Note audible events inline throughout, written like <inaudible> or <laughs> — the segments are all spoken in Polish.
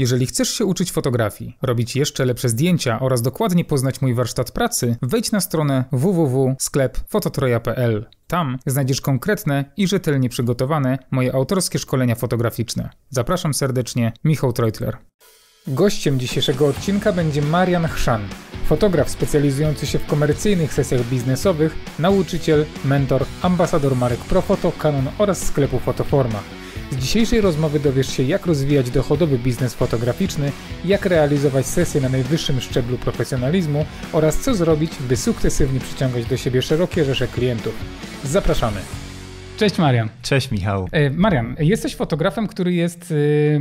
Jeżeli chcesz się uczyć fotografii, robić jeszcze lepsze zdjęcia oraz dokładnie poznać mój warsztat pracy, wejdź na stronę www.sklepfototroja.pl. Tam znajdziesz konkretne i rzetelnie przygotowane moje autorskie szkolenia fotograficzne. Zapraszam serdecznie, Michał Treutler. Gościem dzisiejszego odcinka będzie Marian Chrzan, fotograf specjalizujący się w komercyjnych sesjach biznesowych, nauczyciel, mentor, ambasador marek Profoto, Canon oraz sklepu Fotoforma. Z dzisiejszej rozmowy dowiesz się, jak rozwijać dochodowy biznes fotograficzny, jak realizować sesje na najwyższym szczeblu profesjonalizmu oraz co zrobić, by sukcesywnie przyciągać do siebie szerokie rzesze klientów. Zapraszamy! Cześć Marian. Cześć Michał. E, Marian, jesteś fotografem, który jest y,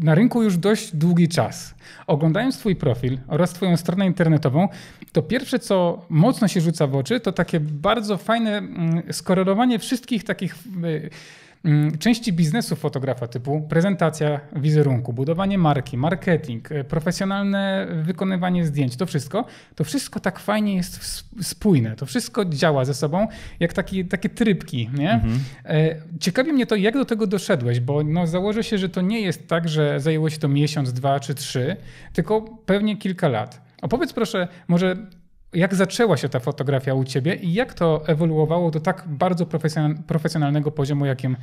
na rynku już dość długi czas. Oglądając Twój profil oraz Twoją stronę internetową, to pierwsze, co mocno się rzuca w oczy, to takie bardzo fajne mm, skorelowanie wszystkich takich y, Mm, części biznesu fotografa typu prezentacja wizerunku, budowanie marki, marketing, e, profesjonalne wykonywanie zdjęć, to wszystko, to wszystko tak fajnie jest spójne, to wszystko działa ze sobą jak taki, takie trybki. Nie? Mhm. E, ciekawi mnie to, jak do tego doszedłeś, bo no, założę się, że to nie jest tak, że zajęło się to miesiąc, dwa czy trzy, tylko pewnie kilka lat. Opowiedz proszę, może jak zaczęła się ta fotografia u ciebie i jak to ewoluowało do tak bardzo profesjonalnego poziomu, jakim,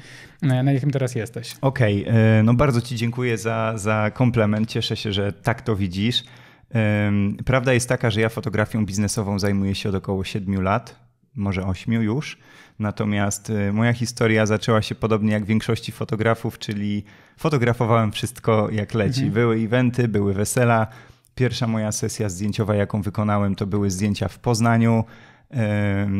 e, na jakim teraz jesteś? Okej, okay, e, no bardzo Ci dziękuję za, za komplement. Cieszę się, że tak to widzisz. Prawda jest taka, że ja fotografią biznesową zajmuję się od około 7 lat, może 8 już. Natomiast e, moja historia zaczęła się podobnie jak większości fotografów, czyli fotografowałem wszystko jak leci. Mhm. Były eventy, były wesela Pierwsza moja sesja zdjęciowa, jaką wykonałem, to były zdjęcia w Poznaniu.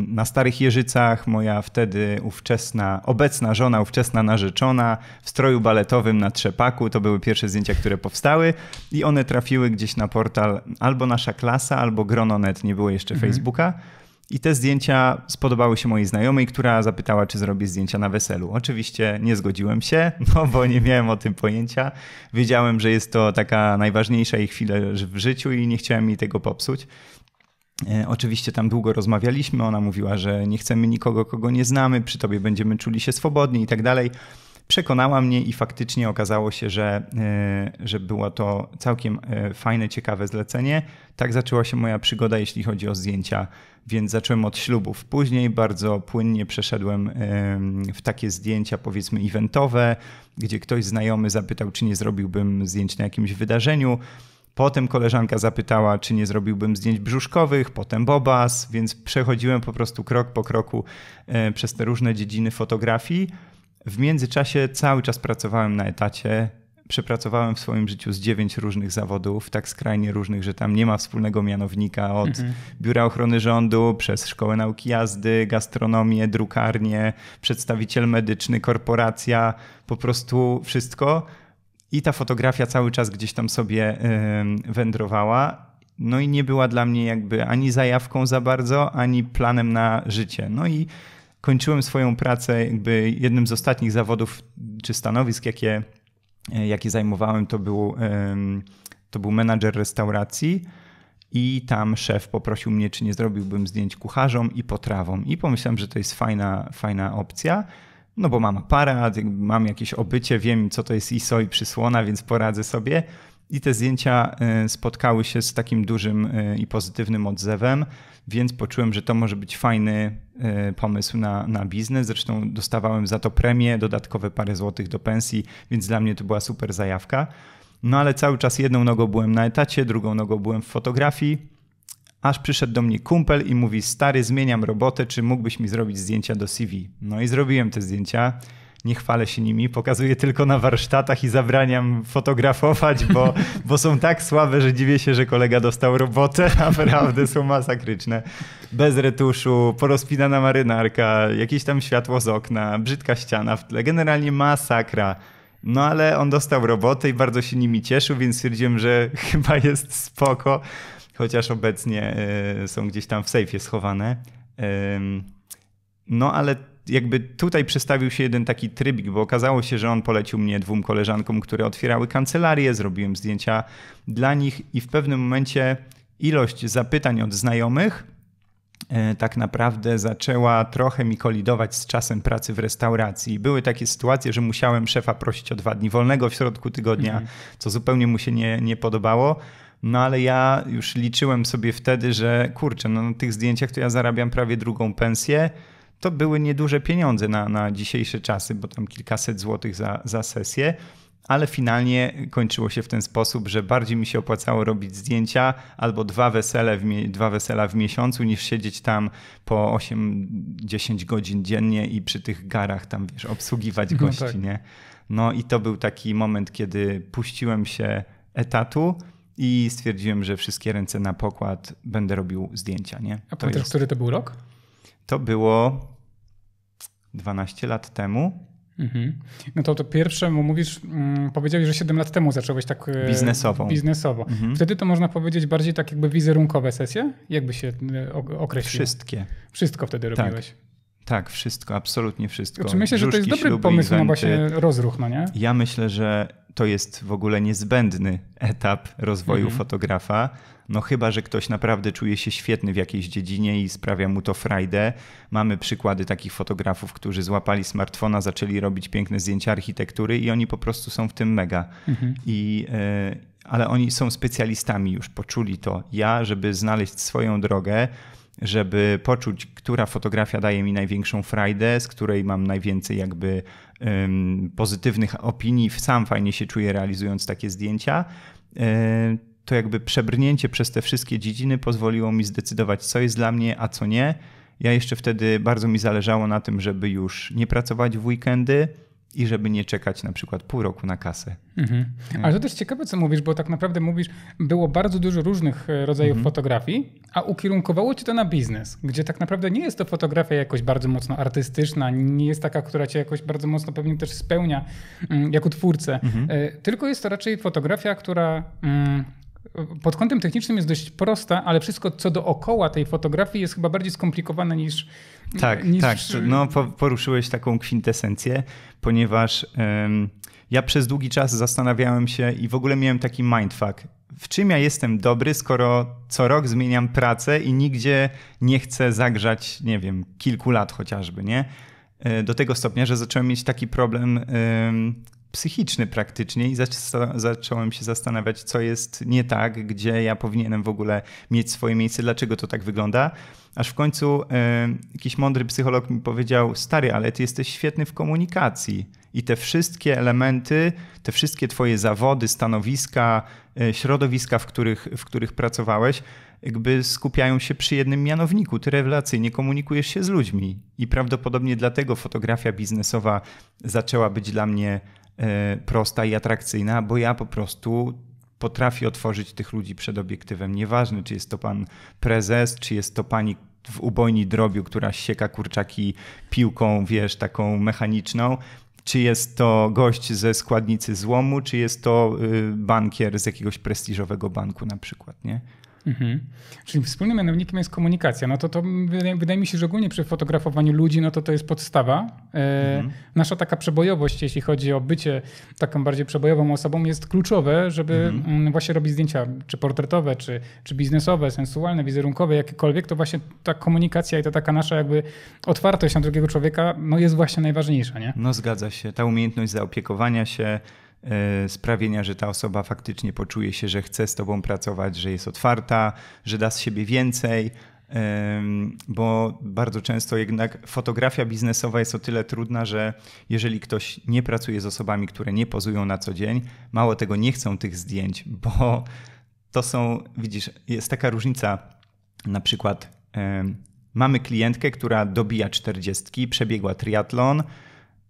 Na Starych Jeżycach moja wtedy ówczesna, obecna żona, ówczesna narzeczona w stroju baletowym na trzepaku. To były pierwsze zdjęcia, które powstały i one trafiły gdzieś na portal albo Nasza Klasa, albo Grononet, nie było jeszcze mhm. Facebooka. I te zdjęcia spodobały się mojej znajomej, która zapytała, czy zrobię zdjęcia na weselu. Oczywiście nie zgodziłem się, <laughs> no bo nie miałem o tym pojęcia. Wiedziałem, że jest to taka najważniejsza jej chwila w życiu i nie chciałem jej tego popsuć. E, oczywiście tam długo rozmawialiśmy, ona mówiła, że nie chcemy nikogo, kogo nie znamy, przy tobie będziemy czuli się swobodni i tak dalej. Przekonała mnie i faktycznie okazało się, że, e, że było to całkiem e, fajne, ciekawe zlecenie. Tak zaczęła się moja przygoda, jeśli chodzi o zdjęcia więc zacząłem od ślubów. Później bardzo płynnie przeszedłem w takie zdjęcia, powiedzmy, eventowe, gdzie ktoś znajomy zapytał, czy nie zrobiłbym zdjęć na jakimś wydarzeniu. Potem koleżanka zapytała, czy nie zrobiłbym zdjęć brzuszkowych, potem bobas, więc przechodziłem po prostu krok po kroku e, przez te różne dziedziny fotografii. W międzyczasie cały czas pracowałem na etacie, przepracowałem w swoim życiu z dziewięć różnych zawodów, tak skrajnie różnych, że tam nie ma wspólnego mianownika od mhm. biura ochrony rządu, przez szkołę nauki jazdy, gastronomię, drukarnię, przedstawiciel medyczny, korporacja, po prostu wszystko. I ta fotografia cały czas gdzieś tam sobie wędrowała. No i nie była dla mnie jakby ani zajawką za bardzo, ani planem na życie. No i kończyłem swoją pracę jakby jednym z ostatnich zawodów czy stanowisk, jakie E, jaki zajmowałem, to był, to był menadżer restauracji. I tam szef poprosił mnie, czy nie zrobiłbym zdjęć kucharzom i potrawom. I pomyślałem, że to jest fajna, fajna opcja, no bo mam aparat, mam jakieś obycie, wiem co to jest ISO i przysłona, więc poradzę sobie. I te zdjęcia e, spotkały się z takim dużym e, i pozytywnym odzewem, więc poczułem, że to może być fajny e, pomysł na, na biznes. Zresztą dostawałem za to premię, dodatkowe parę złotych do pensji, więc dla mnie to była super zajawka. No ale cały czas jedną nogą byłem na etacie, drugą nogą byłem w fotografii. Aż przyszedł do mnie kumpel i mówi: Stary, zmieniam robotę, czy mógłbyś mi zrobić zdjęcia do CV? No i zrobiłem te zdjęcia nie chwalę się nimi, pokazuję tylko na warsztatach i zabraniam fotografować, bo, <laughs> bo są tak słabe, że dziwię się, że kolega dostał robotę. <laughs> Naprawdę są masakryczne. Bez retuszu, porozpinana marynarka, jakieś tam światło z okna, brzydka ściana w tle. Generalnie masakra. No ale on dostał robotę i bardzo się nimi cieszył, więc stwierdziłem, że <laughs> chyba jest spoko, chociaż obecnie y, są gdzieś tam w sejfie schowane. No ale jakby tutaj przestawił się jeden taki trybik, bo okazało się, że on polecił mnie dwóm koleżankom, które otwierały kancelarię, zrobiłem zdjęcia dla nich i w pewnym momencie ilość zapytań od znajomych e, tak naprawdę zaczęła trochę mi kolidować z czasem pracy w restauracji. Były takie sytuacje, że musiałem szefa prosić o dwa dni wolnego w środku tygodnia, mm. co zupełnie mu się nie, nie podobało. No ale ja już liczyłem sobie wtedy, że kurczę, no na tych zdjęciach to ja zarabiam prawie drugą pensję to były nieduże pieniądze na, na dzisiejsze czasy, bo tam kilkaset złotych za, za sesję ale finalnie kończyło się w ten sposób, że bardziej mi się opłacało robić zdjęcia albo dwa, wesele w, dwa wesela w miesiącu, niż siedzieć tam po 8-10 godzin dziennie i przy tych garach tam, wiesz, obsługiwać no gości, no tak. nie? No i to był taki moment, kiedy puściłem się etatu i stwierdziłem, że wszystkie ręce na pokład będę robił zdjęcia, nie? A pamiętasz, jest... który to był rok? To było 12 lat temu. Mhm. No to to pierwsze, bo mówisz, mm, powiedziałeś, że 7 lat temu zacząłeś tak e, biznesowo. biznesowo. Mhm. Wtedy to można powiedzieć bardziej tak jakby wizerunkowe sesje? Jakby się e, określiło? Wszystkie. Wszystko wtedy tak. robiłeś? Tak, wszystko, absolutnie wszystko. Czy znaczy, myślę, że to jest dobry pomysł na no właśnie rozruch, no nie? Ja myślę, że to jest w ogóle niezbędny etap rozwoju mhm. fotografa. No chyba, że ktoś naprawdę czuje się świetny w jakiejś dziedzinie i sprawia mu to frajdę. Mamy przykłady takich fotografów, którzy złapali smartfona, zaczęli robić piękne zdjęcia architektury i oni po prostu są w tym mega. Mhm. I, e, ale oni są specjalistami już, poczuli to. Ja, żeby znaleźć swoją drogę, żeby poczuć, która fotografia daje mi największą frajdę, z której mam najwięcej jakby um, pozytywnych opinii, sam fajnie się czuję realizując takie zdjęcia. E, to jakby przebrnięcie przez te wszystkie dziedziny pozwoliło mi zdecydować, co jest dla mnie, a co nie. Ja jeszcze wtedy bardzo mi zależało na tym, żeby już nie pracować w weekendy, i żeby nie czekać na przykład pół roku na kasę. Mhm. Ale to też ciekawe, co mówisz, bo tak naprawdę mówisz, było bardzo dużo różnych e, rodzajów mhm. fotografii, a ukierunkowało cię to na biznes, gdzie tak naprawdę nie jest to fotografia jakoś bardzo mocno artystyczna, nie jest taka, która cię jakoś bardzo mocno pewnie też spełnia mm, jako twórcę, mhm. E, tylko jest to raczej fotografia, która mm, pod kątem technicznym jest dość prosta, ale wszystko co dookoła tej fotografii jest chyba bardziej skomplikowane niż. Tak, niż... tak. No, poruszyłeś taką kwintesencję, ponieważ um, ja przez długi czas zastanawiałem się i w ogóle miałem taki mindfuck. W czym ja jestem dobry, skoro co rok zmieniam pracę i nigdzie nie chcę zagrzać, nie wiem, kilku lat chociażby, nie? E, do tego stopnia, że zacząłem mieć taki problem psychiczny praktycznie i zacząłem się zastanawiać, co jest nie tak, gdzie ja powinienem w ogóle mieć swoje miejsce, dlaczego to tak wygląda. Aż w końcu y, jakiś mądry psycholog mi powiedział: Stary, ale ty jesteś świetny w komunikacji i te wszystkie elementy, te wszystkie twoje zawody, stanowiska, y, środowiska, w których, w których pracowałeś, jakby skupiają się przy jednym mianowniku. Ty rewelacyjnie komunikujesz się z ludźmi i prawdopodobnie dlatego fotografia biznesowa zaczęła być dla mnie E, prosta i atrakcyjna, bo ja po prostu potrafię otworzyć tych ludzi przed obiektywem. Nieważne, czy jest to pan prezes, czy jest to pani w ubojni drobiu, która sieka kurczaki piłką, wiesz, taką mechaniczną. Czy jest to gość ze składnicy złomu, czy jest to y, bankier z jakiegoś prestiżowego banku na przykład, nie? Mhm. Czyli wspólnym mianownikiem jest komunikacja. No to, to wydaje, mi się, że ogólnie przy fotografowaniu ludzi, no to to jest podstawa. E, mhm. Nasza taka przebojowość, jeśli chodzi o bycie taką bardziej przebojową osobą, jest kluczowe, żeby mhm. Mm, właśnie robić zdjęcia czy portretowe, czy, czy biznesowe, sensualne, wizerunkowe, jakiekolwiek, to właśnie ta komunikacja i ta taka nasza jakby otwartość na drugiego człowieka, no jest właśnie najważniejsza, nie? No zgadza się. Ta umiejętność zaopiekowania się, E, sprawienia, że ta osoba faktycznie poczuje się, że chce z tobą pracować, że jest otwarta, że da z siebie więcej, bo bardzo często jednak fotografia biznesowa jest o tyle trudna, że jeżeli ktoś nie pracuje z osobami, które nie pozują na co dzień, mało tego nie chcą tych zdjęć, <laughs> bo to są, widzisz, jest taka różnica. Na przykład mamy klientkę, która dobija czterdziestki, przebiegła triatlon,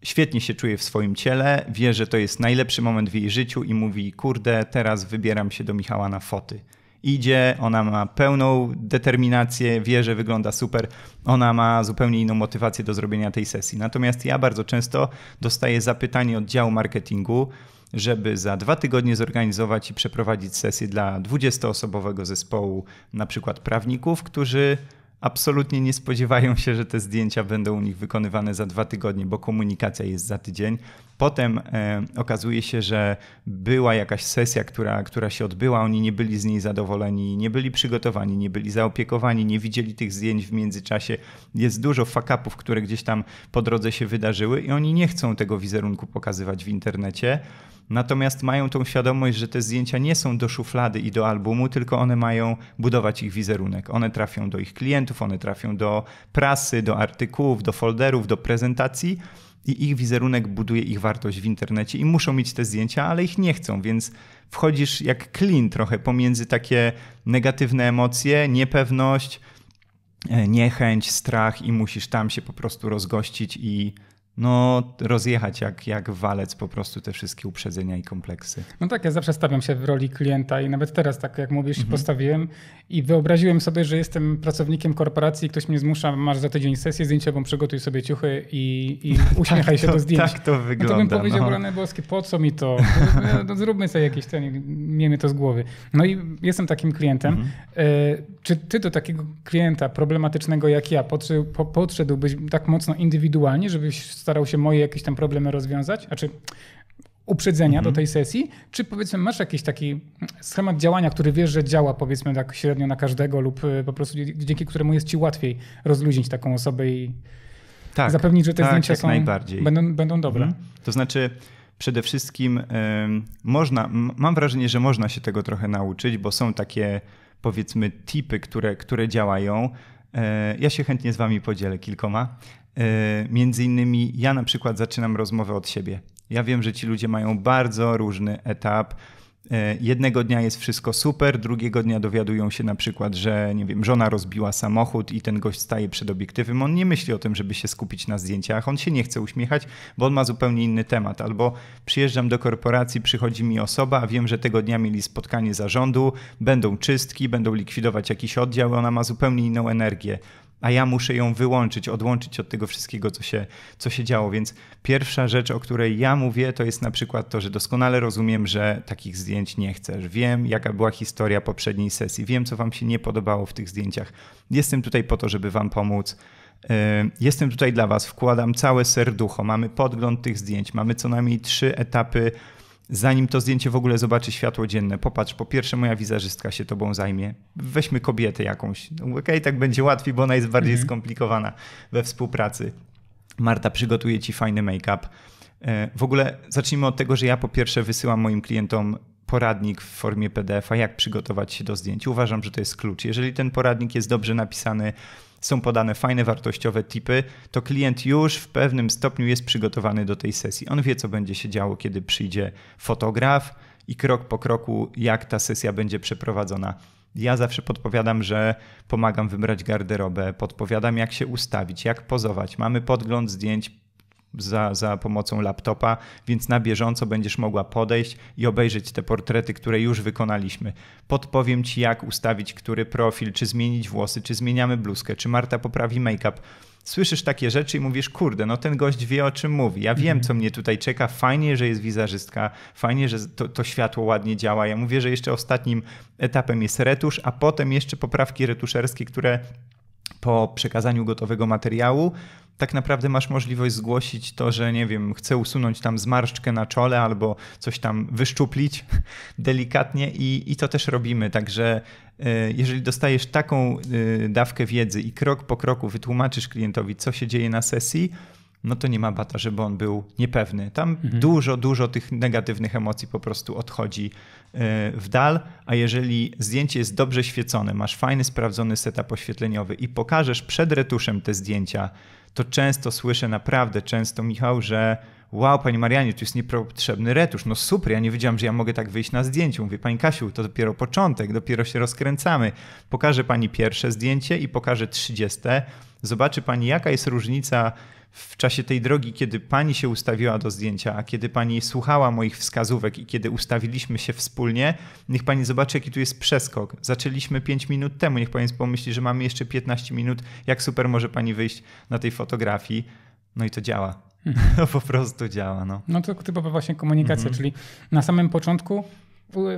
świetnie się czuje w swoim ciele, wie, że to jest najlepszy moment w jej życiu i mówi: Kurde, teraz wybieram się do Michała na foty. Idzie, ona ma pełną determinację, wie, że wygląda super, ona ma zupełnie inną motywację do zrobienia tej sesji. Natomiast ja bardzo często dostaję zapytanie od działu marketingu, żeby za dwa tygodnie zorganizować i przeprowadzić sesję dla 20-osobowego zespołu, na przykład prawników, którzy absolutnie nie spodziewają się, że te zdjęcia będą u nich wykonywane za dwa tygodnie, bo komunikacja jest za tydzień. Potem e, okazuje się, że była jakaś sesja, która, która się odbyła, oni nie byli z niej zadowoleni, nie byli przygotowani, nie byli zaopiekowani, nie widzieli tych zdjęć w międzyczasie. Jest dużo fakapów, które gdzieś tam po drodze się wydarzyły i oni nie chcą tego wizerunku pokazywać w internecie natomiast mają tą świadomość, że te zdjęcia nie są do szuflady i do albumu, tylko one mają budować ich wizerunek. One trafią do ich klientów, one trafią do prasy, do artykułów, do folderów, do prezentacji i ich wizerunek buduje ich wartość w internecie i muszą mieć te zdjęcia, ale ich nie chcą, więc wchodzisz jak klin trochę pomiędzy takie negatywne emocje, niepewność, e, niechęć, strach i musisz tam się po prostu rozgościć i no, rozjechać jak, jak walec po prostu te wszystkie uprzedzenia i kompleksy. No tak, ja zawsze stawiam się w roli klienta i nawet teraz, tak jak mówisz, mhm. postawiłem i wyobraziłem sobie, że jestem pracownikiem korporacji, ktoś mnie zmusza, masz za tydzień sesję zdjęciową, przygotuj sobie ciuchy i, i <laughs> tak uśmiechaj tak się to, do zdjęć. Tak to wygląda. No to bym powiedział, no. rany boskie, po co mi to? No, no, zróbmy sobie jakieś, ten, miejmy to z głowy. No i jestem takim klientem. Mhm. E, czy ty do takiego klienta problematycznego jak ja podszedłbyś tak mocno indywidualnie, żebyś starał się moje jakieś tam problemy rozwiązać, znaczy uprzedzenia mhm. do tej sesji, czy powiedzmy masz jakiś taki schemat działania, który wiesz, że działa powiedzmy tak średnio na każdego lub y, po prostu dzięki któremu jest ci łatwiej rozluźnić taką osobę i tak, zapewnić, że te tak, zdjęcia są, najbardziej. Będą, będą dobre. Mhm. To znaczy przede wszystkim y, można, mam wrażenie, że można się tego trochę nauczyć, bo są takie powiedzmy tipy, które, które działają. E, ja się chętnie z wami podzielę kilkoma. E, między innymi ja na przykład zaczynam rozmowę od siebie. Ja wiem, że ci ludzie mają bardzo różny etap. E, jednego dnia jest wszystko super, drugiego dnia dowiadują się na przykład, że nie wiem, żona rozbiła samochód i ten gość staje przed obiektywem. On nie myśli o tym, żeby się skupić na zdjęciach, on się nie chce uśmiechać, bo on ma zupełnie inny temat. Albo przyjeżdżam do korporacji, przychodzi mi osoba, a wiem, że tego dnia mieli spotkanie zarządu, będą czystki, będą likwidować jakiś oddział, ona ma zupełnie inną energię a ja muszę ją wyłączyć, odłączyć od tego wszystkiego, co się, co się działo. Więc pierwsza rzecz, o której ja mówię, to jest na przykład to, że doskonale rozumiem, że takich zdjęć nie chcesz. Wiem, jaka była historia poprzedniej sesji, wiem, co Wam się nie podobało w tych zdjęciach. Jestem tutaj po to, żeby Wam pomóc. Y, jestem tutaj dla Was, wkładam całe serducho. Mamy podgląd tych zdjęć, mamy co najmniej trzy etapy zanim to zdjęcie w ogóle zobaczy światło dzienne, popatrz, po pierwsze moja wizerzystka się tobą zajmie, weźmy kobietę jakąś. No, okej, okay, tak będzie łatwiej, bo ona jest bardziej mhm. skomplikowana we współpracy. Marta przygotuje ci fajny make-up. E, w ogóle zacznijmy od tego, że ja po pierwsze wysyłam moim klientom poradnik w formie PDF-a, jak przygotować się do zdjęć. Uważam, że to jest klucz. Jeżeli ten poradnik jest dobrze napisany, są podane fajne, wartościowe tipy, to klient już w pewnym stopniu jest przygotowany do tej sesji. On wie, co będzie się działo, kiedy przyjdzie fotograf i krok po kroku, jak ta sesja będzie przeprowadzona. Ja zawsze podpowiadam, że pomagam wybrać garderobę, podpowiadam, jak się ustawić, jak pozować. Mamy podgląd zdjęć, za, za pomocą laptopa, więc na bieżąco będziesz mogła podejść i obejrzeć te portrety, które już wykonaliśmy. Podpowiem Ci, jak ustawić który profil, czy zmienić włosy, czy zmieniamy bluzkę, czy Marta poprawi make-up słyszysz takie rzeczy i mówisz, kurde, no ten gość wie o czym mówi. Ja wiem, co mnie tutaj czeka. Fajnie, że jest wizerzystka, fajnie, że to, to, światło ładnie działa. Ja mówię, że jeszcze ostatnim etapem jest retusz, a potem jeszcze poprawki retuszerskie, które po przekazaniu gotowego materiału tak naprawdę masz możliwość zgłosić to, że nie wiem, chcę usunąć tam zmarszczkę na czole albo coś tam wyszczuplić <laughs> delikatnie i, i to też robimy. Także e, jeżeli dostajesz taką e, dawkę wiedzy i krok po kroku wytłumaczysz klientowi, co się dzieje na sesji, no to nie ma bata, żeby on był niepewny. Tam mhm. dużo, dużo tych negatywnych emocji po prostu odchodzi e, w dal, a jeżeli zdjęcie jest dobrze świecone, masz fajny, sprawdzony setup oświetleniowy i pokażesz przed retuszem te zdjęcia, to często słyszę naprawdę często, Michał, że wow, pani Marianie, tu jest niepotrzebny retusz, no super, ja nie wiedziałam, że ja mogę tak wyjść na zdjęciu. Mówię, pani Kasiu, to dopiero początek, dopiero się rozkręcamy. Pokażę pani pierwsze zdjęcie i pokażę trzydzieste. Zobaczy pani, jaka jest różnica w czasie tej drogi, kiedy pani się ustawiła do zdjęcia, a kiedy pani słuchała moich wskazówek i kiedy ustawiliśmy się wspólnie, niech pani zobaczy, jaki tu jest przeskok. Zaczęliśmy 5 minut temu, niech pani pomyśli, że mamy jeszcze 15 minut, jak super może pani wyjść na tej fotografii. No i to działa. Hmm. <laughs> po prostu działa. No, no to typowa właśnie komunikacja, hmm. czyli na samym początku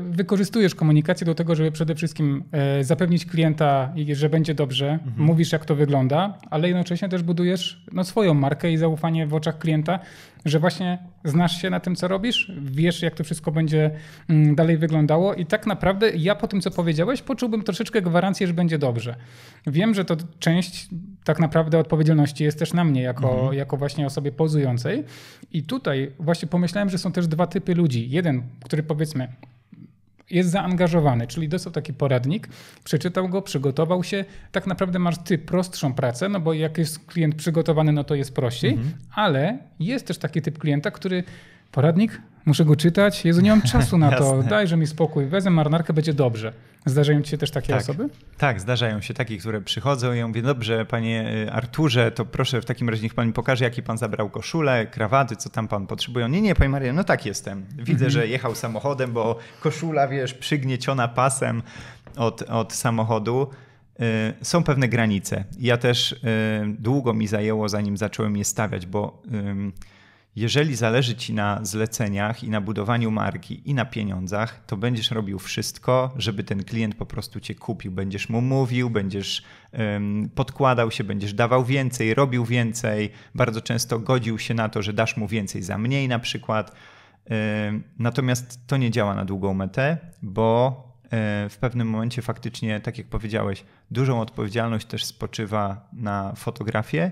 wykorzystujesz komunikację do tego, żeby przede wszystkim e, zapewnić klienta, że będzie dobrze, mhm. mówisz jak to wygląda, ale jednocześnie też budujesz no, swoją markę i zaufanie w oczach klienta, że właśnie znasz się na tym, co robisz, wiesz jak to wszystko będzie mm, dalej wyglądało i tak naprawdę ja po tym, co powiedziałeś, poczułbym troszeczkę gwarancję, że będzie dobrze. Wiem, że to część tak naprawdę odpowiedzialności jest też na mnie, jako, mhm. jako właśnie osobie pozującej i tutaj właśnie pomyślałem, że są też dwa typy ludzi. Jeden, który powiedzmy jest zaangażowany, czyli dostał taki poradnik, przeczytał go, przygotował się. Tak naprawdę masz ty prostszą pracę, no bo jak jest klient przygotowany, no to jest prościej, mhm. ale jest też taki typ klienta, który poradnik, muszę go czytać, Jezu, nie mam <laughs> czasu na to, dajże mi spokój, wezmę marynarkę, będzie dobrze. Zdarzają ci się też takie tak, osoby? Tak, zdarzają się takie, które przychodzą i mówią, mówię, dobrze, panie y, Arturze, to proszę w takim razie niech pan mi pokaże, jaki pan zabrał koszulę, krawaty, co tam pan potrzebują. Nie, nie, panie Maria, no tak jestem. Widzę, mhm. że jechał samochodem, bo koszula, wiesz, przygnieciona pasem od, od samochodu y, są pewne granice. Ja też y, długo mi zajęło, zanim zacząłem je stawiać, bo jeżeli zależy ci na zleceniach i na budowaniu marki i na pieniądzach, to będziesz robił wszystko, żeby ten klient po prostu cię kupił. Będziesz mu mówił, będziesz um, podkładał się, będziesz dawał więcej, robił więcej. Bardzo często godził się na to, że dasz mu więcej za mniej na przykład. Um, natomiast to nie działa na długą metę, bo e, w pewnym momencie faktycznie, tak jak powiedziałeś, dużą odpowiedzialność też spoczywa na fotografie,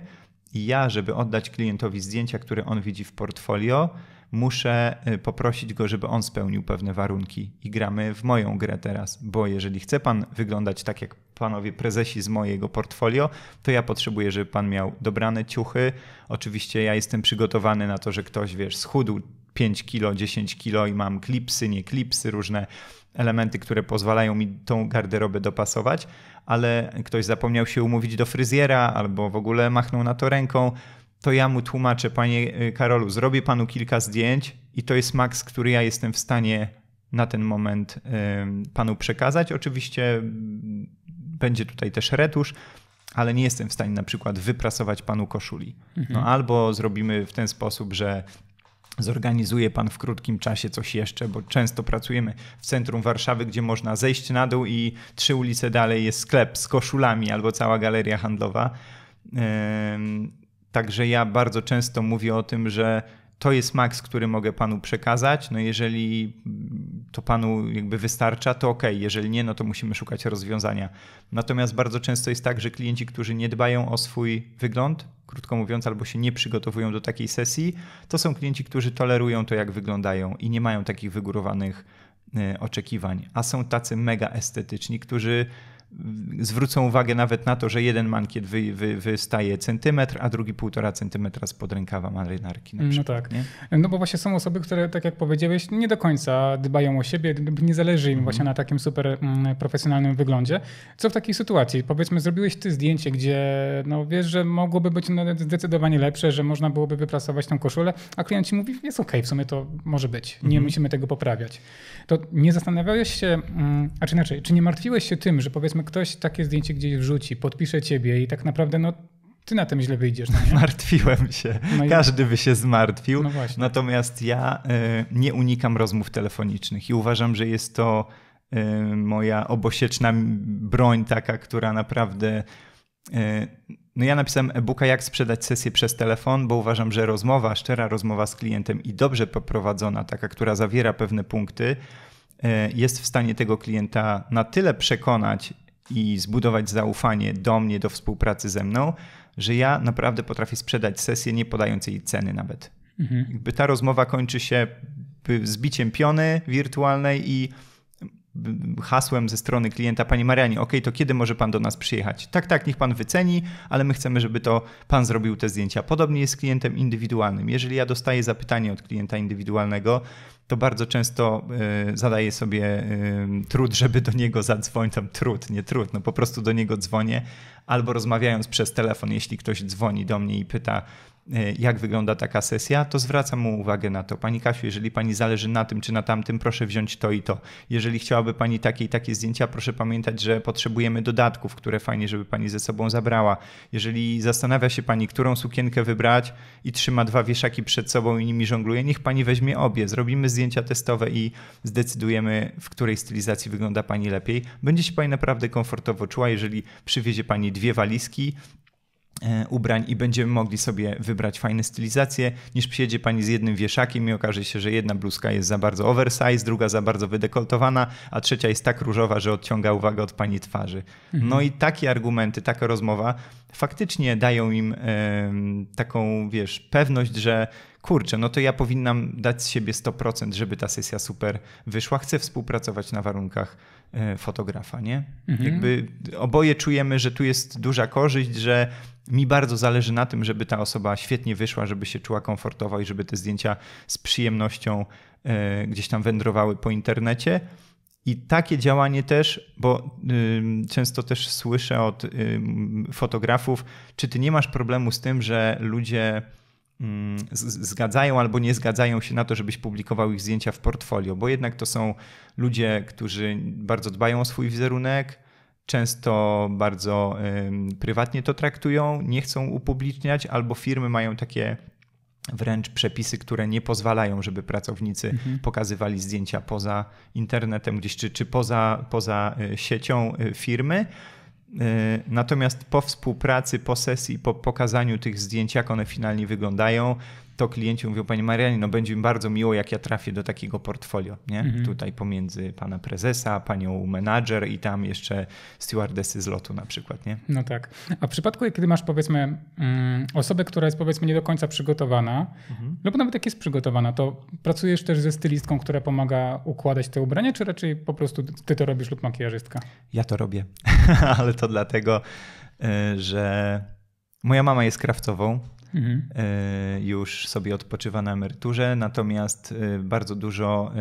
i ja, żeby oddać klientowi zdjęcia, które on widzi w portfolio, muszę y, poprosić go, żeby on spełnił pewne warunki i gramy w moją grę teraz, bo jeżeli chce pan wyglądać tak jak panowie prezesi z mojego portfolio, to ja potrzebuję, żeby pan miał dobrane ciuchy. Oczywiście ja jestem przygotowany na to, że ktoś, wiesz, schudł 5 kilo, 10 kilo i mam klipsy, nie klipsy, różne elementy, które pozwalają mi tą garderobę dopasować, ale ktoś zapomniał się umówić do fryzjera albo w ogóle machnął na to ręką, to ja mu tłumaczę, panie y, Karolu, zrobię panu kilka zdjęć i to jest maks, który ja jestem w stanie na ten moment panu przekazać. Oczywiście mm, będzie tutaj też retusz, ale nie jestem w stanie na przykład wyprasować panu koszuli. No, mhm. albo zrobimy w ten sposób, że Zorganizuje Pan w krótkim czasie coś jeszcze, bo często pracujemy w centrum Warszawy, gdzie można zejść na dół i trzy ulice dalej jest sklep z koszulami albo cała galeria handlowa. Także ja bardzo często mówię o tym, że to jest maks, który mogę panu przekazać. No jeżeli to panu jakby wystarcza, to ok, jeżeli nie, no to musimy szukać rozwiązania. Natomiast bardzo często jest tak, że klienci, którzy nie dbają o swój wygląd, krótko mówiąc, albo się nie przygotowują do takiej sesji, to są klienci, którzy tolerują to, jak wyglądają i nie mają takich wygórowanych y, oczekiwań. A są tacy mega estetyczni, którzy zwrócą uwagę nawet na to, że jeden mankiet wy, wy, wystaje centymetr, a drugi półtora centymetra spod rękawa marynarki. Na no przykład, no tak. Nie? No bo właśnie są osoby, które, tak jak powiedziałeś, nie do końca dbają o siebie, nie zależy im mhm. właśnie na takim super mm, profesjonalnym wyglądzie. Co w takiej sytuacji? Powiedzmy, zrobiłeś ty zdjęcie, gdzie no, wiesz, że mogłoby być no zdecydowanie lepsze, że można byłoby wyprasować tą koszulę, a klient ci mówi, jest okej, okay, w sumie to może być, nie mhm. musimy tego poprawiać. To nie zastanawiałeś się, mm, a czy inaczej, czy nie martwiłeś się tym, że powiedzmy powiedzmy ktoś takie zdjęcie gdzieś wrzuci, podpisze ciebie i tak naprawdę no ty na tym źle wyjdziesz. No <laughs> Martwiłem Zmartwiłem się. No Każdy by się zmartwił. No Natomiast ja y, nie unikam rozmów telefonicznych i uważam, że jest to y, moja obosieczna broń taka, która naprawdę... E, no ja napisałem e-booka jak sprzedać sesję przez telefon, bo uważam, że rozmowa, szczera rozmowa z klientem i dobrze poprowadzona, taka, która zawiera pewne punkty, jest w stanie tego klienta na tyle przekonać i zbudować zaufanie do mnie, do współpracy ze mną, że ja naprawdę potrafię sprzedać sesję, nie podając jej ceny nawet. Mhm. Jakby ta rozmowa kończy się zbiciem piony wirtualnej i hasłem ze strony klienta, panie Marianie, ok, to kiedy może pan do nas przyjechać? Tak, tak, niech pan wyceni, ale my chcemy, żeby to pan zrobił te zdjęcia. Podobnie jest z klientem indywidualnym. Jeżeli ja dostaję zapytanie od klienta indywidualnego, to bardzo często y, zadaję sobie y, trud, żeby do niego zadzwonić. Tam trud, nie trud, no po prostu do niego dzwonię albo rozmawiając przez telefon, jeśli ktoś dzwoni do mnie i pyta, E, jak wygląda taka sesja, to zwracam mu uwagę na to. Pani Kasiu, jeżeli pani zależy na tym czy na tamtym, proszę wziąć to i to. Jeżeli chciałaby pani takie i takie zdjęcia, proszę pamiętać, że potrzebujemy dodatków, które fajnie, żeby pani ze sobą zabrała. Jeżeli zastanawia się pani, którą sukienkę wybrać i trzyma dwa wieszaki przed sobą i nimi żongluje, niech pani weźmie obie. Zrobimy zdjęcia testowe i zdecydujemy, w której stylizacji wygląda pani lepiej. Będzie się pani naprawdę komfortowo czuła, jeżeli przywiezie pani dwie walizki, E, ubrań i będziemy mogli sobie wybrać fajne stylizacje, niż przyjedzie pani z jednym wieszakiem i okaże się, że jedna bluzka jest za bardzo oversize, druga za bardzo wydekoltowana, a trzecia jest tak różowa, że odciąga uwagę od pani twarzy. Mhm. No i takie argumenty, taka rozmowa faktycznie dają im e, taką, wiesz, pewność, że kurczę, no to ja powinnam dać z siebie 100%, żeby ta sesja super wyszła. Chcę współpracować na warunkach e, fotografa, nie? Mhm. Jakby oboje czujemy, że tu jest duża korzyść, że mi bardzo zależy na tym, żeby ta osoba świetnie wyszła, żeby się czuła komfortowo i żeby te zdjęcia z przyjemnością e, gdzieś tam wędrowały po internecie. I takie działanie też, bo często też słyszę od fotografów, czy ty nie masz problemu z tym, że ludzie zgadzają albo nie zgadzają się na to, żebyś publikował ich zdjęcia w portfolio, bo jednak to są ludzie, którzy bardzo dbają o swój wizerunek, często bardzo prywatnie to traktują, nie chcą upubliczniać, albo firmy mają takie wręcz przepisy, które nie pozwalają, żeby pracownicy mhm. pokazywali zdjęcia poza internetem gdzieś, czy, czy poza, poza e, siecią e, firmy. E, natomiast po współpracy, po sesji, po pokazaniu tych zdjęć, jak one finalnie wyglądają, to klienci mówią, panie Marianie, no będzie mi bardzo miło, jak ja trafię do takiego portfolio, nie? Mhm. Tutaj pomiędzy pana prezesa, panią menadżer i tam jeszcze stewardessy z lotu na przykład, nie? No tak. A w przypadku, kiedy masz powiedzmy mm, osobę, która jest powiedzmy nie do końca przygotowana mhm. lub nawet jak jest przygotowana, to pracujesz też ze stylistką, która pomaga układać te ubrania, czy raczej po prostu ty to robisz lub makijażystka? Ja to robię, <laughs> ale to dlatego, y, że moja mama jest krawcową, mhm. E, już sobie odpoczywa na emeryturze, natomiast e, bardzo dużo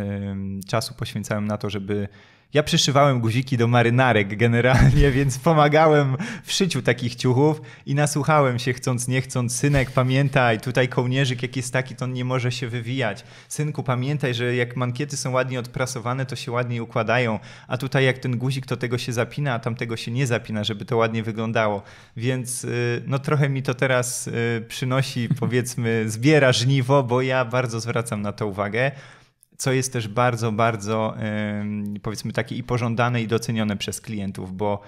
czasu poświęcałem na to, żeby ja przyszywałem guziki do marynarek generalnie, <laughs> więc pomagałem w szyciu takich ciuchów i nasłuchałem się chcąc, nie chcąc. Synek, pamiętaj, tutaj kołnierzyk jak jest taki, to on nie może się wywijać. Synku, pamiętaj, że jak mankiety są ładnie odprasowane, to się ładniej układają, a tutaj jak ten guzik, to tego się zapina, a tamtego się nie zapina, żeby to ładnie wyglądało. Więc y, no trochę mi to teraz y, przynosi, <laughs> powiedzmy, zbiera żniwo, bo ja bardzo zwracam na to uwagę co jest też bardzo, bardzo powiedzmy takie i pożądane i docenione przez klientów, bo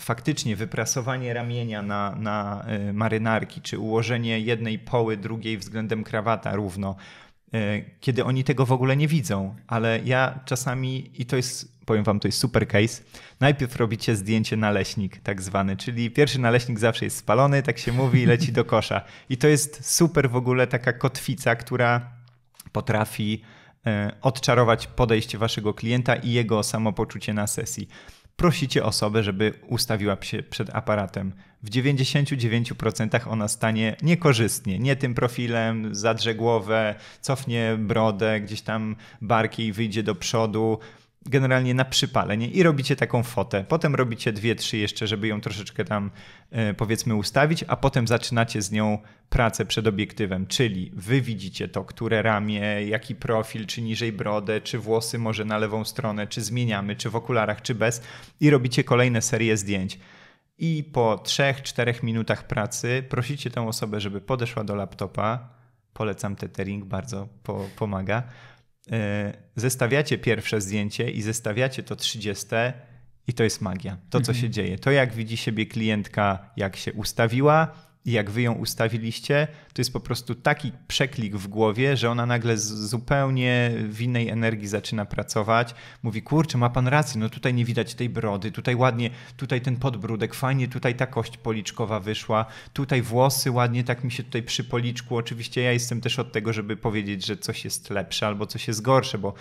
faktycznie wyprasowanie ramienia na, na e, marynarki, czy ułożenie jednej poły drugiej względem krawata równo, e, kiedy oni tego w ogóle nie widzą, ale ja czasami, i to jest, powiem wam, to jest super case, najpierw robicie zdjęcie naleśnik tak zwany, czyli pierwszy naleśnik zawsze jest spalony, tak się mówi, i leci do kosza. I to jest super w ogóle taka kotwica, która potrafi E, odczarować podejście waszego klienta i jego samopoczucie na sesji. Prosicie osobę, żeby ustawiła się przed aparatem. W 99% ona stanie niekorzystnie, nie tym profilem, zadrze głowę, cofnie brodę, gdzieś tam barki i wyjdzie do przodu generalnie na przypalenie i robicie taką fotę. Potem robicie dwie, trzy jeszcze, żeby ją troszeczkę tam e, powiedzmy ustawić, a potem zaczynacie z nią pracę przed obiektywem, czyli wy widzicie to, które ramię, jaki profil, czy niżej brodę, czy włosy może na lewą stronę, czy zmieniamy, czy w okularach, czy bez i robicie kolejne serie zdjęć. I po 3-4 minutach pracy prosicie tę osobę, żeby podeszła do laptopa. Polecam tethering, bardzo po, pomaga. E, zestawiacie pierwsze zdjęcie i zestawiacie to 30 i to jest magia. To, co mhm. się dzieje, to jak widzi siebie klientka, jak się ustawiła, i jak wy ją ustawiliście, to jest po prostu taki przeklik w głowie, że ona nagle zupełnie w innej energii zaczyna pracować. Mówi, kurczę, ma pan rację, no tutaj nie widać tej brody, tutaj ładnie, tutaj ten podbródek, fajnie, tutaj ta kość policzkowa wyszła, tutaj włosy ładnie, tak mi się tutaj przy policzku. Oczywiście ja jestem też od tego, żeby powiedzieć, że coś jest lepsze albo coś jest gorsze, bo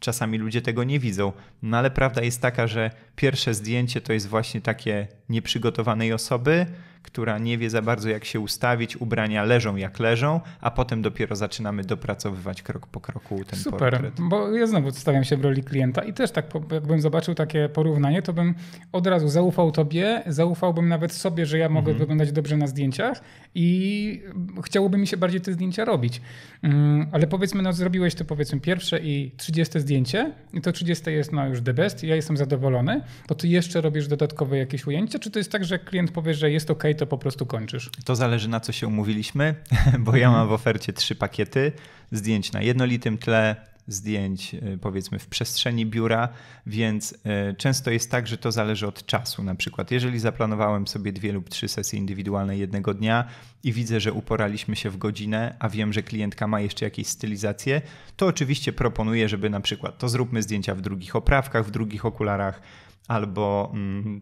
czasami ludzie tego nie widzą. No ale prawda jest taka, że pierwsze zdjęcie to jest właśnie takie nieprzygotowanej osoby, która nie wie za bardzo, jak się ustawić, ubrania leżą jak leżą, a potem dopiero zaczynamy dopracowywać krok po kroku ten Super, portret. bo ja znowu stawiam się w roli klienta i też tak, jakbym zobaczył takie porównanie, to bym od razu zaufał tobie, zaufałbym nawet sobie, że ja mogę mhm. wyglądać dobrze na zdjęciach i chciałoby mi się bardziej te zdjęcia robić. Mm, ale powiedzmy, no zrobiłeś to powiedzmy pierwsze i 30 zdjęcie, i to 30 jest no już the best, ja jestem zadowolony, to ty jeszcze robisz dodatkowe jakieś ujęcia, czy to jest tak, że klient powie, że jest ok, to po prostu kończysz. To zależy na co się umówiliśmy, <laughs> bo ja mam w ofercie trzy pakiety zdjęć na jednolitym tle, zdjęć y, powiedzmy w przestrzeni biura, więc y, często jest tak, że to zależy od czasu. Na przykład, jeżeli zaplanowałem sobie dwie lub trzy sesje indywidualne jednego dnia i widzę, że uporaliśmy się w godzinę, a wiem, że klientka ma jeszcze jakieś stylizacje, to oczywiście proponuję, żeby na przykład to zróbmy zdjęcia w drugich oprawkach, w drugich okularach albo. Mm,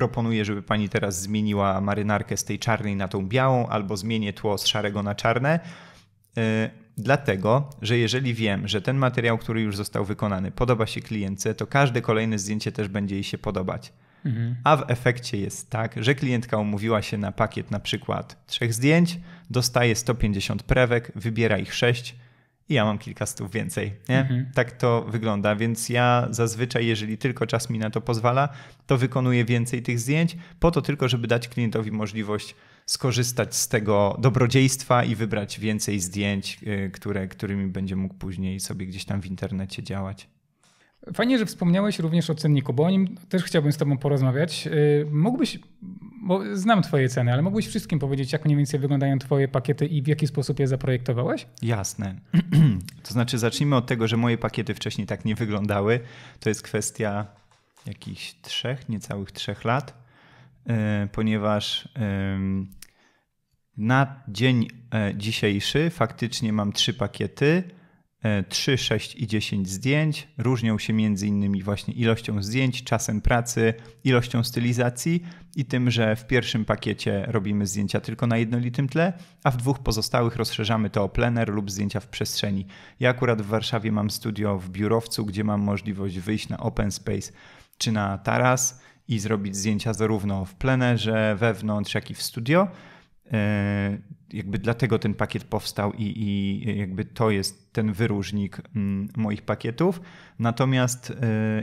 proponuję, żeby pani teraz zmieniła marynarkę z tej czarnej na tą białą, albo zmienię tło z szarego na czarne. Y, dlatego, że jeżeli wiem, że ten materiał, który już został wykonany, podoba się klientce, to każde kolejne zdjęcie też będzie jej się podobać. Mhm. A w efekcie jest tak, że klientka umówiła się na pakiet na przykład trzech zdjęć, dostaje 150 prewek, wybiera ich sześć i ja mam kilka stów więcej. Nie? Mhm. Tak to wygląda, więc ja zazwyczaj, jeżeli tylko czas mi na to pozwala, to wykonuję więcej tych zdjęć, po to tylko, żeby dać klientowi możliwość skorzystać z tego dobrodziejstwa i wybrać więcej zdjęć, y, które, którymi będzie mógł później sobie gdzieś tam w internecie działać. Fajnie, że wspomniałeś również o cenniku, bo o nim też chciałbym z Tobą porozmawiać. Y, mógłbyś, bo znam Twoje ceny, ale mógłbyś wszystkim powiedzieć, jak mniej więcej wyglądają Twoje pakiety i w jaki sposób je zaprojektowałeś? Jasne. <clears throat> to znaczy, zacznijmy od tego, że moje pakiety wcześniej tak nie wyglądały. To jest kwestia jakichś trzech, niecałych trzech lat, y, ponieważ na dzień e, dzisiejszy faktycznie mam trzy pakiety 3, e, 6 i 10 zdjęć. Różnią się między innymi właśnie ilością zdjęć, czasem pracy, ilością stylizacji i tym, że w pierwszym pakiecie robimy zdjęcia tylko na jednolitym tle, a w dwóch pozostałych rozszerzamy to o plener lub zdjęcia w przestrzeni. Ja akurat w Warszawie mam studio w biurowcu, gdzie mam możliwość wyjść na open space czy na taras i zrobić zdjęcia zarówno w plenerze, wewnątrz, jak i w studio. E, jakby dlatego ten pakiet powstał i, i jakby to jest ten wyróżnik mm, moich pakietów. Natomiast e,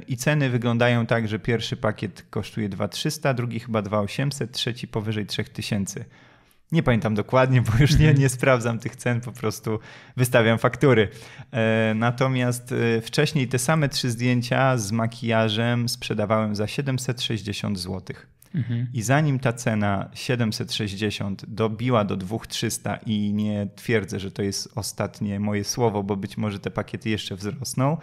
i ceny wyglądają tak, że pierwszy pakiet kosztuje 2300, drugi chyba 2800, trzeci powyżej 3000. Nie pamiętam dokładnie, bo już nie, mhm. nie sprawdzam tych cen, po prostu wystawiam faktury. E, natomiast e, wcześniej te same trzy zdjęcia z makijażem sprzedawałem za 760 złotych. Mhm. I zanim ta cena 760 dobiła do 2300 i nie twierdzę, że to jest ostatnie moje słowo, bo być może te pakiety jeszcze wzrosną,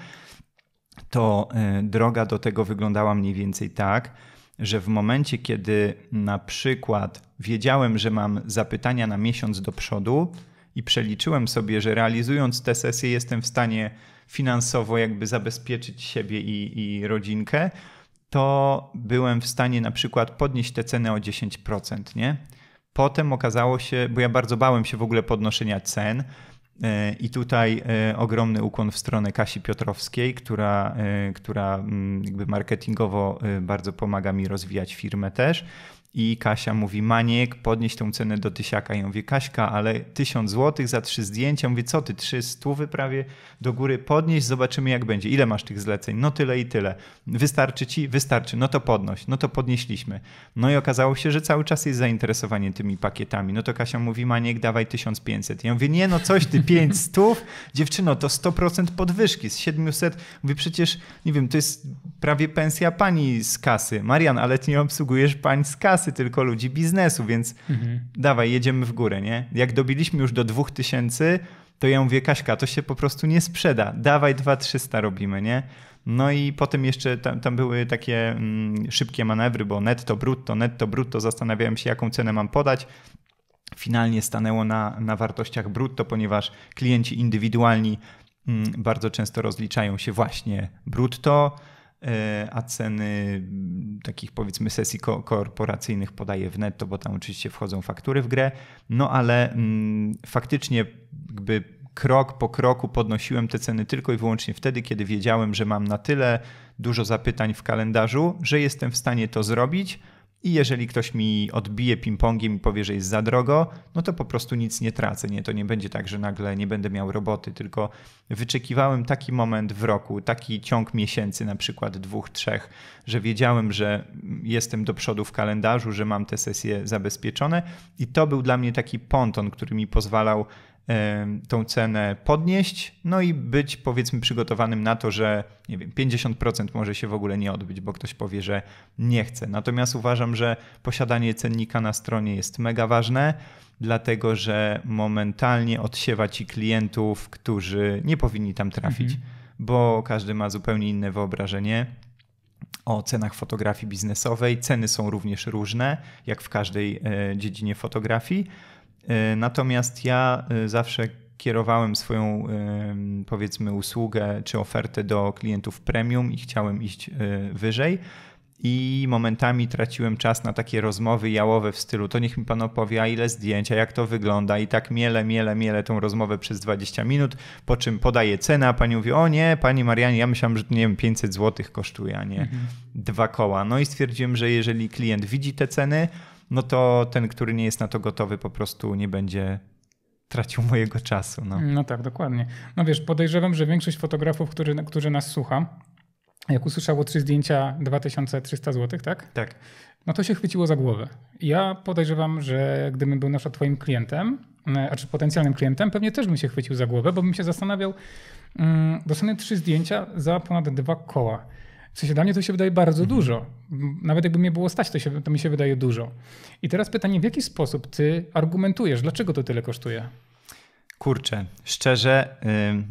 to e, droga do tego wyglądała mniej więcej tak, że w momencie, kiedy na przykład wiedziałem, że mam zapytania na miesiąc do przodu i przeliczyłem sobie, że realizując te sesje jestem w stanie finansowo jakby zabezpieczyć siebie i, i rodzinkę, to byłem w stanie na przykład podnieść te ceny o 10%, nie? Potem okazało się, bo ja bardzo bałem się w ogóle podnoszenia cen, e, i tutaj e, ogromny ukłon w stronę Kasi Piotrowskiej, która, e, która mm, jakby marketingowo bardzo pomaga mi rozwijać firmę też. I Kasia mówi, Maniek, podnieś tą cenę do tysiaka. I on mówi, Kaśka, ale tysiąc złotych za trzy zdjęcia. Mówię, co ty, trzy stówy prawie do góry podnieś, zobaczymy jak będzie. Ile masz tych zleceń? No tyle i tyle. Wystarczy ci? Wystarczy. No to podnoś. No to podnieśliśmy. No i okazało się, że cały czas jest zainteresowanie tymi pakietami. No to Kasia mówi, Maniek, dawaj 1500. Ja mówię, nie no, coś ty, pięć <laughs> stów? Dziewczyno, to 100% podwyżki z 700. Mówię, przecież, nie wiem, to jest prawie pensja pani z kasy. Marian, ale ty nie obsługujesz pań z kasy kasy, tylko ludzi biznesu, więc mhm. dawaj, jedziemy w górę, nie? Jak dobiliśmy już do 2000, to ja mówię, Kaśka, to się po prostu nie sprzeda, dawaj 2300 robimy, nie? No i potem jeszcze tam, tam były takie mm, szybkie manewry, bo netto, brutto, netto, brutto, zastanawiałem się, jaką cenę mam podać. Finalnie stanęło na, na wartościach brutto, ponieważ klienci indywidualni mm, bardzo często rozliczają się właśnie brutto, E, a ceny mm, takich powiedzmy sesji ko korporacyjnych podaje w netto, bo tam oczywiście wchodzą faktury w grę. No ale mm, faktycznie jakby krok po kroku podnosiłem te ceny tylko i wyłącznie wtedy, kiedy wiedziałem, że mam na tyle dużo zapytań w kalendarzu, że jestem w stanie to zrobić i jeżeli ktoś mi odbije ping-pongiem i powie, że jest za drogo, no to po prostu nic nie tracę. Nie, to nie będzie tak, że nagle nie będę miał roboty, tylko wyczekiwałem taki moment w roku, taki ciąg miesięcy, na przykład dwóch, trzech, że wiedziałem, że jestem do przodu w kalendarzu, że mam te sesje zabezpieczone, i to był dla mnie taki ponton, który mi pozwalał tą cenę podnieść, no i być powiedzmy przygotowanym na to, że nie wiem, 50% może się w ogóle nie odbyć, bo ktoś powie, że nie chce. Natomiast uważam, że posiadanie cennika na stronie jest mega ważne, dlatego że momentalnie odsiewa ci klientów, którzy nie powinni tam trafić, mhm. bo każdy ma zupełnie inne wyobrażenie o cenach fotografii biznesowej. Ceny są również różne, jak w każdej e, dziedzinie fotografii. E, natomiast ja e, zawsze kierowałem swoją, e, powiedzmy, usługę czy ofertę do klientów premium i chciałem iść wyżej. I momentami traciłem czas na takie rozmowy jałowe w stylu: to niech mi pan opowie, a ile zdjęcia, jak to wygląda. I tak miele, miele, miele tą rozmowę przez 20 minut, po czym podaję cenę, a pani mówi: O nie, pani Marianie, ja myślałem, że nie wiem, 500 zł kosztuje, a nie mhm. dwa koła. No i stwierdziłem, że jeżeli klient widzi te ceny, no to ten, który nie jest na to gotowy, po prostu nie będzie tracił <laughs> mojego czasu. No, no tak, dokładnie. No wiesz, podejrzewam, że większość fotografów, który, którzy nas słucha, jak usłyszało trzy zdjęcia 2300 zł, tak? Tak. No to się chwyciło za głowę. Ja podejrzewam, że gdybym był nasz przykład twoim klientem, e, a czy potencjalnym klientem, pewnie też bym się chwycił za głowę, bo bym się zastanawiał, mm, dostanę trzy zdjęcia za ponad dwa koła. Co się dla mnie to się wydaje bardzo mhm. dużo. Nawet jakby mnie było stać, to, się, to mi się wydaje dużo. I teraz pytanie, w jaki sposób ty argumentujesz, dlaczego to tyle kosztuje? Kurczę, szczerze,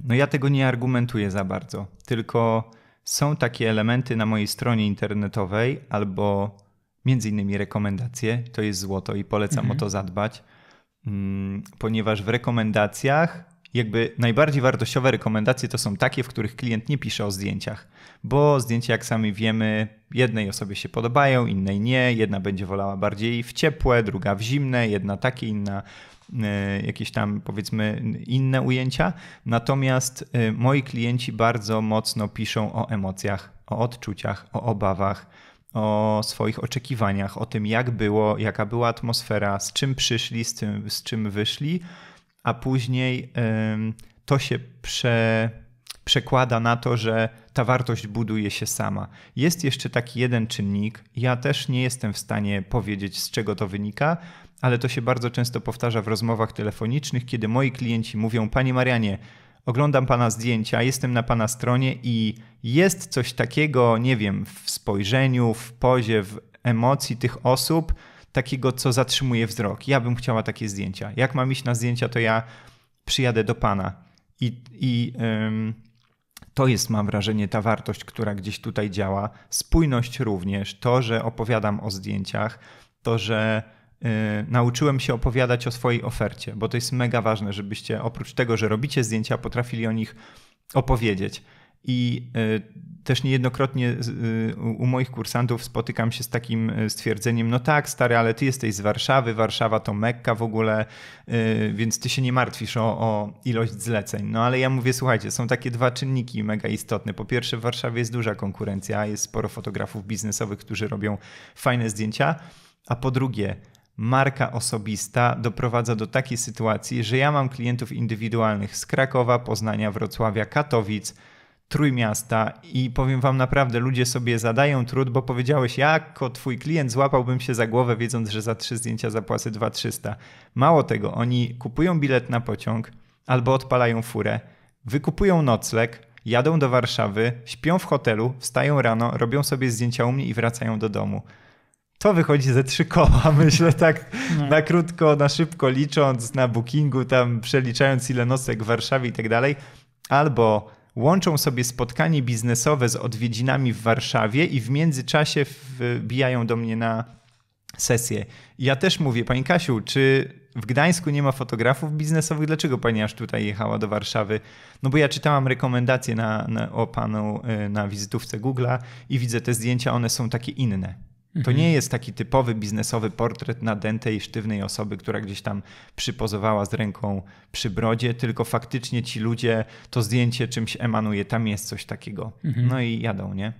no ja tego nie argumentuję za bardzo, tylko są takie elementy na mojej stronie internetowej albo między innymi rekomendacje, to jest złoto i polecam mhm. o to zadbać, ponieważ w rekomendacjach jakby najbardziej wartościowe rekomendacje to są takie, w których klient nie pisze o zdjęciach, bo zdjęcia, jak sami wiemy, jednej osobie się podobają, innej nie, jedna będzie wolała bardziej w ciepłe, druga w zimne, jedna takie, inna e, jakieś tam powiedzmy inne ujęcia. Natomiast e, moi klienci bardzo mocno piszą o emocjach, o odczuciach, o obawach, o swoich oczekiwaniach, o tym jak było, jaka była atmosfera, z czym przyszli, z, tym, z czym wyszli a później to się prze, przekłada na to, że ta wartość buduje się sama. Jest jeszcze taki jeden czynnik. Ja też nie jestem w stanie powiedzieć, z czego to wynika, ale to się bardzo często powtarza w rozmowach telefonicznych, kiedy moi klienci mówią: Panie Marianie, oglądam Pana zdjęcia, jestem na Pana stronie i jest coś takiego, nie wiem, w spojrzeniu, w pozie, w emocji tych osób takiego, co zatrzymuje wzrok. Ja bym chciała takie zdjęcia. Jak mam iść na zdjęcia, to ja przyjadę do pana. I, i ym, to jest, mam wrażenie, ta wartość, która gdzieś tutaj działa. Spójność również, to, że opowiadam o zdjęciach, to, że y, nauczyłem się opowiadać o swojej ofercie, bo to jest mega ważne, żebyście oprócz tego, że robicie zdjęcia, potrafili o nich opowiedzieć i e, też niejednokrotnie e, u moich kursantów spotykam się z takim e, stwierdzeniem: No tak, stary, ale ty jesteś z Warszawy, Warszawa to Mekka w ogóle, więc ty się nie martwisz o, o, ilość zleceń. No ale ja mówię: Słuchajcie, są takie dwa czynniki mega istotne. Po pierwsze, w Warszawie jest duża konkurencja, jest sporo fotografów biznesowych, którzy robią fajne zdjęcia, a po drugie, marka osobista doprowadza do takiej sytuacji, że ja mam klientów indywidualnych z Krakowa, Poznania, Wrocławia, Katowic Trójmiasta i powiem wam naprawdę, ludzie sobie zadają trud, bo powiedziałeś, jako twój klient złapałbym się za głowę, wiedząc, że za trzy zdjęcia zapłacę 2300. Mało tego, oni kupują bilet na pociąg albo odpalają furę, wykupują nocleg, jadą do Warszawy, śpią w hotelu, wstają rano, robią sobie zdjęcia u mnie i wracają do domu. To wychodzi ze trzy koła, <laughs> myślę tak no. na krótko, na szybko licząc, na bookingu, tam przeliczając ile nocleg w Warszawie i tak dalej. Albo łączą sobie spotkanie biznesowe z odwiedzinami w Warszawie i w międzyczasie wbijają do mnie na sesję. Ja też mówię, Pani Kasiu, czy w Gdańsku nie ma fotografów biznesowych? Dlaczego Pani aż tutaj jechała do Warszawy? No bo ja czytałam rekomendacje na, na o Panu y, na wizytówce Google'a i widzę te zdjęcia, one są takie inne. To nie mhm. jest taki typowy biznesowy portret nadętej, sztywnej osoby, która gdzieś tam przypozowała z ręką przy brodzie, tylko faktycznie ci ludzie, to zdjęcie czymś emanuje, tam jest coś takiego. Mhm. No i jadą, nie?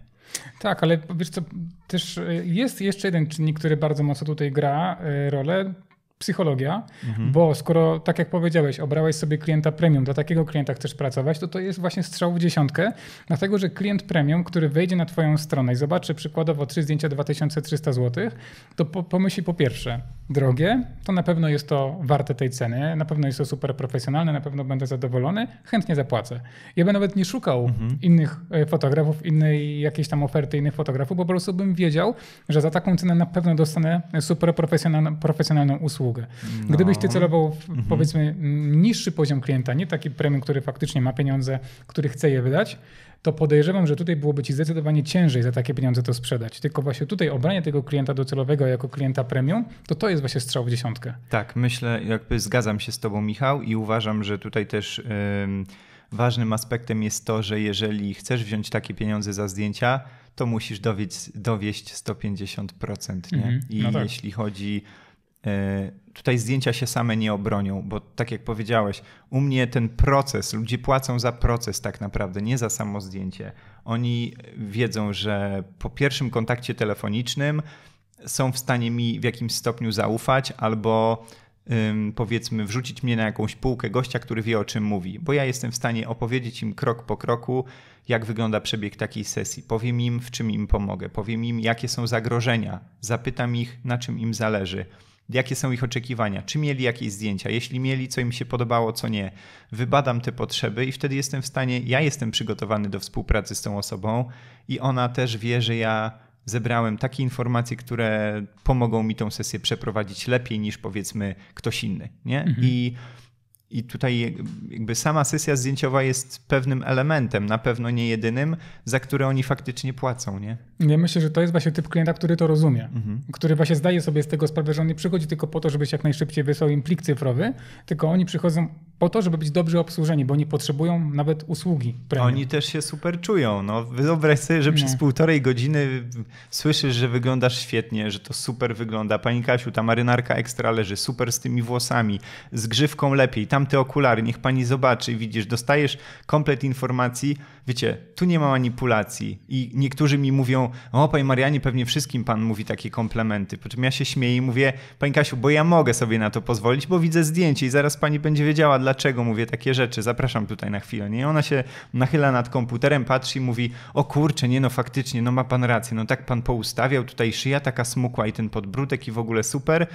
Tak, ale wiesz co, też e, jest jeszcze jeden czynnik, który bardzo mocno tutaj gra e, rolę, psychologia, mhm. bo skoro, tak jak powiedziałeś, obrałeś sobie klienta premium, dla takiego klienta chcesz pracować, to to jest właśnie strzał w dziesiątkę, dlatego że klient premium, który wejdzie na Twoją stronę i zobaczy przykładowo trzy zdjęcia 2300 zł, to po, pomyśli po pierwsze, drogie, to na pewno jest to warte tej ceny, na pewno jest to super profesjonalne, na pewno będę zadowolony, chętnie zapłacę. Ja bym nawet nie szukał mhm. innych e, fotografów, innej jakiejś tam oferty innych fotografów, bo po prostu bym wiedział, że za taką cenę na pewno dostanę super profesjonalną, profesjonalną usługę usługę. Gdybyś ty no. celował w, mhm. powiedzmy niższy poziom klienta, nie taki premium, który faktycznie ma pieniądze, który chce je wydać, to podejrzewam, że tutaj byłoby ci zdecydowanie ciężej za takie pieniądze to sprzedać. Tylko właśnie tutaj obranie tego klienta docelowego jako klienta premium, to to jest właśnie strzał w dziesiątkę. Tak, myślę, jakby zgadzam się z tobą Michał i uważam, że tutaj też... Yy ważnym aspektem jest to, że jeżeli chcesz wziąć takie pieniądze za zdjęcia, to musisz dowieść, dowieść 150%. Nie? Mm -hmm. I no tak. jeśli chodzi E, tutaj zdjęcia się same nie obronią, bo tak jak powiedziałeś, u mnie ten proces, ludzie płacą za proces tak naprawdę, nie za samo zdjęcie. Oni wiedzą, że po pierwszym kontakcie telefonicznym są w stanie mi w jakimś stopniu zaufać albo powiedzmy, wrzucić mnie na jakąś półkę gościa, który wie o czym mówi, bo ja jestem w stanie opowiedzieć im krok po kroku, jak wygląda przebieg takiej sesji. Powiem im, w czym im pomogę, powiem im, jakie są zagrożenia, zapytam ich, na czym im zależy jakie są ich oczekiwania, czy mieli jakieś zdjęcia, jeśli mieli, co im się podobało, co nie. Wybadam te potrzeby i wtedy jestem w stanie, ja jestem przygotowany do współpracy z tą osobą i ona też wie, że ja zebrałem takie informacje, które pomogą mi tą sesję przeprowadzić lepiej niż powiedzmy ktoś inny. Nie? Mhm. I i tutaj jakby sama sesja zdjęciowa jest pewnym elementem, na pewno nie jedynym, za które oni faktycznie płacą, nie? Ja myślę, że to jest właśnie typ klienta, który to rozumie, mhm. który właśnie zdaje sobie z tego sprawę, że on nie przychodzi tylko po to, żebyś jak najszybciej wysłał im plik cyfrowy, tylko oni przychodzą po to, żeby być dobrze obsłużeni, bo oni potrzebują nawet usługi. Premium. Oni też się super czują. No, wyobraź sobie, że przez nie. półtorej godziny słyszysz, że wyglądasz świetnie, że to super wygląda. Pani Kasiu, ta marynarka ekstra leży, super z tymi włosami, z grzywką lepiej, tamte okulary, niech pani zobaczy, widzisz, dostajesz komplet informacji. Wiecie, tu nie ma manipulacji i niektórzy mi mówią, o, pani Marianie, pewnie wszystkim pan mówi takie komplementy. Po czym ja się śmieję i mówię, pani Kasiu, bo ja mogę sobie na to pozwolić, bo widzę zdjęcie i zaraz pani będzie wiedziała, dlaczego mówię takie rzeczy. Zapraszam tutaj na chwilę. Nie, ona się nachyla nad komputerem, patrzy i mówi, o kurczę, nie no faktycznie, no ma pan rację, no tak pan poustawiał, tutaj szyja taka smukła i ten podbródek i w ogóle super.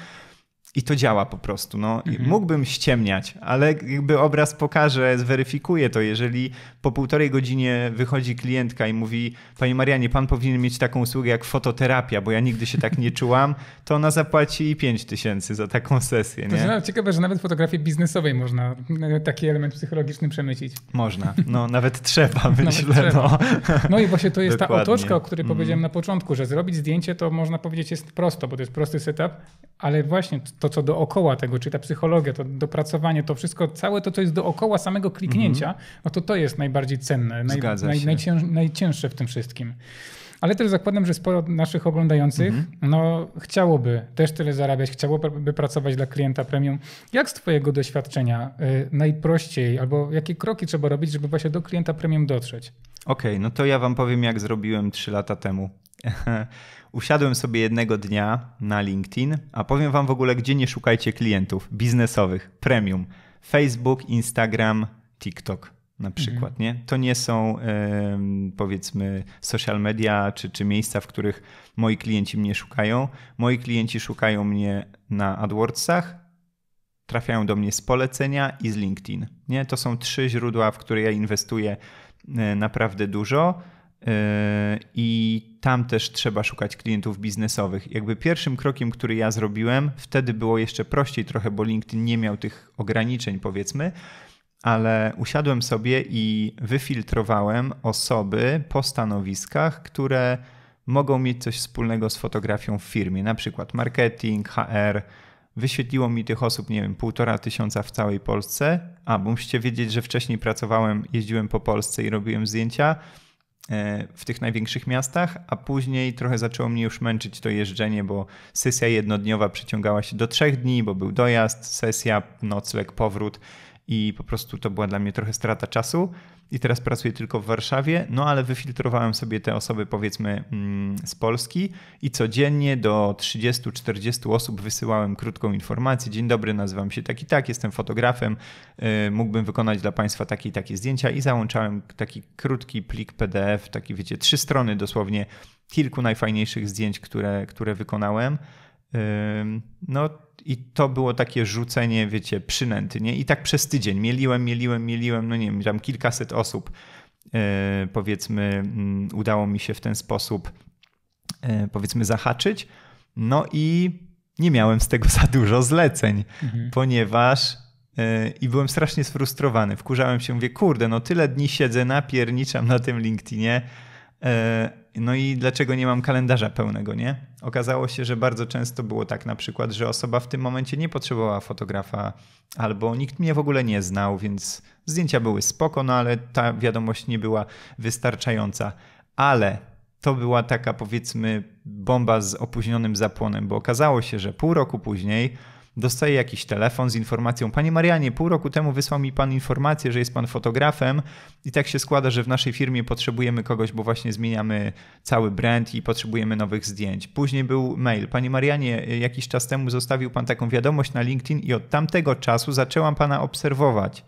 I to działa po prostu. No. Mhm. Mógłbym ściemniać, ale jakby obraz pokaże, zweryfikuje to. Jeżeli po półtorej godzinie wychodzi klientka i mówi: Panie Marianie, pan powinien mieć taką usługę jak fototerapia, bo ja nigdy się tak nie czułam, to ona zapłaci 5 tysięcy za taką sesję. To nie? ciekawe, że nawet w fotografii biznesowej można e, taki element psychologiczny przemycić. Można. No, nawet trzeba, <laughs> myślę. Nawet trzeba. No. no. i właśnie to jest Dokładnie. ta otoczka, o której mm. powiedziałem na początku, że zrobić zdjęcie to można powiedzieć jest prosto, bo to jest prosty setup, ale właśnie to to, co dookoła tego, czyli ta psychologia, to dopracowanie, to wszystko, całe to, co jest dookoła samego kliknięcia, mm -hmm. no to to jest najbardziej cenne, naj, naj, najcięższe w tym wszystkim. Ale też zakładam, że sporo naszych oglądających mm -hmm. no, chciałoby też tyle zarabiać, chciałoby pracować dla klienta premium. Jak z Twojego doświadczenia y, najprościej, albo jakie kroki trzeba robić, żeby właśnie do klienta premium dotrzeć? Okej, okay, no to ja Wam powiem, jak zrobiłem 3 lata temu. <laughs> Usiadłem sobie jednego dnia na LinkedIn, a powiem wam w ogóle, gdzie nie szukajcie klientów biznesowych, premium. Facebook, Instagram, TikTok na mhm. przykład, mhm. nie? To nie są powiedzmy social media czy, czy miejsca, w których moi klienci mnie szukają. Moi klienci szukają mnie na AdWordsach, trafiają do mnie z polecenia i z LinkedIn. Nie? To są trzy źródła, w które ja inwestuję e, naprawdę dużo. E, i tam też trzeba szukać klientów biznesowych. Jakby pierwszym krokiem, który ja zrobiłem, wtedy było jeszcze prościej trochę, bo LinkedIn nie miał tych ograniczeń, powiedzmy, ale usiadłem sobie i wyfiltrowałem osoby po stanowiskach, które mogą mieć coś wspólnego z fotografią w firmie, na przykład marketing, HR. Wyświetliło mi tych osób, nie wiem, półtora tysiąca w całej Polsce. A, bo musicie wiedzieć, że wcześniej pracowałem, jeździłem po Polsce i robiłem zdjęcia E, w tych największych miastach, a później trochę zaczęło mnie już męczyć to jeżdżenie, bo sesja jednodniowa przeciągała się do trzech dni, bo był dojazd, sesja, nocleg, powrót i po prostu to była dla mnie trochę strata czasu i teraz pracuję tylko w Warszawie, no ale wyfiltrowałem sobie te osoby powiedzmy mm, z Polski i codziennie do 30-40 osób wysyłałem krótką informację. Dzień dobry, nazywam się tak i tak, jestem fotografem, y, mógłbym wykonać dla Państwa takie i takie zdjęcia i załączałem taki krótki plik PDF, taki wiecie, trzy strony dosłownie kilku najfajniejszych zdjęć, które, które wykonałem. No i to było takie rzucenie, wiecie, przynęty, nie? I tak przez tydzień mieliłem, mieliłem, mieliłem, no nie wiem, tam kilkaset osób e, powiedzmy mm, udało mi się w ten sposób e, powiedzmy zahaczyć. No i nie miałem z tego <laughs> za dużo zleceń, mhm. ponieważ e, i byłem strasznie sfrustrowany. Wkurzałem się, mówię, kurde, no tyle dni siedzę, napierniczam na tym LinkedInie, no i dlaczego nie mam kalendarza pełnego, nie? Okazało się, że bardzo często było tak na przykład, że osoba w tym momencie nie potrzebowała fotografa albo nikt mnie w ogóle nie znał, więc zdjęcia były spoko, no ale ta wiadomość nie była wystarczająca. Ale to była taka powiedzmy bomba z opóźnionym zapłonem, bo okazało się, że pół roku później dostaję jakiś telefon z informacją: Panie Marianie, pół roku temu wysłał mi pan informację, że jest pan fotografem, i tak się składa, że w naszej firmie potrzebujemy kogoś, bo właśnie zmieniamy cały brand i potrzebujemy nowych zdjęć. Później był mail: Panie Marianie, jakiś czas temu zostawił pan taką wiadomość na LinkedIn, i od tamtego czasu zaczęłam pana obserwować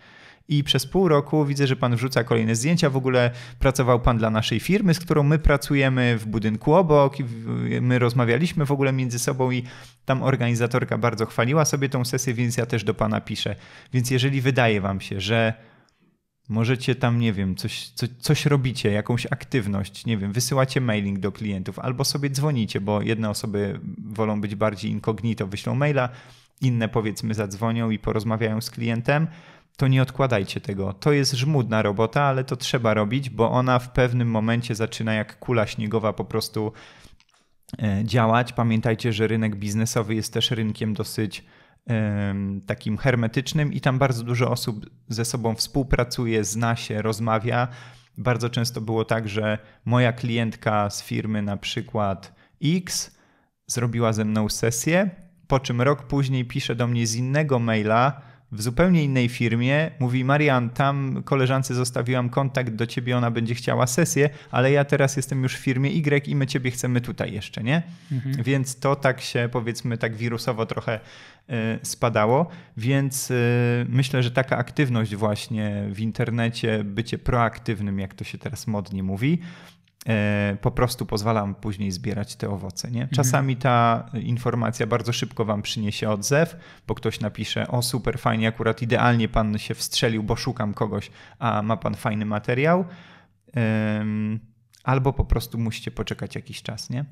i przez pół roku widzę, że pan wrzuca kolejne zdjęcia. W ogóle pracował pan dla naszej firmy, z którą my pracujemy w budynku obok i my rozmawialiśmy w ogóle między sobą i tam organizatorka bardzo chwaliła sobie tą sesję, więc ja też do pana piszę. Więc jeżeli wydaje wam się, że Możecie tam, nie wiem, coś, coś coś robicie, jakąś aktywność, nie wiem, wysyłacie mailing do klientów albo sobie dzwonicie, bo jedne osoby wolą być bardziej incognito, wyślą maila, inne powiedzmy zadzwonią i porozmawiają z klientem to nie odkładajcie tego. To jest żmudna robota, ale to trzeba robić, bo ona w pewnym momencie zaczyna jak kula śniegowa po prostu e, działać. Pamiętajcie, że rynek biznesowy jest też rynkiem dosyć takim hermetycznym i tam bardzo dużo osób ze sobą współpracuje, zna się, rozmawia. Bardzo często było tak, że moja klientka z firmy na przykład X zrobiła ze mną sesję, po czym rok później pisze do mnie z innego maila, w zupełnie innej firmie mówi Marian, tam koleżance zostawiłam kontakt do ciebie, ona będzie chciała sesję, ale ja teraz jestem już w firmie Y i my ciebie chcemy tutaj jeszcze, nie? Mhm. Więc to tak się powiedzmy tak wirusowo trochę y, spadało, więc y, myślę, że taka aktywność właśnie w internecie, bycie proaktywnym, jak to się teraz modnie mówi, E, po prostu pozwalam później zbierać te owoce. Nie? Mhm. Czasami ta informacja bardzo szybko wam przyniesie odzew, bo ktoś napisze: O, super, fajnie, akurat idealnie pan się wstrzelił, bo szukam kogoś, a ma pan fajny materiał. Albo po prostu musicie poczekać jakiś czas, nie?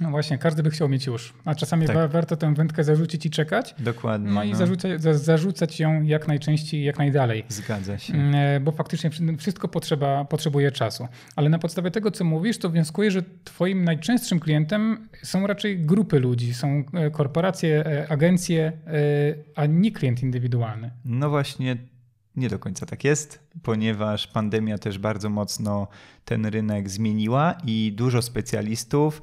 No właśnie, każdy by chciał mieć już, a czasami tak. warto tę wędkę zarzucić i czekać. Dokładnie. No i no. Zarzucać, zarzucać ją jak najczęściej, jak najdalej. Zgadza się. Mm, e, bo faktycznie wszystko potrzeba, potrzebuje czasu. Ale na podstawie tego, co mówisz, to wnioskuję, że twoim najczęstszym klientem są raczej grupy ludzi, są e, korporacje, e, agencje, a nie klient indywidualny. No właśnie, nie do końca tak jest, ponieważ pandemia też bardzo mocno ten rynek zmieniła i dużo specjalistów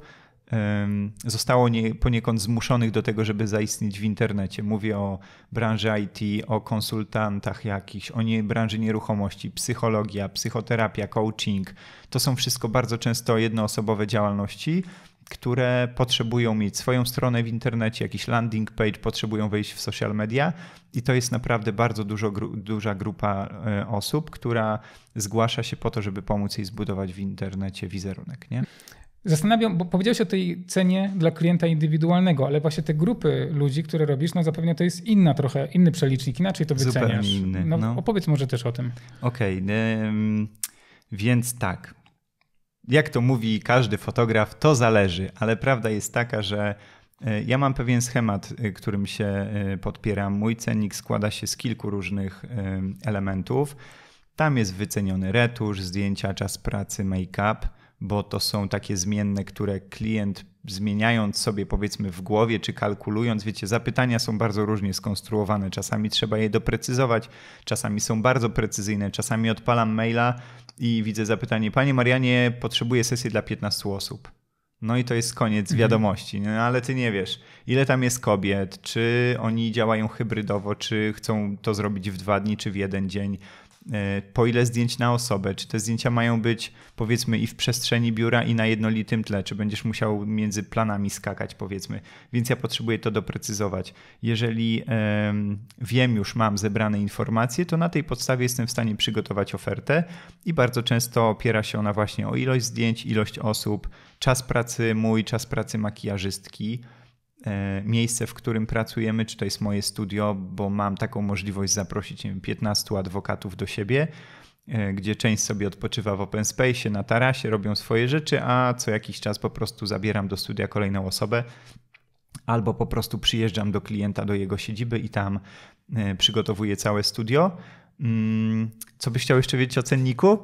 zostało nie, poniekąd zmuszonych do tego, żeby zaistnieć w internecie. Mówię o branży IT, o konsultantach jakichś, o nie, branży nieruchomości, psychologia, psychoterapia, coaching. To są wszystko bardzo często jednoosobowe działalności, które potrzebują mieć swoją stronę w internecie, jakiś landing page, potrzebują wejść w social media i to jest naprawdę bardzo dużo, duża grupa e, osób, która zgłasza się po to, żeby pomóc jej zbudować w internecie wizerunek. Nie? Zastanawiam, bo powiedziałeś o tej cenie dla klienta indywidualnego, ale właśnie te grupy ludzi, które robisz, no zapewne to jest inna trochę, inny przelicznik, inaczej to wyceniasz. Zupełnie inny. No, no. Opowiedz może też o tym. Okej, okay, więc tak. Jak to mówi każdy fotograf, to zależy, ale prawda jest taka, że e, ja mam pewien schemat, e, którym się e, podpieram. Mój cennik składa się z kilku różnych elementów. Tam jest wyceniony retusz, zdjęcia, czas pracy, make-up bo to są takie zmienne, które klient zmieniając sobie powiedzmy w głowie czy kalkulując, wiecie, zapytania są bardzo różnie skonstruowane. Czasami trzeba je doprecyzować, czasami są bardzo precyzyjne, czasami odpalam maila i widzę zapytanie: Panie Marianie, potrzebuję sesji dla 15 osób. No i to jest koniec mhm. wiadomości, no, ale ty nie wiesz, ile tam jest kobiet, czy oni działają hybrydowo, czy chcą to zrobić w dwa dni, czy w jeden dzień. E, po ile zdjęć na osobę, czy te zdjęcia mają być powiedzmy i w przestrzeni biura i na jednolitym tle, czy będziesz musiał między planami skakać powiedzmy, więc ja potrzebuję to doprecyzować. Jeżeli um, wiem już, mam zebrane informacje, to na tej podstawie jestem w stanie przygotować ofertę i bardzo często opiera się ona właśnie o ilość zdjęć, ilość osób, czas pracy mój, czas pracy makijażystki, E, miejsce, w którym pracujemy, czy to jest moje studio, bo mam taką możliwość zaprosić wiem, 15 adwokatów do siebie, e, gdzie część sobie odpoczywa w open space, na tarasie, robią swoje rzeczy, a co jakiś czas po prostu zabieram do studia kolejną osobę. Albo po prostu przyjeżdżam do klienta do jego siedziby i tam e, przygotowuję całe studio. Mm, co byś chciał jeszcze wiedzieć o cenniku?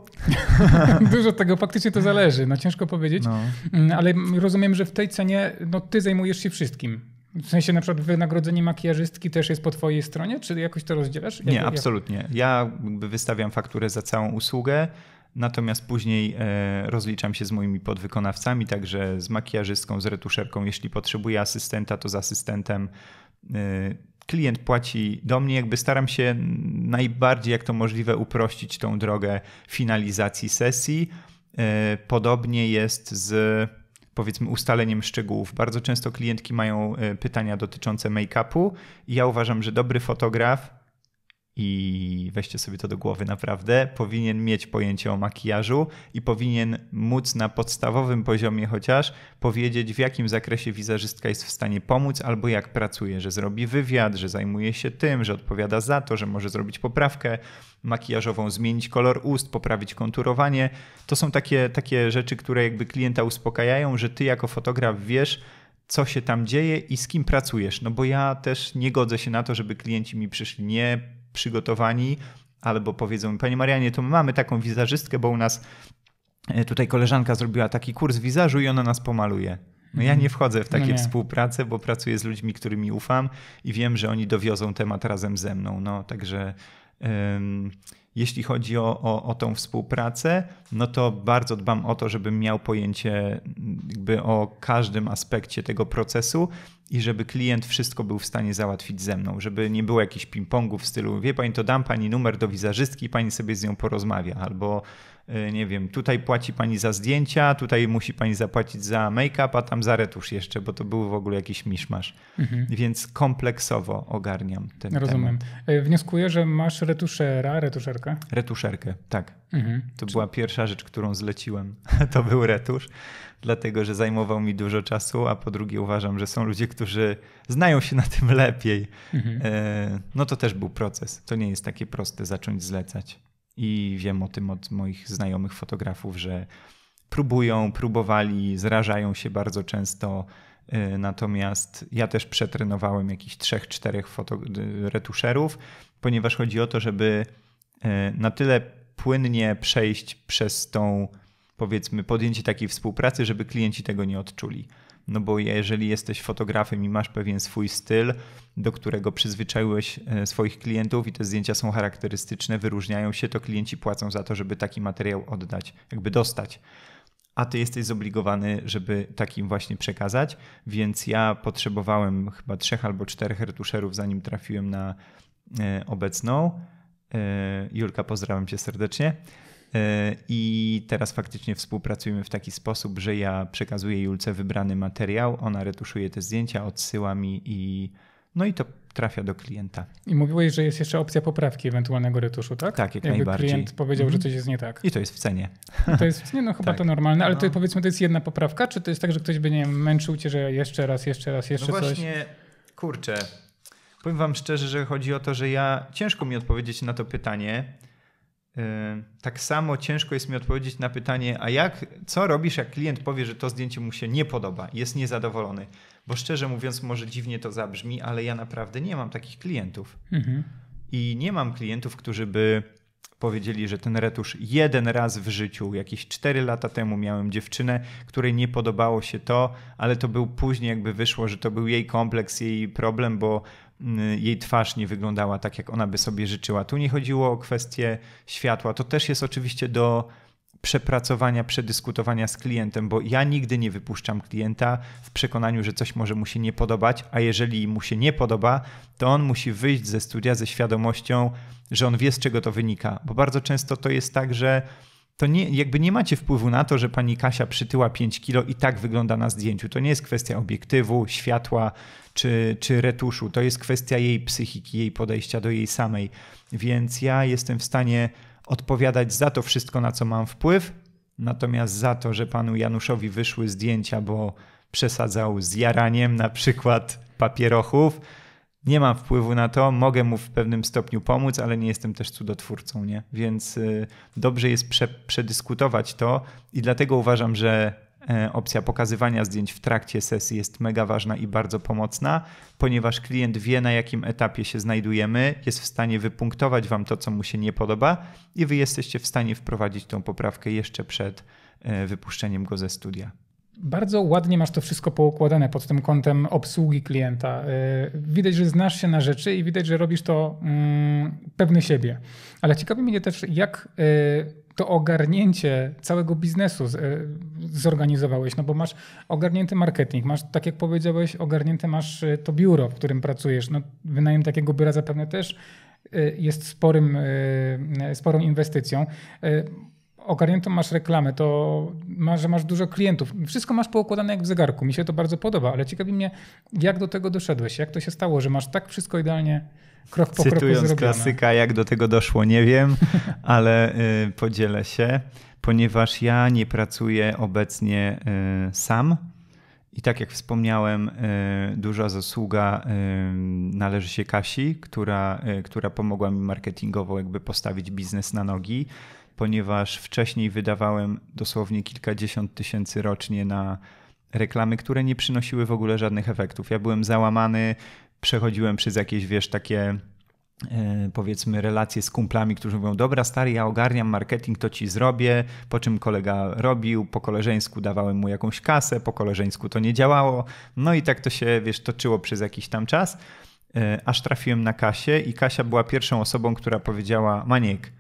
<laughs> Dużo tego, faktycznie to zależy, no ciężko powiedzieć, no. Mm, ale rozumiem, że w tej cenie no, ty zajmujesz się wszystkim. W sensie na przykład wynagrodzenie makijażystki też jest po twojej stronie, czy jakoś to rozdzielasz? Jak, Nie, absolutnie. Jak? Ja wystawiam fakturę za całą usługę, Natomiast później e, rozliczam się z moimi podwykonawcami, także z makijażystką, z retuszerką. Jeśli potrzebuję asystenta, to z asystentem. E, klient płaci do mnie, jakby staram się najbardziej jak to możliwe uprościć tą drogę finalizacji sesji. E, podobnie jest z powiedzmy ustaleniem szczegółów. Bardzo często klientki mają e, pytania dotyczące make-upu i ja uważam, że dobry fotograf i weźcie sobie to do głowy naprawdę, powinien mieć pojęcie o makijażu i powinien móc na podstawowym poziomie chociaż powiedzieć, w jakim zakresie wizerzystka jest w stanie pomóc albo jak pracuje, że zrobi wywiad, że zajmuje się tym, że odpowiada za to, że może zrobić poprawkę makijażową, zmienić kolor ust, poprawić konturowanie. To są takie, takie rzeczy, które jakby klienta uspokajają, że ty jako fotograf wiesz, co się tam dzieje i z kim pracujesz. No bo ja też nie godzę się na to, żeby klienci mi przyszli nie przygotowani, albo powiedzą, Panie Marianie, to my mamy taką wizerzystkę, bo u nas e, tutaj koleżanka zrobiła taki kurs wizażu i ona nas pomaluje. No ja nie mhm. wchodzę w takie no współprace, bo pracuję z ludźmi, którymi ufam i wiem, że oni dowiozą temat razem ze mną. No także. Jeśli chodzi o, o, o tą współpracę, no to bardzo dbam o to, żebym miał pojęcie jakby o każdym aspekcie tego procesu i żeby klient wszystko był w stanie załatwić ze mną, żeby nie było jakichś ping-pongów w stylu wie pani, to dam pani numer do wizerzystki, pani sobie z nią porozmawia albo y, nie wiem, tutaj płaci pani za zdjęcia, tutaj musi pani zapłacić za make-up, a tam za retusz jeszcze, bo to był w ogóle jakiś miszmasz. Mhm. Więc kompleksowo ogarniam ten Rozumiem. Temat. Y, wnioskuję, że masz retuszera, retuszerkę Retuszerkę? Retuszerkę, tak. Mhm. To Czy... była pierwsza rzecz, którą zleciłem. <laughs> to był retusz, dlatego że zajmował mi dużo czasu, a po drugie uważam, że są ludzie, którzy znają się na tym lepiej. Mhm. E, no to też był proces. To nie jest takie proste zacząć zlecać. I wiem o tym od moich znajomych fotografów, że próbują, próbowali, zrażają się bardzo często. E, natomiast ja też przetrenowałem jakichś trzech, czterech retuszerów, ponieważ chodzi o to, żeby E, na tyle płynnie przejść przez tą, powiedzmy, podjęcie takiej współpracy, żeby klienci tego nie odczuli. No bo jeżeli jesteś fotografem i masz pewien swój styl, do którego przyzwyczaiłeś e, swoich klientów i te zdjęcia są charakterystyczne, wyróżniają się, to klienci płacą za to, żeby taki materiał oddać, jakby dostać. A ty jesteś zobligowany, żeby takim właśnie przekazać, więc ja potrzebowałem chyba trzech albo czterech retuszerów, zanim trafiłem na e, obecną E, Julka, pozdrawiam cię serdecznie. E, I teraz faktycznie współpracujemy w taki sposób, że ja przekazuję Julce wybrany materiał, ona retuszuje te zdjęcia, odsyła mi i no i to trafia do klienta. I mówiłeś, że jest jeszcze opcja poprawki ewentualnego retuszu, tak? Tak, jak Jakby najbardziej. klient powiedział, że mhm. coś jest nie tak. I to jest w cenie. I to jest w cenie, no chyba tak. to normalne, ale no. to powiedzmy to jest jedna poprawka, czy to jest tak, że ktoś by, nie wiem, męczył cię, że jeszcze raz, jeszcze raz, jeszcze no coś? właśnie, kurczę, Powiem wam szczerze, że chodzi o to, że ja ciężko mi odpowiedzieć na to pytanie. Y, tak samo ciężko jest mi odpowiedzieć na pytanie, a jak, co robisz, jak klient powie, że to zdjęcie mu się nie podoba, jest niezadowolony? Bo szczerze mówiąc, może dziwnie to zabrzmi, ale ja naprawdę nie mam takich klientów. Mhm. I nie mam klientów, którzy by powiedzieli, że ten retusz jeden raz w życiu, jakieś 4 lata temu miałem dziewczynę, której nie podobało się to, ale to był później jakby wyszło, że to był jej kompleks, jej problem, bo Y, jej twarz nie wyglądała tak, jak ona by sobie życzyła. Tu nie chodziło o kwestię światła. To też jest oczywiście do przepracowania, przedyskutowania z klientem, bo ja nigdy nie wypuszczam klienta w przekonaniu, że coś może mu się nie podobać, a jeżeli mu się nie podoba, to on musi wyjść ze studia ze świadomością, że on wie z czego to wynika, bo bardzo często to jest tak, że to nie, jakby nie macie wpływu na to, że pani Kasia przytyła 5 kilo i tak wygląda na zdjęciu. To nie jest kwestia obiektywu, światła czy, czy retuszu. To jest kwestia jej psychiki, jej podejścia do jej samej. Więc ja jestem w stanie odpowiadać za to wszystko, na co mam wpływ. Natomiast za to, że panu Januszowi wyszły zdjęcia, bo przesadzał z jaraniem na przykład papierochów, nie mam wpływu na to, mogę mu w pewnym stopniu pomóc, ale nie jestem też cudotwórcą, nie? Więc y, dobrze jest prze, przedyskutować to i dlatego uważam, że e, opcja pokazywania zdjęć w trakcie sesji jest mega ważna i bardzo pomocna, ponieważ klient wie, na jakim etapie się znajdujemy, jest w stanie wypunktować wam to, co mu się nie podoba, i wy jesteście w stanie wprowadzić tą poprawkę jeszcze przed e, wypuszczeniem go ze studia. Bardzo ładnie masz to wszystko poukładane pod tym kątem obsługi klienta. Y, widać, że znasz się na rzeczy i widać, że robisz to mm, pewny siebie. Ale ciekawi mnie też, jak y, to ogarnięcie całego biznesu y, zorganizowałeś, no bo masz ogarnięty marketing, masz, tak jak powiedziałeś, ogarnięte masz to biuro, w którym pracujesz. No, wynajem takiego biura zapewne też jest sporym, sporą inwestycją ogarniętą masz reklamę, to masz, że masz dużo klientów. Wszystko masz poukładane jak w zegarku. Mi się to bardzo podoba, ale ciekawi mnie, jak do tego doszedłeś? Jak to się stało, że masz tak wszystko idealnie krok po Cytując kroku zrobione? klasyka, jak do tego doszło, nie wiem, <laughs> ale y, podzielę się, ponieważ ja nie pracuję obecnie y, sam. I tak jak wspomniałem, y, duża zasługa y, należy się Kasi, która, y, która pomogła mi marketingowo jakby postawić biznes na nogi ponieważ wcześniej wydawałem dosłownie kilkadziesiąt tysięcy rocznie na reklamy, które nie przynosiły w ogóle żadnych efektów. Ja byłem załamany, przechodziłem przez jakieś, wiesz, takie e, powiedzmy relacje z kumplami, którzy mówią, dobra stary, ja ogarniam marketing, to ci zrobię, po czym kolega robił, po koleżeńsku dawałem mu jakąś kasę, po koleżeńsku to nie działało, no i tak to się, wiesz, toczyło przez jakiś tam czas, e, aż trafiłem na Kasię i Kasia była pierwszą osobą, która powiedziała, Maniek,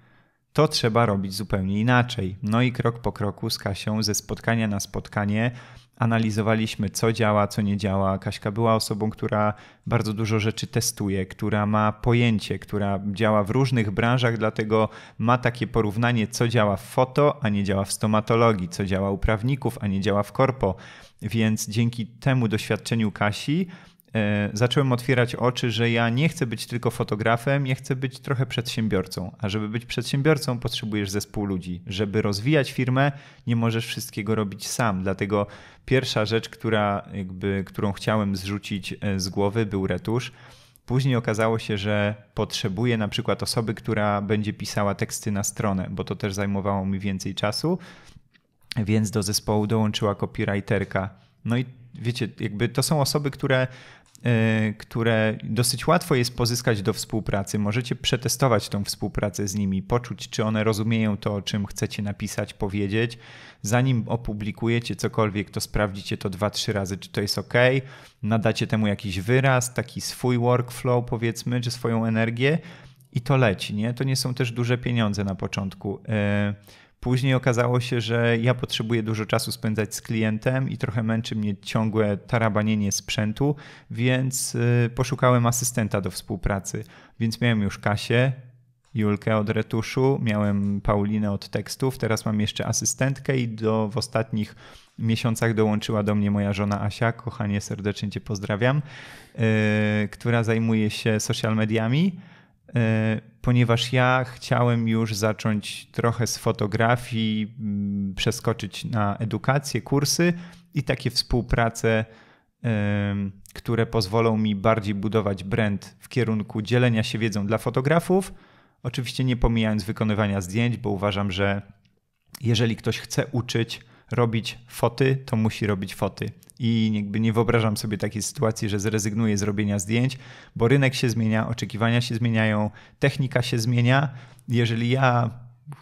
to trzeba robić zupełnie inaczej. No i krok po kroku z Kasią ze spotkania na spotkanie analizowaliśmy, co działa, co nie działa. Kaśka była osobą, która bardzo dużo rzeczy testuje, która ma pojęcie, która działa w różnych branżach, dlatego ma takie porównanie, co działa w foto, a nie działa w stomatologii, co działa u prawników, a nie działa w korpo. Więc dzięki temu doświadczeniu Kasi E, zacząłem otwierać oczy, że ja nie chcę być tylko fotografem, ja chcę być trochę przedsiębiorcą. A żeby być przedsiębiorcą, potrzebujesz zespół ludzi. Żeby rozwijać firmę, nie możesz wszystkiego robić sam. Dlatego pierwsza rzecz, która, jakby, którą chciałem zrzucić e, z głowy, był retusz. Później okazało się, że potrzebuję na przykład osoby, która będzie pisała teksty na stronę, bo to też zajmowało mi więcej czasu. Więc do zespołu dołączyła copywriterka. No i wiecie, jakby to są osoby, które e, które dosyć łatwo jest pozyskać do współpracy. Możecie przetestować tą współpracę z nimi, poczuć, czy one rozumieją to, o czym chcecie napisać, powiedzieć. Zanim opublikujecie cokolwiek, to sprawdzicie to dwa, trzy razy, czy to jest ok. Nadacie temu jakiś wyraz, taki swój workflow, powiedzmy, czy swoją energię i to leci, nie? To nie są też duże pieniądze na początku. Yy Później okazało się, że ja potrzebuję dużo czasu spędzać z klientem i trochę męczy mnie ciągłe tarabanienie sprzętu, więc y, poszukałem asystenta do współpracy. Więc miałem już Kasię, Julkę od retuszu, miałem Paulinę od tekstów, teraz mam jeszcze asystentkę i do, w ostatnich miesiącach dołączyła do mnie moja żona Asia, kochanie serdecznie Cię pozdrawiam, yy, która zajmuje się social mediami. E, ponieważ ja chciałem już zacząć trochę z fotografii, mm, przeskoczyć na edukację, kursy i takie współprace, e, które pozwolą mi bardziej budować brand w kierunku dzielenia się wiedzą dla fotografów. Oczywiście nie pomijając wykonywania zdjęć, bo uważam, że jeżeli ktoś chce uczyć, robić foty, to musi robić foty. I jakby nie wyobrażam sobie takiej sytuacji, że zrezygnuję z robienia zdjęć, bo rynek się zmienia, oczekiwania się zmieniają, technika się zmienia. Jeżeli ja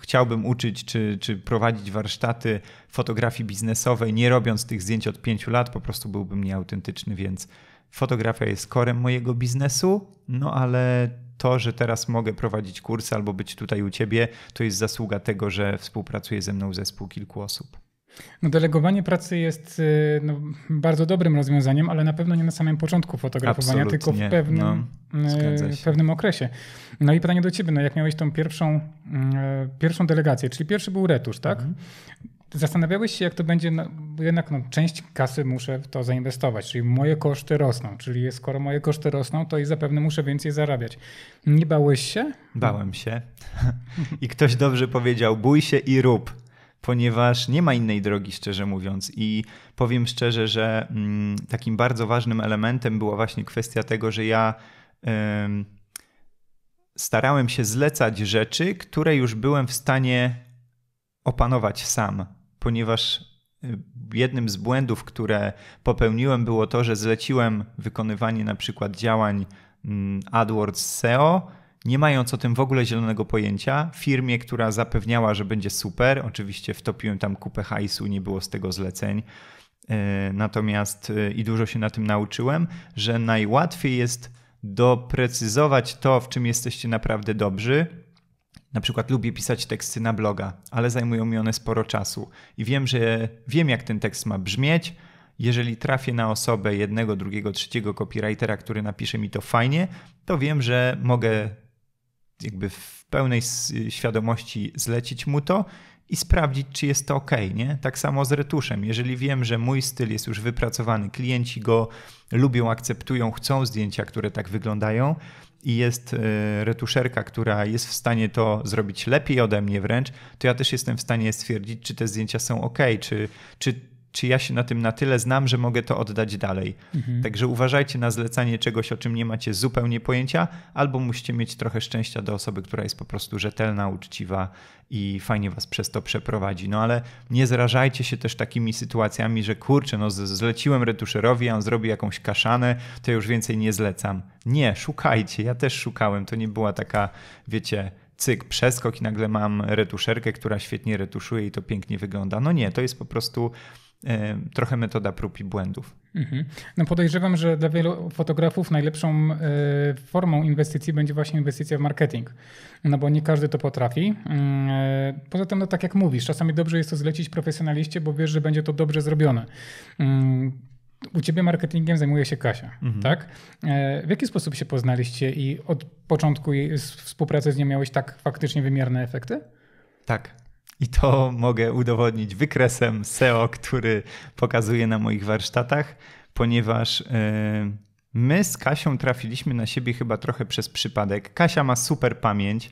chciałbym uczyć czy, czy prowadzić warsztaty fotografii biznesowej, nie robiąc tych zdjęć od pięciu lat, po prostu byłbym nieautentyczny, więc fotografia jest korem mojego biznesu, no ale to, że teraz mogę prowadzić kursy albo być tutaj u ciebie, to jest zasługa tego, że współpracuje ze mną zespół kilku osób. No delegowanie pracy jest y, no, bardzo dobrym rozwiązaniem, ale na pewno nie na samym początku fotografowania, Absolutnie. tylko w no, pewnym, no, w pewnym okresie. No i pytanie do ciebie, no jak miałeś tą pierwszą, y, pierwszą delegację, czyli pierwszy był retusz, tak? Mhm. Zastanawiałeś się, jak to będzie, no, bo jednak no, część kasy muszę w to zainwestować, czyli moje koszty rosną, czyli skoro moje koszty rosną, to i zapewne muszę więcej zarabiać. Nie bałeś się? Bałem się. <laughs> I ktoś dobrze powiedział, bój się i rób ponieważ nie ma innej drogi, szczerze mówiąc. I powiem szczerze, że mm, takim bardzo ważnym elementem była właśnie kwestia tego, że ja. starałem się zlecać rzeczy, które już byłem w stanie opanować sam, ponieważ y, jednym z błędów, które popełniłem, było to, że zleciłem wykonywanie na przykład działań mm, AdWords SEO nie mając o tym w ogóle zielonego pojęcia, firmie, która zapewniała, że będzie super, oczywiście wtopiłem tam kupę hajsu, nie było z tego zleceń. E, natomiast e, i dużo się na tym nauczyłem, że najłatwiej jest doprecyzować to, w czym jesteście naprawdę dobrzy. Na przykład lubię pisać teksty na bloga, ale zajmują mi one sporo czasu i wiem, że wiem, jak ten tekst ma brzmieć. Jeżeli trafię na osobę jednego, drugiego, trzeciego copywritera, który napisze mi to fajnie, to wiem, że mogę jakby w pełnej świadomości zlecić mu to i sprawdzić, czy jest to ok. Nie? Tak samo z retuszem. Jeżeli wiem, że mój styl jest już wypracowany, klienci go lubią, akceptują, chcą zdjęcia, które tak wyglądają, i jest e, retuszerka, która jest w stanie to zrobić lepiej ode mnie wręcz, to ja też jestem w stanie stwierdzić, czy te zdjęcia są ok, czy, czy czy ja się na tym na tyle znam, że mogę to oddać dalej. Mhm. Także uważajcie na zlecanie czegoś, o czym nie macie zupełnie pojęcia, albo musicie mieć trochę szczęścia do osoby, która jest po prostu rzetelna, uczciwa i fajnie was przez to przeprowadzi. No ale nie zrażajcie się też takimi sytuacjami, że kurczę, no zleciłem retuszerowi, a on zrobi jakąś kaszanę, to już więcej nie zlecam. Nie, szukajcie, ja też szukałem, to nie była taka, wiecie, cyk, przeskok i nagle mam retuszerkę, która świetnie retuszuje i to pięknie wygląda. No nie, to jest po prostu trochę metoda prób i błędów. Mhm. No podejrzewam, że dla wielu fotografów najlepszą e, formą inwestycji będzie właśnie inwestycja w marketing, no bo nie każdy to potrafi. Mm, e, poza tym, no tak jak mówisz, czasami dobrze jest to zlecić profesjonaliście, bo wiesz, że będzie to dobrze zrobione. Mm, u ciebie marketingiem zajmuje się Kasia, mhm. tak? E, w jaki sposób się poznaliście i od początku współpracy z nią miałeś tak faktycznie wymierne efekty? Tak. I to mogę udowodnić wykresem SEO, który pokazuję na moich warsztatach, ponieważ e, my z Kasią trafiliśmy na siebie chyba trochę przez przypadek. Kasia ma super pamięć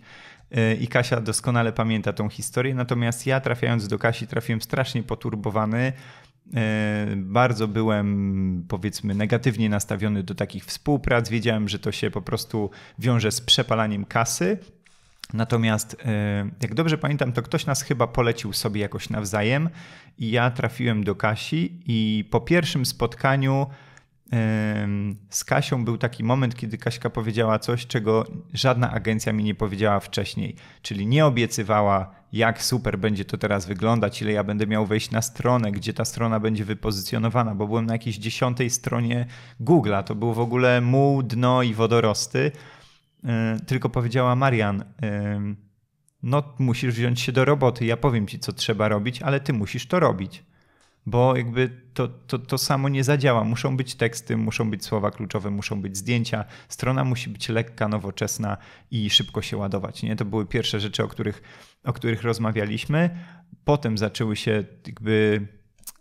e, i Kasia doskonale pamięta tą historię, natomiast ja trafiając do Kasi trafiłem strasznie poturbowany. E, bardzo byłem, powiedzmy, negatywnie nastawiony do takich współprac. Wiedziałem, że to się po prostu wiąże z przepalaniem kasy, Natomiast e, jak dobrze pamiętam, to ktoś nas chyba polecił sobie jakoś nawzajem i ja trafiłem do Kasi i po pierwszym spotkaniu z Kasią był taki moment, kiedy Kaśka powiedziała coś, czego żadna agencja mi nie powiedziała wcześniej, czyli nie obiecywała, jak super będzie to teraz wyglądać, ile ja będę miał wejść na stronę, gdzie ta strona będzie wypozycjonowana, bo byłem na jakiejś dziesiątej stronie Google'a, to był w ogóle muł, dno i wodorosty E, tylko powiedziała Marian, e, no musisz wziąć się do roboty, ja powiem ci, co trzeba robić, ale ty musisz to robić. Bo jakby to, to, to samo nie zadziała. Muszą być teksty, muszą być słowa kluczowe, muszą być zdjęcia. Strona musi być lekka, nowoczesna i szybko się ładować. Nie? To były pierwsze rzeczy, o których, o których rozmawialiśmy. Potem zaczęły się jakby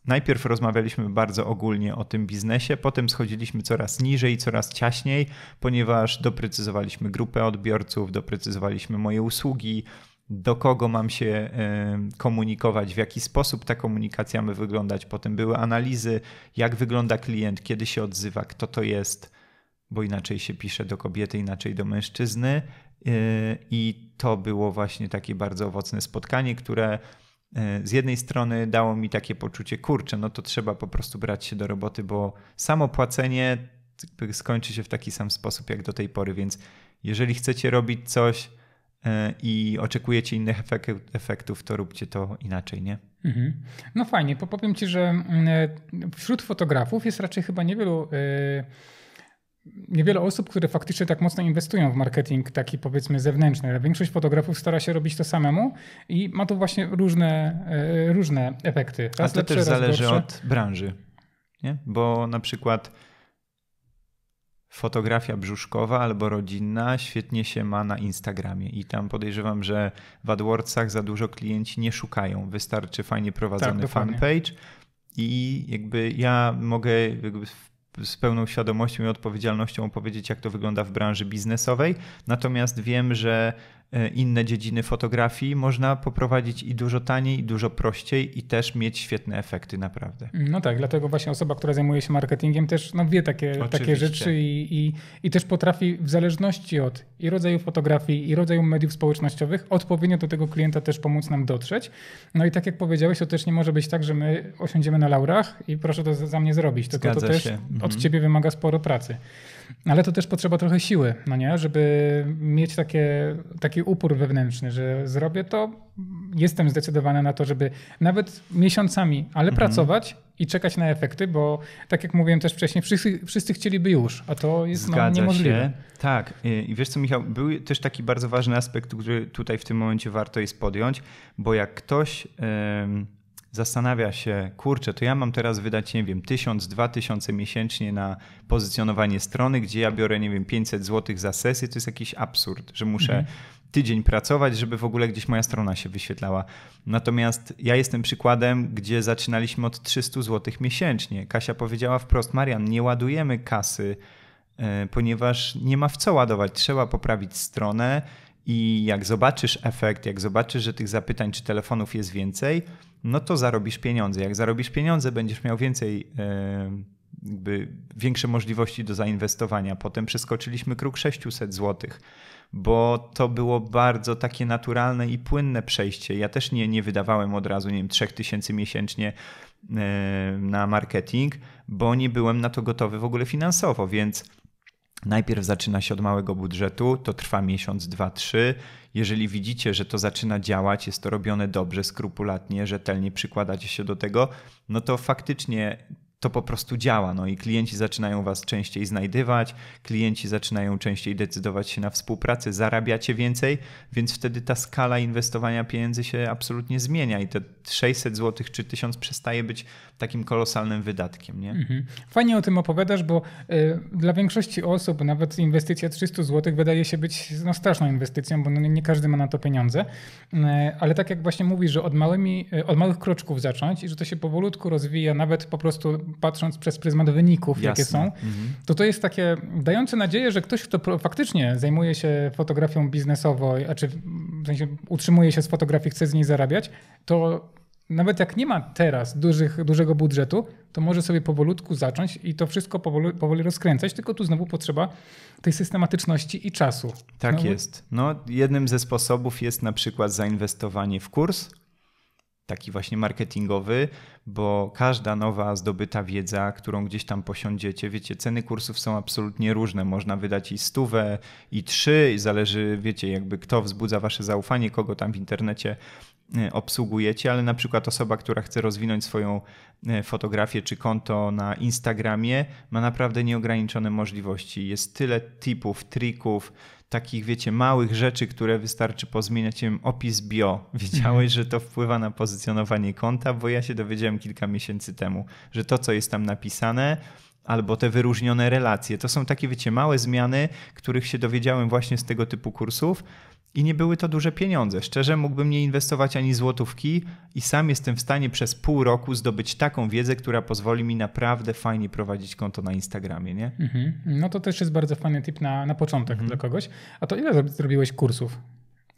Najpierw rozmawialiśmy bardzo ogólnie o tym biznesie, potem schodziliśmy coraz niżej, coraz ciaśniej, ponieważ doprecyzowaliśmy grupę odbiorców, doprecyzowaliśmy moje usługi, do kogo mam się e, komunikować, w jaki sposób ta komunikacja ma wyglądać. Potem były analizy, jak wygląda klient, kiedy się odzywa, kto to jest, bo inaczej się pisze do kobiety, inaczej do mężczyzny. E, I to było właśnie takie bardzo owocne spotkanie, które E, z jednej strony dało mi takie poczucie, kurczę, no to trzeba po prostu brać się do roboty, bo samo płacenie skończy się w taki sam sposób jak do tej pory, więc jeżeli chcecie robić coś e, i oczekujecie innych efektów, to róbcie to inaczej, nie? Mhm. No fajnie, bo powiem Ci, że mm, e, wśród fotografów jest raczej chyba niewielu... Yy niewiele osób, które faktycznie tak mocno inwestują w marketing taki powiedzmy zewnętrzny, ale większość fotografów stara się robić to samemu i ma to właśnie różne, e, różne efekty. Raz A to lepsze, też zależy gorsze. od branży, nie? bo na przykład fotografia brzuszkowa albo rodzinna świetnie się ma na Instagramie i tam podejrzewam, że w AdWordsach za dużo klienci nie szukają. Wystarczy fajnie prowadzony tak, fanpage, i jakby ja mogę jakby z pełną świadomością i odpowiedzialnością opowiedzieć, jak to wygląda w branży biznesowej. Natomiast wiem, że E, inne dziedziny fotografii można poprowadzić i dużo taniej, i dużo prościej, i też mieć świetne efekty, naprawdę. No tak, dlatego właśnie osoba, która zajmuje się marketingiem, też no, wie takie, takie rzeczy i, i, i też potrafi, w zależności od i rodzaju fotografii, i rodzaju mediów społecznościowych, odpowiednio do tego klienta też pomóc nam dotrzeć. No i tak jak powiedziałeś, to też nie może być tak, że my osiądziemy na laurach i proszę to za mnie zrobić. Tylko Zgadza to też się. Mhm. od ciebie wymaga sporo pracy ale to też potrzeba trochę siły, no nie? Żeby mieć takie, taki upór wewnętrzny, że zrobię to, jestem zdecydowana na to, żeby nawet miesiącami, ale mhm. pracować i czekać na efekty, bo tak jak mówiłem też wcześniej, wszyscy, wszyscy chcieliby już, a to jest no, niemożliwe. Się. Tak. Y, I wiesz co, Michał, był też taki bardzo ważny aspekt, który tutaj w tym momencie warto jest podjąć, bo jak ktoś... Yy zastanawia się, kurczę, to ja mam teraz wydać, nie wiem, 1000, 2000 miesięcznie na pozycjonowanie strony, gdzie ja biorę, nie wiem, 500 zł za sesję, to jest jakiś absurd, że muszę mhm. tydzień pracować, żeby w ogóle gdzieś moja strona się wyświetlała. Natomiast ja jestem przykładem, gdzie zaczynaliśmy od 300 zł miesięcznie. Kasia powiedziała wprost, Marian, nie ładujemy kasy, e, ponieważ nie ma w co ładować, trzeba poprawić stronę i jak zobaczysz efekt, jak zobaczysz, że tych zapytań czy telefonów jest więcej, no to zarobisz pieniądze. Jak zarobisz pieniądze, będziesz miał więcej, e, jakby większe możliwości do zainwestowania. Potem przeskoczyliśmy kruk 600 zł, bo to było bardzo takie naturalne i płynne przejście. Ja też nie, nie wydawałem od razu, nie wiem, 3000 miesięcznie e, na marketing, bo nie byłem na to gotowy w ogóle finansowo, więc. Najpierw zaczyna się od małego budżetu, to trwa miesiąc, dwa, trzy. Jeżeli widzicie, że to zaczyna działać, jest to robione dobrze, skrupulatnie, rzetelnie przykładacie się do tego, no to faktycznie to po prostu działa. No i klienci zaczynają was częściej znajdywać, klienci zaczynają częściej decydować się na współpracę, zarabiacie więcej, więc wtedy ta skala inwestowania pieniędzy się absolutnie zmienia i te 600 zł czy 1000 przestaje być takim kolosalnym wydatkiem. Nie? Mhm. Fajnie o tym opowiadasz, bo y, dla większości osób nawet inwestycja 300 zł wydaje się być no, straszną inwestycją, bo no, nie, każdy ma na to pieniądze. Y, ale tak jak właśnie mówisz, że od, małymi, y, od małych kroczków zacząć i że to się powolutku rozwija, nawet po prostu patrząc przez pryzmat wyników, Jasne. jakie są, mhm. to to jest takie dające nadzieję, że ktoś, kto faktycznie zajmuje się fotografią biznesową, a czy w sensie utrzymuje się z fotografii, chce z niej zarabiać, to nawet jak nie ma teraz dużych, dużego budżetu, to może sobie powolutku zacząć i to wszystko powoli, powoli rozkręcać, tylko tu znowu potrzeba tej systematyczności i czasu. Tak no. jest. No, jednym ze sposobów jest na przykład zainwestowanie w kurs, taki właśnie marketingowy, bo każda nowa zdobyta wiedza, którą gdzieś tam posiądziecie, wiecie, ceny kursów są absolutnie różne. Można wydać i stówę, i trzy, i zależy, wiecie, jakby kto wzbudza wasze zaufanie, kogo tam w internecie E, obsługujecie, ale na przykład osoba, która chce rozwinąć swoją e, fotografię czy konto na Instagramie, ma naprawdę nieograniczone możliwości. Jest tyle tipów, trików, takich, wiecie, małych rzeczy, które wystarczy pozmieniać. Wiem, opis bio. Mhm. Wiedziałeś, że to wpływa na pozycjonowanie konta, bo ja się dowiedziałem kilka miesięcy temu, że to, co jest tam napisane, albo te wyróżnione relacje. To są takie, wiecie, małe zmiany, których się dowiedziałem właśnie z tego typu kursów. I nie były to duże pieniądze. Szczerze, mógłbym nie inwestować ani złotówki, i sam jestem w stanie przez pół roku zdobyć taką wiedzę, która pozwoli mi naprawdę fajnie prowadzić konto na Instagramie, nie? Mhm. No to też jest bardzo fajny tip na, na początek mhm. dla kogoś. A to ile zrobiłeś kursów?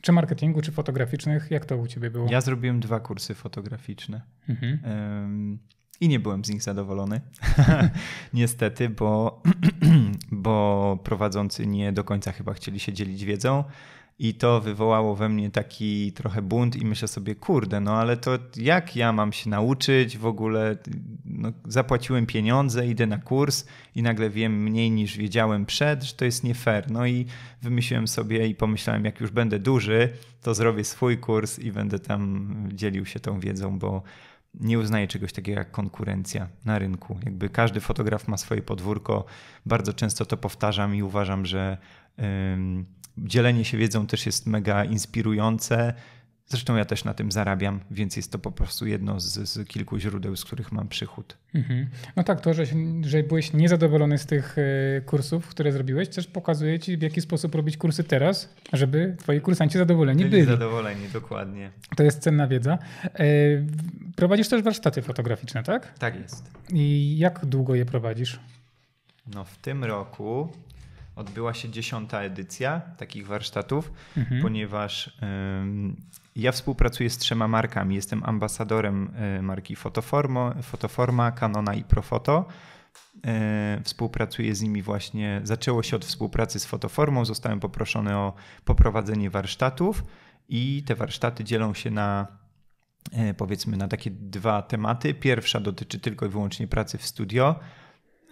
Czy marketingu, czy fotograficznych? Jak to u ciebie było? Ja zrobiłem dwa kursy fotograficzne. Mhm. Um, i nie byłem z nich zadowolony. <laughs> Niestety, bo, <clears throat> bo prowadzący nie do końca chyba chcieli się dzielić wiedzą. I to wywołało we mnie taki trochę bunt i myślę sobie, kurde, no ale to jak ja mam się nauczyć w ogóle? No, zapłaciłem pieniądze, idę na kurs i nagle wiem mniej niż wiedziałem przed, że to jest nie fair. No i wymyśliłem sobie i pomyślałem, jak już będę duży, to zrobię swój kurs i będę tam dzielił się tą wiedzą, bo nie uznaje czegoś takiego jak konkurencja na rynku. Jakby każdy fotograf ma swoje podwórko. Bardzo często to powtarzam i uważam, że dzielenie się wiedzą też jest mega inspirujące Zresztą ja też na tym zarabiam, więc jest to po prostu jedno z, z kilku źródeł, z których mam przychód. Mhm. No tak, to, że, że byłeś niezadowolony z tych e, kursów, które zrobiłeś, też pokazuje ci, w jaki sposób robić kursy teraz, żeby twoi kursanci zadowoleni byli. byli. zadowoleni, dokładnie. To jest cenna wiedza. E, prowadzisz też warsztaty fotograficzne, tak? Tak jest. I jak długo je prowadzisz? No w tym roku odbyła się dziesiąta edycja takich warsztatów, mhm. ponieważ ja współpracuję z trzema markami. Jestem ambasadorem e, marki Fotoformo, Fotoforma, Canona i Profoto. E, współpracuję z nimi właśnie. Zaczęło się od współpracy z Fotoformą. Zostałem poproszony o poprowadzenie warsztatów i te warsztaty dzielą się na e, powiedzmy na takie dwa tematy. Pierwsza dotyczy tylko i wyłącznie pracy w studio,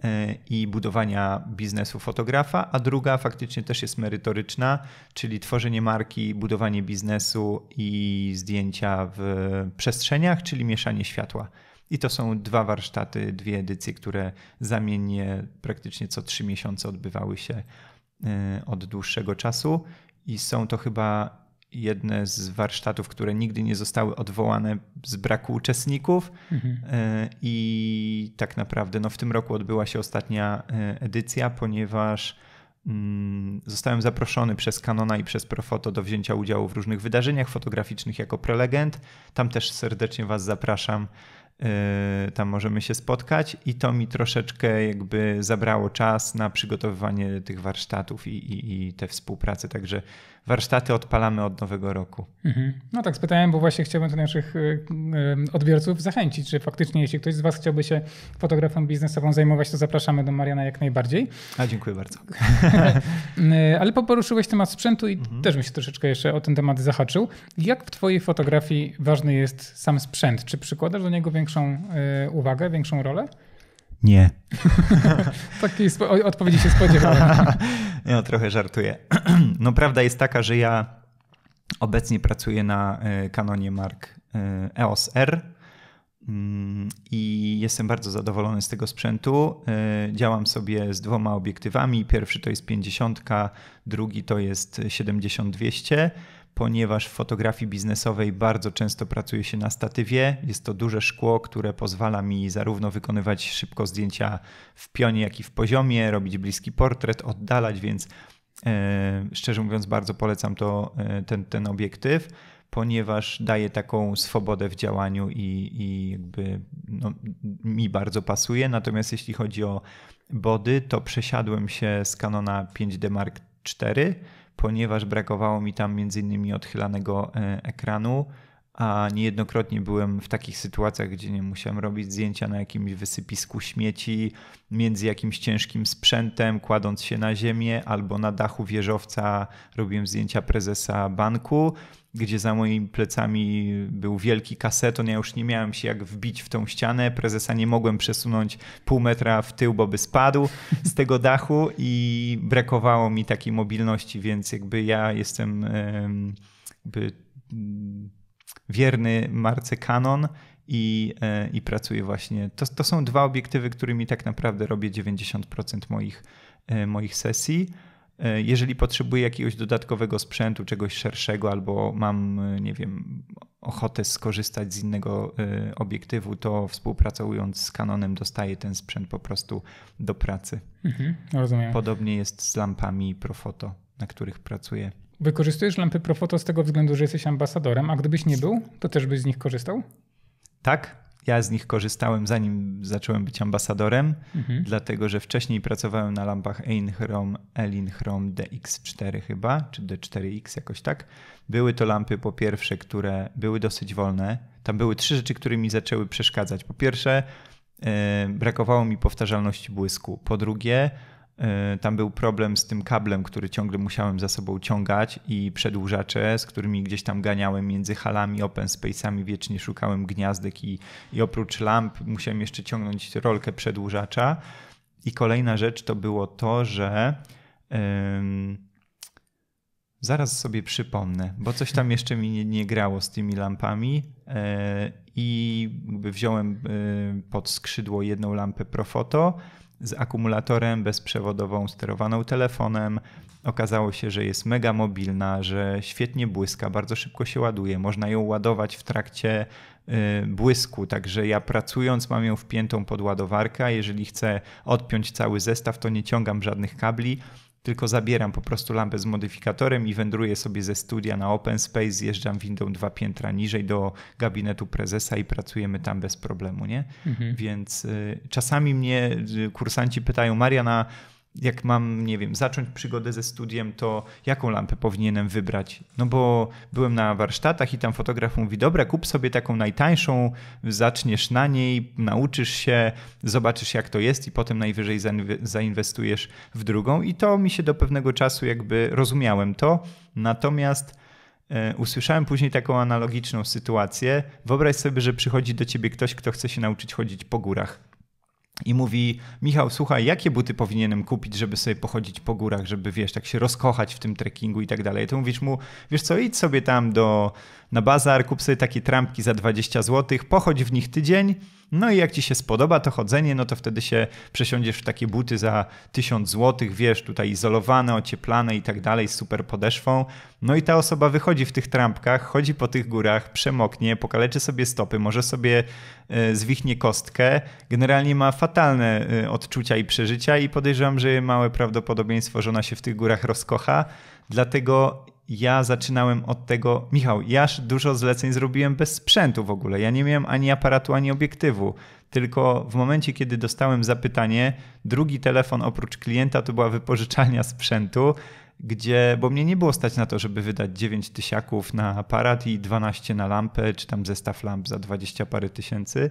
E, i budowania biznesu fotografa, a druga faktycznie też jest merytoryczna, czyli tworzenie marki, budowanie biznesu i zdjęcia w przestrzeniach, czyli mieszanie światła. I to są dwa warsztaty, dwie edycje, które zamiennie praktycznie co trzy miesiące odbywały się e, od dłuższego czasu. I są to chyba jedne z warsztatów, które nigdy nie zostały odwołane z braku uczestników. Mhm. E, I tak naprawdę no, w tym roku odbyła się ostatnia e, edycja, ponieważ mm, zostałem zaproszony przez Canona i przez Profoto do wzięcia udziału w różnych wydarzeniach fotograficznych jako prelegent. Tam też serdecznie Was zapraszam. E, tam możemy się spotkać i to mi troszeczkę jakby zabrało czas na przygotowywanie tych warsztatów i, i, i te współpracy. Także warsztaty odpalamy od nowego roku. Mhm. No tak spytałem, bo właśnie chciałbym do naszych y, y, odbiorców zachęcić, że faktycznie jeśli ktoś z Was chciałby się fotografem biznesową zajmować, to zapraszamy do Mariana jak najbardziej. A dziękuję bardzo. <laughs> Y, ale poruszyłeś temat sprzętu i mhm. też mi się troszeczkę jeszcze o ten temat zahaczył. Jak w Twojej fotografii ważny jest sam sprzęt? Czy przykładasz do niego większą uwagę, większą rolę? Nie. <laughs> Takiej odpowiedzi się spodziewałem. no, <laughs> trochę żartuję. <clears throat> no, prawda jest taka, że ja obecnie pracuję na y, kanonie mark y, EOS R mm, i jestem bardzo zadowolony z tego sprzętu. Y, działam sobie z dwoma obiektywami. Pierwszy to jest 50, drugi to jest 70-200 ponieważ w fotografii biznesowej bardzo często pracuje się na statywie. Jest to duże szkło, które pozwala mi zarówno wykonywać szybko zdjęcia w pionie, jak i w poziomie, robić bliski portret, oddalać, więc e, szczerze mówiąc bardzo polecam to, e, ten, ten obiektyw ponieważ daje taką swobodę w działaniu i, i jakby no, mi bardzo pasuje. Natomiast jeśli chodzi o body, to przesiadłem się z Canona 5D Mark IV ponieważ brakowało mi tam między innymi odchylanego e, ekranu, a niejednokrotnie byłem w takich sytuacjach, gdzie nie musiałem robić zdjęcia na jakimś wysypisku śmieci, między jakimś ciężkim sprzętem, kładąc się na ziemię, albo na dachu wieżowca robiłem zdjęcia prezesa banku, gdzie za moimi plecami był wielki kaseton, ja już nie miałem się jak wbić w tą ścianę, prezesa nie mogłem przesunąć pół metra w tył, bo by spadł z tego dachu i brakowało mi takiej mobilności, więc jakby ja jestem jakby wierny marce Canon i, e, i pracuję właśnie. To, to są dwa obiektywy, którymi tak naprawdę robię 90% moich, e, moich sesji. E, jeżeli potrzebuję jakiegoś dodatkowego sprzętu, czegoś szerszego, albo mam, nie wiem, ochotę skorzystać z innego obiektywu, to współpracując z Canonem dostaję ten sprzęt po prostu do pracy. Mhm, rozumiem. Podobnie jest z lampami Profoto, na których pracuję Wykorzystujesz lampy Profoto z tego względu, że jesteś ambasadorem, a gdybyś nie był, to też byś z nich korzystał? Tak, ja z nich korzystałem zanim zacząłem być ambasadorem, mhm. dlatego że wcześniej pracowałem na lampach Einchrom, Elinhrom DX4 chyba, czy D4X jakoś tak. Były to lampy po pierwsze, które były dosyć wolne. Tam były trzy rzeczy, które mi zaczęły przeszkadzać. Po pierwsze, e, brakowało mi powtarzalności błysku. Po drugie, E, tam był problem z tym kablem, który ciągle musiałem za sobą ciągać i przedłużacze, z którymi gdzieś tam ganiałem między halami, open space'ami, wiecznie szukałem gniazdek i, i oprócz lamp musiałem jeszcze ciągnąć rolkę przedłużacza. I kolejna rzecz to było to, że ym, zaraz sobie przypomnę, bo coś tam jeszcze mi nie, nie grało z tymi lampami. Yy, I wziąłem yy, pod skrzydło jedną lampę Profoto z akumulatorem, bezprzewodową, sterowaną telefonem. Okazało się, że jest mega mobilna, że świetnie błyska, bardzo szybko się ładuje. Można ją ładować w trakcie y, błysku, także ja pracując mam ją wpiętą pod ładowarkę, jeżeli chcę odpiąć cały zestaw, to nie ciągam żadnych kabli, tylko zabieram po prostu lampę z modyfikatorem i wędruję sobie ze studia na open space, zjeżdżam windą dwa piętra niżej do gabinetu prezesa i pracujemy tam bez problemu, nie? Mhm. Więc y, czasami mnie y, kursanci pytają, Mariana, jak mam, nie wiem, zacząć przygodę ze studiem, to jaką lampę powinienem wybrać? No bo byłem na warsztatach i tam fotograf mówi, dobra, kup sobie taką najtańszą, zaczniesz na niej, nauczysz się, zobaczysz jak to jest i potem najwyżej zainwestujesz w drugą. I to mi się do pewnego czasu jakby rozumiałem to, natomiast e, usłyszałem później taką analogiczną sytuację. Wyobraź sobie, że przychodzi do ciebie ktoś, kto chce się nauczyć chodzić po górach i mówi: Michał, słuchaj, jakie buty powinienem kupić, żeby sobie pochodzić po górach, żeby wiesz, tak się rozkochać w tym trekkingu i tak dalej. To mówisz mu: Wiesz co, idź sobie tam do, na bazar, kup sobie takie trampki za 20 zł, pochodź w nich tydzień. No i jak ci się spodoba to chodzenie, no to wtedy się przesiądziesz w takie buty za 1000 zł, wiesz, tutaj izolowane, ocieplane i tak dalej, z super podeszwą. No i ta osoba wychodzi w tych trampkach, chodzi po tych górach, przemoknie, pokaleczy sobie stopy, może sobie e, zwichnie kostkę. Generalnie ma fatalne y, odczucia i przeżycia i podejrzewam, że małe prawdopodobieństwo, że ona się w tych górach rozkocha. Dlatego ja zaczynałem od tego, Michał, jaż dużo zleceń zrobiłem bez sprzętu w ogóle. Ja nie miałem ani aparatu, ani obiektywu. Tylko w momencie, kiedy dostałem zapytanie, drugi telefon oprócz klienta to była wypożyczalnia sprzętu, gdzie, bo mnie nie było stać na to, żeby wydać 9 tysiaków na aparat i 12 na lampę, czy tam zestaw lamp za 20 parę tysięcy.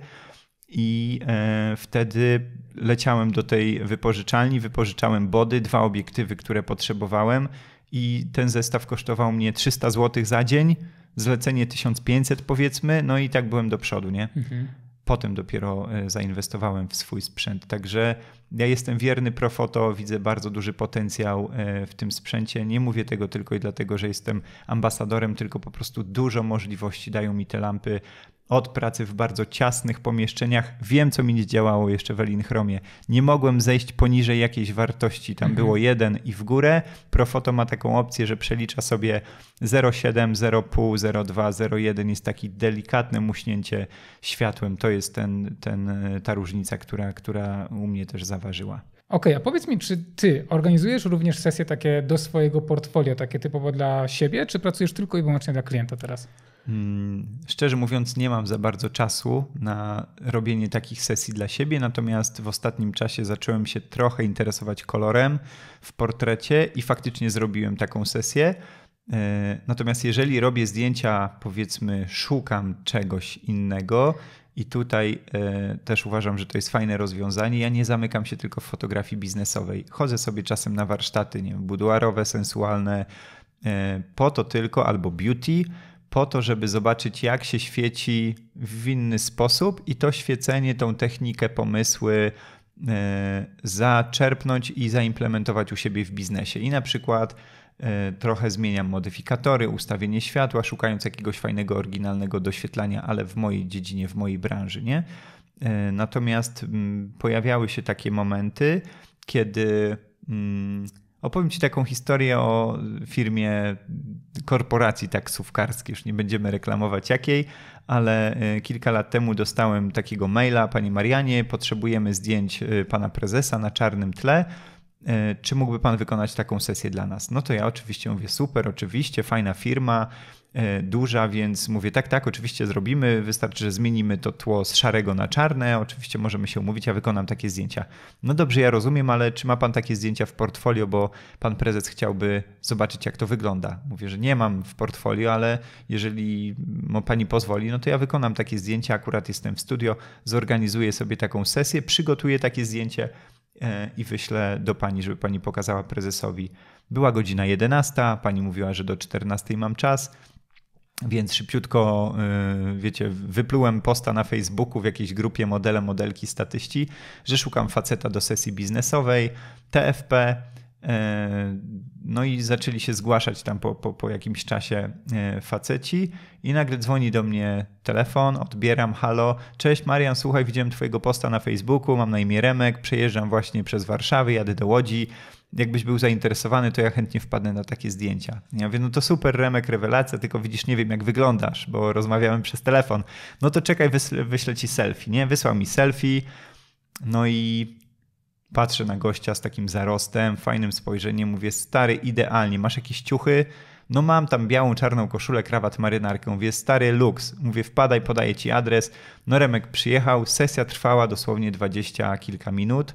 I e, wtedy leciałem do tej wypożyczalni, wypożyczałem body, dwa obiektywy, które potrzebowałem, i ten zestaw kosztował mnie 300 zł za dzień, zlecenie 1500 powiedzmy, no i tak byłem do przodu, nie? Mhm. Potem dopiero e, zainwestowałem w swój sprzęt. Także ja jestem wierny Profoto, widzę bardzo duży potencjał e, w tym sprzęcie. Nie mówię tego tylko i dlatego, że jestem ambasadorem, tylko po prostu dużo możliwości dają mi te lampy od pracy w bardzo ciasnych pomieszczeniach. Wiem, co mi nie działało jeszcze w Elinchromie. Nie mogłem zejść poniżej jakiejś wartości. Tam mhm. było 1 i w górę. Profoto ma taką opcję, że przelicza sobie 0,7, 0,5, 0,2, 0,1. Jest takie delikatne muśnięcie światłem. To jest ten, ten, ta różnica, która, która u mnie też zaważyła. Okej, okay, a powiedz mi, czy ty organizujesz również sesje takie do swojego portfolio, takie typowo dla siebie, czy pracujesz tylko i wyłącznie dla klienta teraz? Mm, szczerze mówiąc, nie mam za bardzo czasu na robienie takich sesji dla siebie, natomiast w ostatnim czasie zacząłem się trochę interesować kolorem w portrecie i faktycznie zrobiłem taką sesję. E, natomiast jeżeli robię zdjęcia, powiedzmy, szukam czegoś innego, i tutaj e, też uważam, że to jest fajne rozwiązanie. Ja nie zamykam się tylko w fotografii biznesowej. Chodzę sobie czasem na warsztaty, nie wiem, buduarowe, sensualne, e, po to tylko, albo beauty po to, żeby zobaczyć, jak się świeci w inny sposób i to świecenie, tą technikę, pomysły e, zaczerpnąć i zaimplementować u siebie w biznesie. I na przykład e, trochę zmieniam modyfikatory, ustawienie światła, szukając jakiegoś fajnego, oryginalnego doświetlania, ale w mojej dziedzinie, w mojej branży, nie? E, natomiast mm, pojawiały się takie momenty, kiedy mm, Opowiem Ci taką historię o firmie korporacji taksówkarskiej. Już nie będziemy reklamować jakiej, ale y, kilka lat temu dostałem takiego maila: Panie Marianie, potrzebujemy zdjęć y, pana prezesa na czarnym tle. Y, czy mógłby pan wykonać taką sesję dla nas? No to ja oczywiście mówię: Super, oczywiście, fajna firma, E, duża, więc mówię tak, tak, oczywiście zrobimy, wystarczy, że zmienimy to tło z szarego na czarne, oczywiście możemy się umówić, ja wykonam takie zdjęcia. No dobrze, ja rozumiem, ale czy ma pan takie zdjęcia w portfolio, bo pan prezes chciałby zobaczyć, jak to wygląda. Mówię, że nie mam w portfolio, ale jeżeli pani pozwoli, no to ja wykonam takie zdjęcia, akurat jestem w studio, zorganizuję sobie taką sesję, przygotuję takie zdjęcie e, i wyślę do pani, żeby pani pokazała prezesowi. Była godzina 11, pani mówiła, że do 14 mam czas. Więc szybciutko, y, wiecie, wyplułem posta na Facebooku w jakiejś grupie modele, modelki, statyści, że szukam faceta do sesji biznesowej, TFP, E, no i zaczęli się zgłaszać tam po, po, po jakimś czasie e, faceci i nagle dzwoni do mnie telefon, odbieram, halo, cześć Marian, słuchaj, widziałem twojego posta na Facebooku, mam na imię Remek, przejeżdżam właśnie przez Warszawę, jadę do Łodzi, jakbyś był zainteresowany, to ja chętnie wpadnę na takie zdjęcia. Ja mówię, no to super, Remek, rewelacja, tylko widzisz, nie wiem jak wyglądasz, bo rozmawiałem przez telefon. No to czekaj, wyślę ci selfie, nie? Wysłał mi selfie, no i Patrzę na gościa z takim zarostem, fajnym spojrzeniem, mówię, stary, idealnie, masz jakieś ciuchy? No mam tam białą, czarną koszulę, krawat, marynarkę. Mówię, stary luks. Mówię, wpadaj, podaję ci adres. No Remek przyjechał, sesja trwała dosłownie dwadzieścia kilka minut.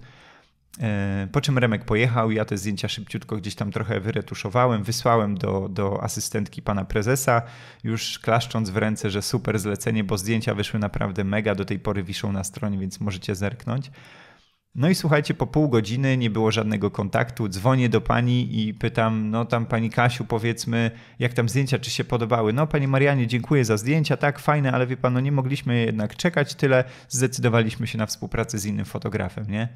E, po czym Remek pojechał, ja te zdjęcia szybciutko gdzieś tam trochę wyretuszowałem, wysłałem do, do asystentki pana prezesa, już klaszcząc w ręce, że super zlecenie, bo zdjęcia wyszły naprawdę mega, do tej pory wiszą na stronie, więc możecie zerknąć. No i słuchajcie, po pół godziny nie było żadnego kontaktu. Dzwonię do pani i pytam, no tam pani Kasiu, powiedzmy, jak tam zdjęcia, czy się podobały. No, pani Marianie, dziękuję za zdjęcia, tak, fajne, ale wie pan, no nie mogliśmy jednak czekać tyle. Zdecydowaliśmy się na współpracę z innym fotografem, nie?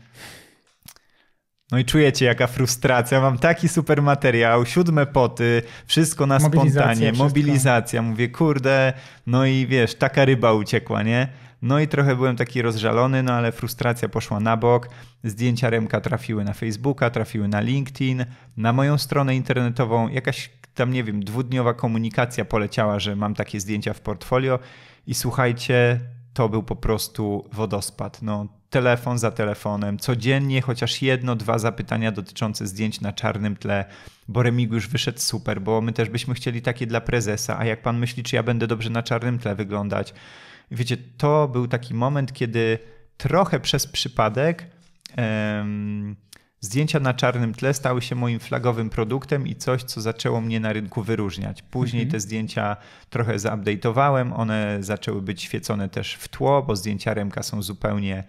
No i czujecie jaka frustracja. Mam taki super materiał, siódme poty, wszystko na spontanie, mobilizacja. mobilizacja. Mówię, kurde, no i wiesz, taka ryba uciekła, nie? No i trochę byłem taki rozżalony, no ale frustracja poszła na bok. Zdjęcia Remka trafiły na Facebooka, trafiły na LinkedIn, na moją stronę internetową. Jakaś tam, nie wiem, dwudniowa komunikacja poleciała, że mam takie zdjęcia w portfolio. I słuchajcie, to był po prostu wodospad. No, telefon za telefonem, codziennie chociaż jedno, dwa zapytania dotyczące zdjęć na czarnym tle, bo już wyszedł super, bo my też byśmy chcieli takie dla prezesa, a jak pan myśli, czy ja będę dobrze na czarnym tle wyglądać? wiecie, to był taki moment, kiedy trochę przez przypadek um, zdjęcia na czarnym tle stały się moim flagowym produktem i coś, co zaczęło mnie na rynku wyróżniać. Później mhm. te zdjęcia trochę zaupdateowałem, one zaczęły być świecone też w tło, bo zdjęcia Remka są zupełnie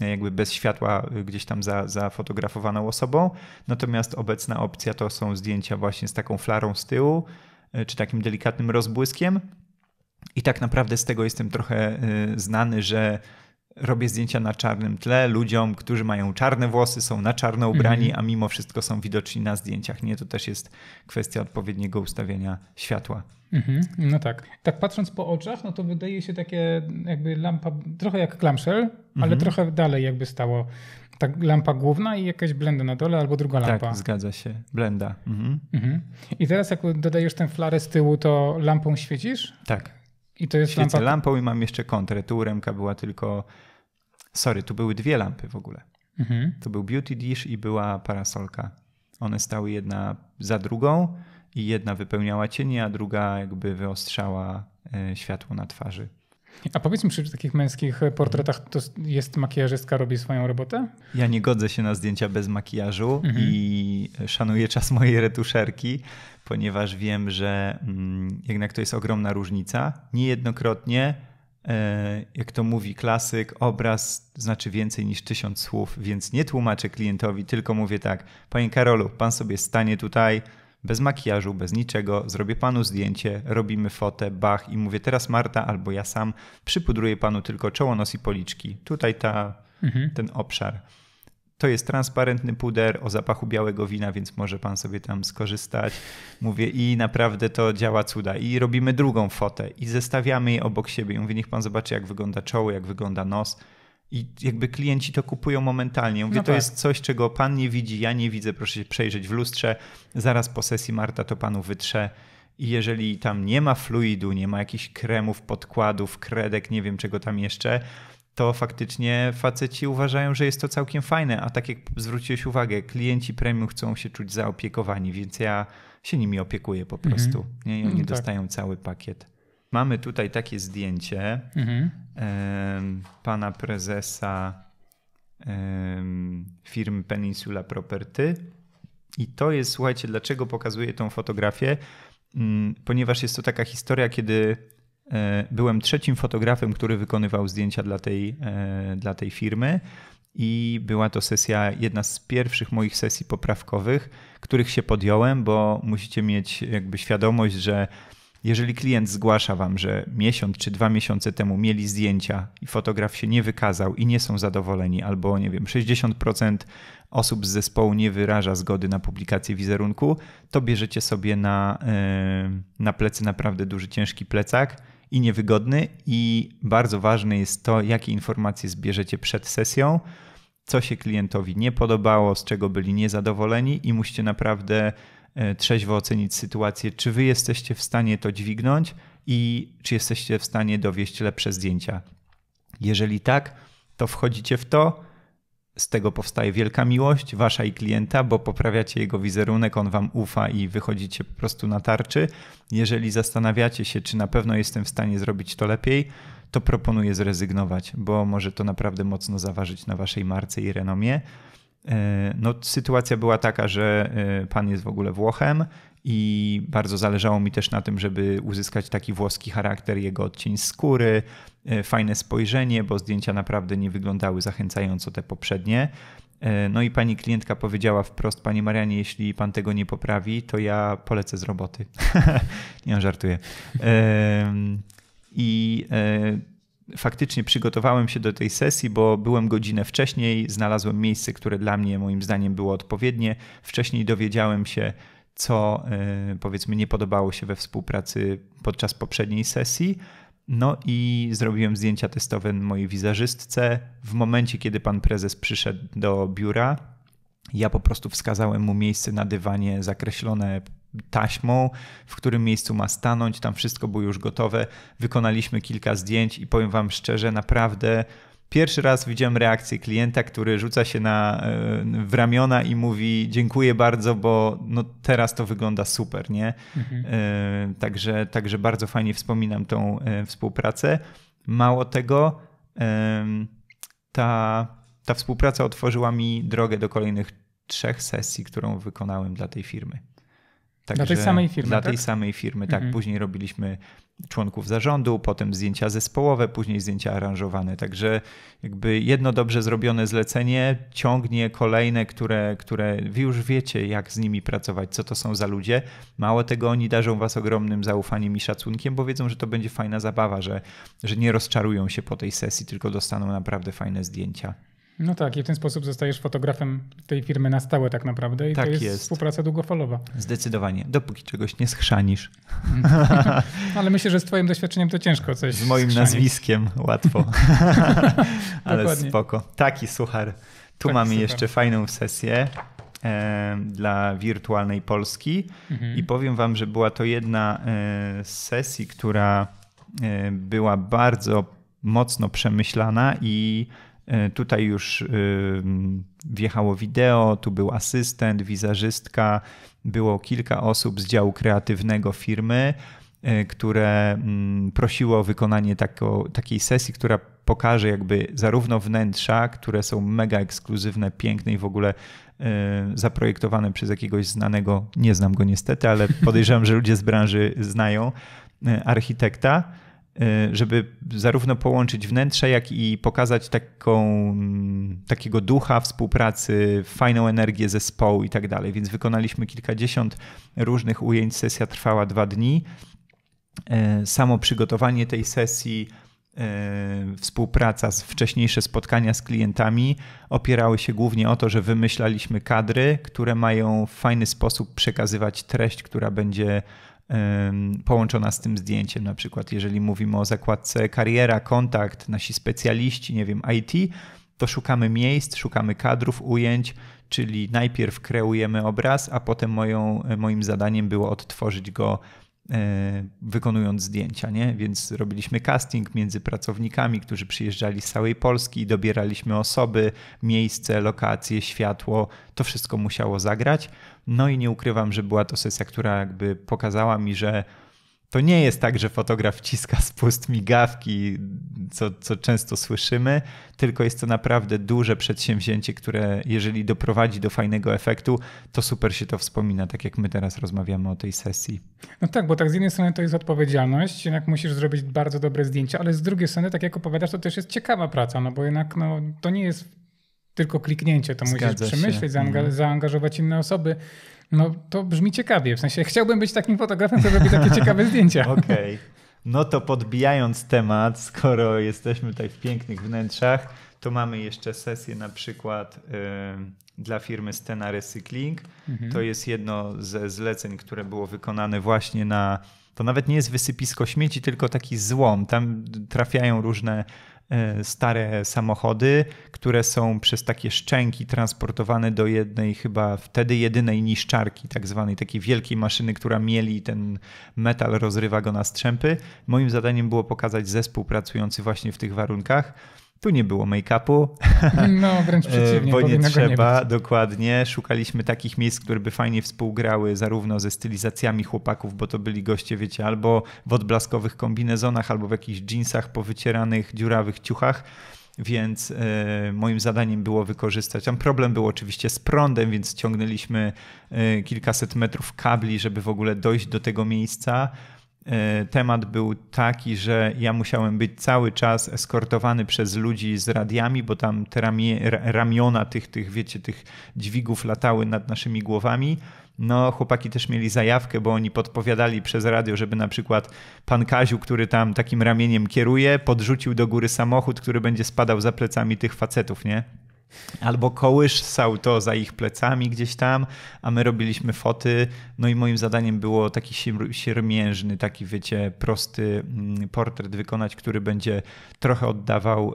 e, jakby bez światła e, gdzieś tam za, zafotografowaną osobą. Natomiast obecna opcja to są zdjęcia właśnie z taką flarą z tyłu, e, czy takim delikatnym rozbłyskiem. I tak naprawdę z tego jestem trochę y, znany, że robię zdjęcia na czarnym tle ludziom, którzy mają czarne włosy, są na czarno ubrani, mhm. a mimo wszystko są widoczni na zdjęciach. Nie, to też jest kwestia odpowiedniego ustawienia światła. Mhm. No tak. Tak patrząc po oczach, no to wydaje się takie jakby lampa, trochę jak clamshell, ale mhm. trochę dalej jakby stało. Ta lampa główna i jakaś blenda na dole albo druga lampa. Tak, zgadza się. Blenda. I teraz jak dodajesz tę flarę z tyłu, to lampą świecisz? Tak. I to jest lampa... lampą i mam jeszcze kontrę. Tu uremka była tylko... Sorry, tu były dwie lampy w ogóle. Mhm. To był beauty dish i była parasolka. One stały jedna za drugą i jedna wypełniała cienie, a druga jakby wyostrzała e, światło na twarzy. A powiedz mi, czy w takich męskich e, portretach to jest makijażystka, robi swoją robotę? Ja nie godzę się na zdjęcia bez makijażu mhm. i szanuję czas mojej retuszerki, ponieważ wiem, że mm, jednak to jest ogromna różnica. Niejednokrotnie, e, jak to mówi klasyk, obraz znaczy więcej niż tysiąc słów, więc nie tłumaczę klientowi, tylko mówię tak, panie Karolu, pan sobie stanie tutaj, bez makijażu, bez niczego, zrobię panu zdjęcie, robimy fotę, bach i mówię teraz Marta albo ja sam przypudruję panu tylko czoło, nos i policzki. Tutaj ta, mhm. ten obszar. To jest transparentny puder o zapachu białego wina, więc może pan sobie tam skorzystać. Mówię i naprawdę to działa cuda. I robimy drugą fotę i zestawiamy je obok siebie. I mówię, niech pan zobaczy, jak wygląda czoło, jak wygląda nos. I jakby klienci to kupują momentalnie. Mówię, no tak. to jest coś, czego pan nie widzi, ja nie widzę, proszę się przejrzeć w lustrze. Zaraz po sesji Marta to panu wytrze. I jeżeli tam nie ma fluidu, nie ma jakichś kremów, podkładów, kredek, nie wiem czego tam jeszcze, to faktycznie faceci uważają, że jest to całkiem fajne. A tak jak zwróciłeś uwagę, klienci premium chcą się czuć zaopiekowani, więc ja się nimi opiekuję po mhm. prostu. Nie? oni mm, tak. dostają cały pakiet. Mamy tutaj takie zdjęcie. Mhm pana prezesa firmy Peninsula Property. I to jest, słuchajcie, dlaczego pokazuję tą fotografię, mm, ponieważ jest to taka historia, kiedy e, byłem trzecim fotografem, który wykonywał zdjęcia dla tej, e, dla tej firmy. I była to sesja, jedna z pierwszych moich sesji poprawkowych, których się podjąłem, bo musicie mieć jakby świadomość, że jeżeli klient zgłasza wam, że miesiąc czy dwa miesiące temu mieli zdjęcia i fotograf się nie wykazał i nie są zadowoleni, albo nie wiem, 60% osób z zespołu nie wyraża zgody na publikację wizerunku, to bierzecie sobie na, e, na plecy naprawdę duży, ciężki plecak i niewygodny. I bardzo ważne jest to, jakie informacje zbierzecie przed sesją, co się klientowi nie podobało, z czego byli niezadowoleni, i musicie naprawdę E, trzeźwo ocenić sytuację, czy wy jesteście w stanie to dźwignąć i czy jesteście w stanie dowieść lepsze zdjęcia. Jeżeli tak, to wchodzicie w to. Z tego powstaje wielka miłość wasza i klienta, bo poprawiacie jego wizerunek, on wam ufa i wychodzicie po prostu na tarczy. Jeżeli zastanawiacie się, czy na pewno jestem w stanie zrobić to lepiej, to proponuję zrezygnować, bo może to naprawdę mocno zaważyć na waszej marce i renomie. E, no, sytuacja była taka, że e, pan jest w ogóle Włochem i bardzo zależało mi też na tym, żeby uzyskać taki włoski charakter, jego odcień skóry, e, fajne spojrzenie, bo zdjęcia naprawdę nie wyglądały zachęcająco te poprzednie. No i pani klientka powiedziała wprost, panie Marianie, jeśli pan tego nie poprawi, to ja polecę z roboty. <laughs> nie, żartuję. I faktycznie przygotowałem się do tej sesji, bo byłem godzinę wcześniej, znalazłem miejsce, które dla mnie moim zdaniem było odpowiednie. Wcześniej dowiedziałem się, co e, powiedzmy nie podobało się we współpracy podczas poprzedniej sesji. No i zrobiłem zdjęcia testowe mojej wizerzystce. W momencie, kiedy pan prezes przyszedł do biura, ja po prostu wskazałem mu miejsce na dywanie zakreślone taśmą, w którym miejscu ma stanąć, tam wszystko było już gotowe. Wykonaliśmy kilka zdjęć i powiem Wam szczerze, naprawdę pierwszy raz widziałem reakcję klienta, który rzuca się na, e, w ramiona i mówi: Dziękuję bardzo, bo no teraz to wygląda super, nie? Mhm. E, także, także bardzo fajnie wspominam tą e, współpracę. Mało tego, ta, ta współpraca otworzyła mi drogę do kolejnych trzech sesji, którą wykonałem dla tej firmy. Także dla tej samej firmy. Dla tak? tej samej firmy, tak. Mhm. Później robiliśmy członków zarządu, potem zdjęcia zespołowe, później zdjęcia aranżowane. Także jakby jedno dobrze zrobione zlecenie ciągnie kolejne, które, które wy już wiecie, jak z nimi pracować, co to są za ludzie. Mało tego, oni darzą was ogromnym zaufaniem i szacunkiem, bo wiedzą, że to będzie fajna zabawa, że, że nie rozczarują się po tej sesji, tylko dostaną naprawdę fajne zdjęcia. No tak, i w ten sposób zostajesz fotografem tej firmy na stałe tak naprawdę i tak to jest, jest, współpraca długofalowa. Zdecydowanie, dopóki czegoś nie schrzanisz. Mhm. <laughs> Ale myślę, że z twoim doświadczeniem to ciężko coś Z moim schrzanić. nazwiskiem łatwo, <laughs> ale Dokładnie. spoko. Taki suchar. Tu tak, mamy jeszcze fajną sesję e, dla wirtualnej Polski mhm. i powiem wam, że była to jedna e, z sesji, która e, była bardzo mocno przemyślana i E, tutaj już y, wjechało wideo, tu był asystent, wizerzystka, było kilka osób z działu kreatywnego firmy, e, które mm, prosiło o wykonanie tako, takiej sesji, która pokaże jakby zarówno wnętrza, które są mega ekskluzywne, piękne i w ogóle e, zaprojektowane przez jakiegoś znanego, nie znam go niestety, ale podejrzewam, że ludzie z branży znają architekta, Y, żeby zarówno połączyć wnętrze, jak i pokazać taką, takiego ducha współpracy, fajną energię zespołu i tak dalej. Więc wykonaliśmy kilkadziesiąt różnych ujęć. Sesja trwała dwa dni. Y, samo przygotowanie tej sesji, y, współpraca, wcześniejsze spotkania z klientami opierały się głównie o to, że wymyślaliśmy kadry, które mają w fajny sposób przekazywać treść, która będzie połączona z tym zdjęciem. Na przykład, jeżeli mówimy o zakładce kariera, kontakt, nasi specjaliści, nie wiem, IT, to szukamy miejsc, szukamy kadrów, ujęć, czyli najpierw kreujemy obraz, a potem moją, moim zadaniem było odtworzyć go E, wykonując zdjęcia, nie? Więc robiliśmy casting między pracownikami, którzy przyjeżdżali z całej Polski, dobieraliśmy osoby, miejsce, lokacje, światło. To wszystko musiało zagrać. No i nie ukrywam, że była to sesja, która jakby pokazała mi, że to nie jest tak, że fotograf ciska spust migawki, co, co często słyszymy, tylko jest to naprawdę duże przedsięwzięcie, które jeżeli doprowadzi do fajnego efektu, to super się to wspomina, tak jak my teraz rozmawiamy o tej sesji. No tak, bo tak z jednej strony to jest odpowiedzialność, jednak musisz zrobić bardzo dobre zdjęcia, ale z drugiej strony, tak jak opowiadasz, to też jest ciekawa praca, no bo jednak no, to nie jest tylko kliknięcie, to Zgadza musisz przemyśleć, zaanga- mhm. zaangażować inne osoby. No to brzmi ciekawie, w sensie chciałbym być takim fotografem, który robi takie ciekawe zdjęcia. <laughs> Okej. Okay. No to podbijając temat, skoro jesteśmy tutaj w pięknych wnętrzach, to mamy jeszcze sesję na przykład y, dla firmy Stena Recycling. Mhm. To jest jedno ze zleceń, które było wykonane właśnie na. To nawet nie jest wysypisko śmieci, tylko taki złom. Tam trafiają różne E, stare samochody, które są przez takie szczęki transportowane do jednej, chyba wtedy jedynej niszczarki, tak zwanej takiej wielkiej maszyny, która mieli ten metal, rozrywa go na strzępy. Moim zadaniem było pokazać zespół pracujący właśnie w tych warunkach. Tu nie było make-upu. No, wręcz <laughs> e, przeciwnie. Bo nie trzeba, nie dokładnie. Szukaliśmy takich miejsc, które by fajnie współgrały zarówno ze stylizacjami chłopaków, bo to byli goście, wiecie, albo w odblaskowych kombinezonach, albo w jakichś jeansach powycieranych, dziurawych ciuchach więc y, moim zadaniem było wykorzystać. Tam problem był oczywiście z prądem, więc ciągnęliśmy y, kilkaset metrów kabli, żeby w ogóle dojść do tego miejsca. E, temat był taki, że ja musiałem być cały czas eskortowany przez ludzi z radiami, bo tam te ramie, ramiona tych, tych, wiecie, tych dźwigów latały nad naszymi głowami. No, chłopaki też mieli zajawkę, bo oni podpowiadali przez radio, żeby na przykład pan Kaziu, który tam takim ramieniem kieruje, podrzucił do góry samochód, który będzie spadał za plecami tych facetów, nie? Albo kołyszał to za ich plecami gdzieś tam, a my robiliśmy foty. No i moim zadaniem było taki siermiężny, taki wiecie, prosty mm, portret wykonać, który będzie trochę oddawał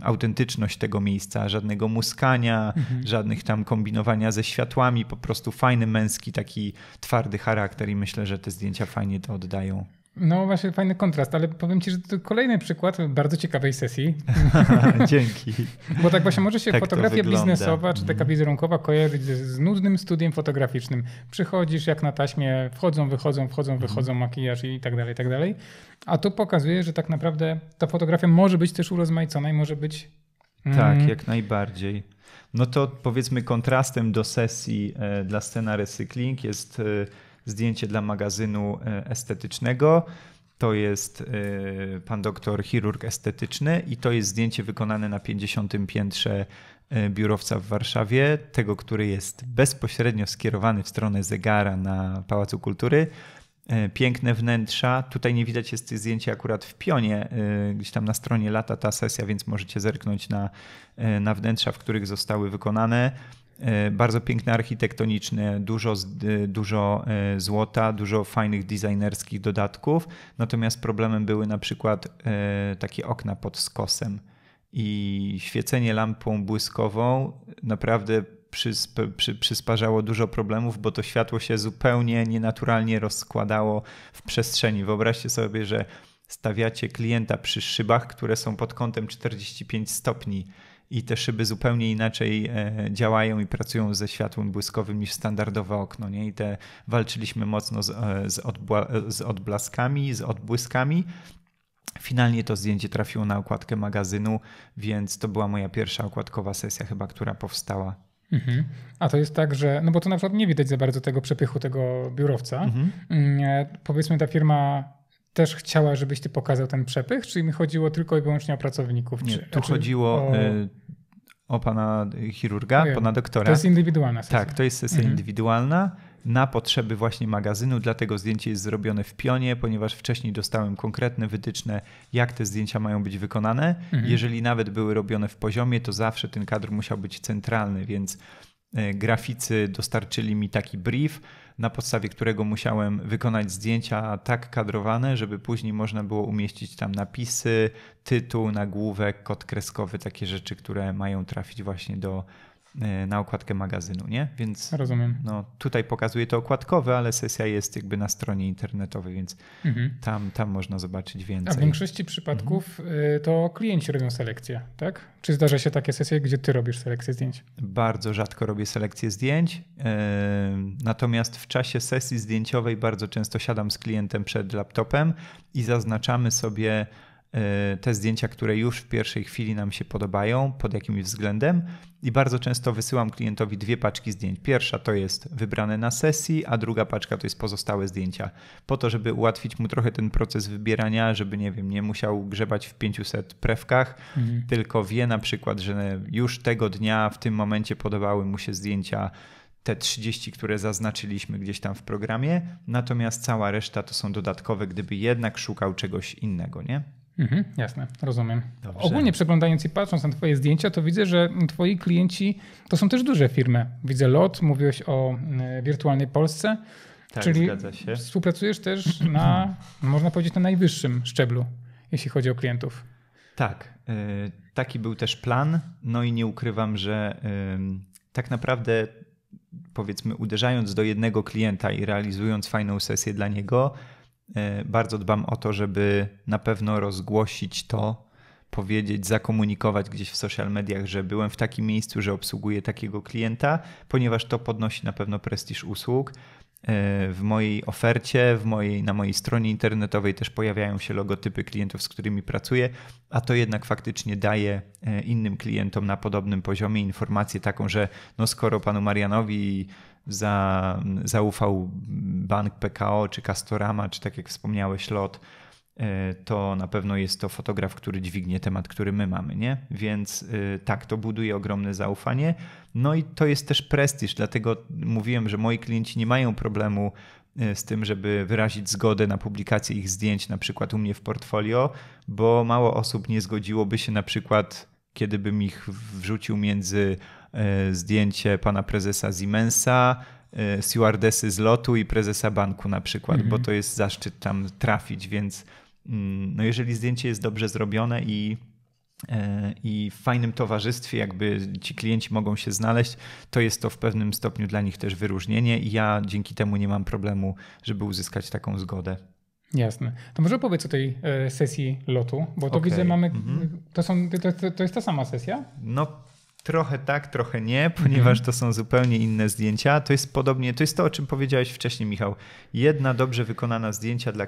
y, autentyczność tego miejsca. Żadnego muskania, mhm. żadnych tam kombinowania ze światłami, po prostu fajny męski, taki twardy charakter i myślę, że te zdjęcia fajnie to oddają. No właśnie fajny kontrast, ale powiem ci, że to kolejny przykład bardzo ciekawej sesji. <laughs> Dzięki. Bo tak właśnie może się tak fotografia biznesowa czy taka mhm. wizerunkowa kojarzyć z nudnym studiem fotograficznym. Przychodzisz jak na taśmie, wchodzą, wychodzą, wchodzą, mhm. wychodzą, makijaż i tak dalej, i tak dalej. A tu pokazuje, że tak naprawdę ta fotografia może być też urozmaicona i może być... Tak, mm, tak, jak najbardziej. No to powiedzmy kontrastem do sesji e, dla scena recykling jest e, zdjęcie dla magazynu e, estetycznego. To jest e, pan doktor chirurg estetyczny i to jest zdjęcie wykonane na 50 piętrze e, biurowca w Warszawie, tego, który jest bezpośrednio skierowany w stronę zegara na Pałacu Kultury. Piękne wnętrza. Tutaj nie widać jest zdjęcie akurat w pionie, gdzieś tam na stronie lata ta sesja, więc możecie zerknąć na, na wnętrza, w których zostały wykonane. E, bardzo piękne architektoniczne, dużo, e, dużo e, złota, dużo fajnych designerskich dodatków. Natomiast problemem były na przykład takie okna pod skosem i świecenie lampą błyskową naprawdę przysp przy przysparzało dużo problemów, bo to światło się zupełnie nienaturalnie rozkładało w przestrzeni. Wyobraźcie sobie, że stawiacie klienta przy szybach, które są pod kątem 45 stopni i te szyby zupełnie inaczej e, działają i pracują ze światłem błyskowym niż standardowe okno. Nie? I te walczyliśmy mocno z, e, z, odbła- e, z odblaskami, z odbłyskami. Finalnie to zdjęcie trafiło na okładkę magazynu, więc to była moja pierwsza okładkowa sesja chyba, która powstała. Mhm. A to jest tak, że, no bo to na przykład nie widać za bardzo tego przepychu tego biurowca. Mhm. Mm, powiedzmy ta firma też chciała, żebyś ty pokazał ten przepych, czy mi chodziło tylko i wyłącznie o pracowników? Nie, czy, tu czy znaczy chodziło o... Y, o... pana chirurga, pana doktora. To jest indywidualna sesja. Tak, to jest sesja mhm. indywidualna na potrzeby właśnie magazynu, dlatego zdjęcie jest zrobione w pionie, ponieważ wcześniej dostałem konkretne wytyczne, jak te zdjęcia mają być wykonane. Mhm. Jeżeli nawet były robione w poziomie, to zawsze ten kadr musiał być centralny, więc y, graficy dostarczyli mi taki brief na podstawie którego musiałem wykonać zdjęcia tak kadrowane, żeby później można było umieścić tam napisy, tytuł, nagłówek, kod kreskowy, takie rzeczy, które mają trafić właśnie do Y, na okładkę magazynu, nie? Więc Rozumiem. No, tutaj pokazuje to okładkowe, ale sesja jest jakby na stronie internetowej, więc mhm. tam, tam można zobaczyć więcej. A w większości przypadków mhm. to klienci robią selekcję, tak? Czy zdarza się takie sesje, gdzie ty robisz selekcję zdjęć? Bardzo rzadko robię selekcję zdjęć, y, natomiast w czasie sesji zdjęciowej bardzo często siadam z klientem przed laptopem i zaznaczamy sobie Y, te zdjęcia, które już w pierwszej chwili nam się podobają, pod jakimś względem. I bardzo często wysyłam klientowi dwie paczki zdjęć. Pierwsza to jest wybrane na sesji, a druga paczka to jest pozostałe zdjęcia. Po to, żeby ułatwić mu trochę ten proces wybierania, żeby nie wiem, nie musiał grzebać w 500 prewkach, mhm. tylko wie na przykład, że już tego dnia w tym momencie podobały mu się zdjęcia te 30, które zaznaczyliśmy gdzieś tam w programie, natomiast cała reszta to są dodatkowe, gdyby jednak szukał czegoś innego, nie? Mhm, jasne, rozumiem. Dobrze. Ogólnie przeglądając i patrząc na Twoje zdjęcia, to widzę, że Twoi klienci to są też duże firmy. Widzę LOT, mówiłeś o mm, wirtualnej Polsce. Tak, czyli współpracujesz też na, <clears throat> można powiedzieć, na najwyższym szczeblu, jeśli chodzi o klientów. Tak, y, taki był też plan. No i nie ukrywam, że tak naprawdę, powiedzmy, uderzając do jednego klienta i realizując fajną sesję dla niego, E, bardzo dbam o to, żeby na pewno rozgłosić to, powiedzieć, zakomunikować gdzieś w social mediach, że byłem w takim miejscu, że obsługuję takiego klienta, ponieważ to podnosi na pewno prestiż usług. E, w mojej ofercie, w mojej, na mojej stronie internetowej też pojawiają się logotypy klientów, z którymi pracuję, a to jednak faktycznie daje e, innym klientom na podobnym poziomie informację taką, że no skoro panu Marianowi za, zaufał bank PKO czy Castorama, czy tak jak wspomniałeś, LOT, y, to na pewno jest to fotograf, który dźwignie temat, który my mamy, nie? Więc y, tak, to buduje ogromne zaufanie. No i to jest też prestiż, dlatego mówiłem, że moi klienci nie mają problemu y, z tym, żeby wyrazić zgodę na publikację ich zdjęć, na przykład u mnie w portfolio, bo mało osób nie zgodziłoby się na przykład, kiedybym ich wrzucił między E, zdjęcie pana prezesa Siemensa, e, stewardesy z lotu i prezesa banku na przykład, mhm. bo to jest zaszczyt tam trafić, więc mm, no jeżeli zdjęcie jest dobrze zrobione i e, i w fajnym towarzystwie, jakby ci klienci mogą się znaleźć, to jest to w pewnym stopniu dla nich też wyróżnienie i ja dzięki temu nie mam problemu, żeby uzyskać taką zgodę. Jasne. To może opowiedz o tej sesji lotu, bo to okay. widzę mamy, mm -hmm. to, są, to, to, to, jest ta sama sesja? No Trochę tak, trochę nie, mhm. ponieważ to są zupełnie inne zdjęcia. To jest podobnie, to jest to, o czym powiedziałeś wcześniej, Michał. Jedna dobrze wykonana zdjęcia dla,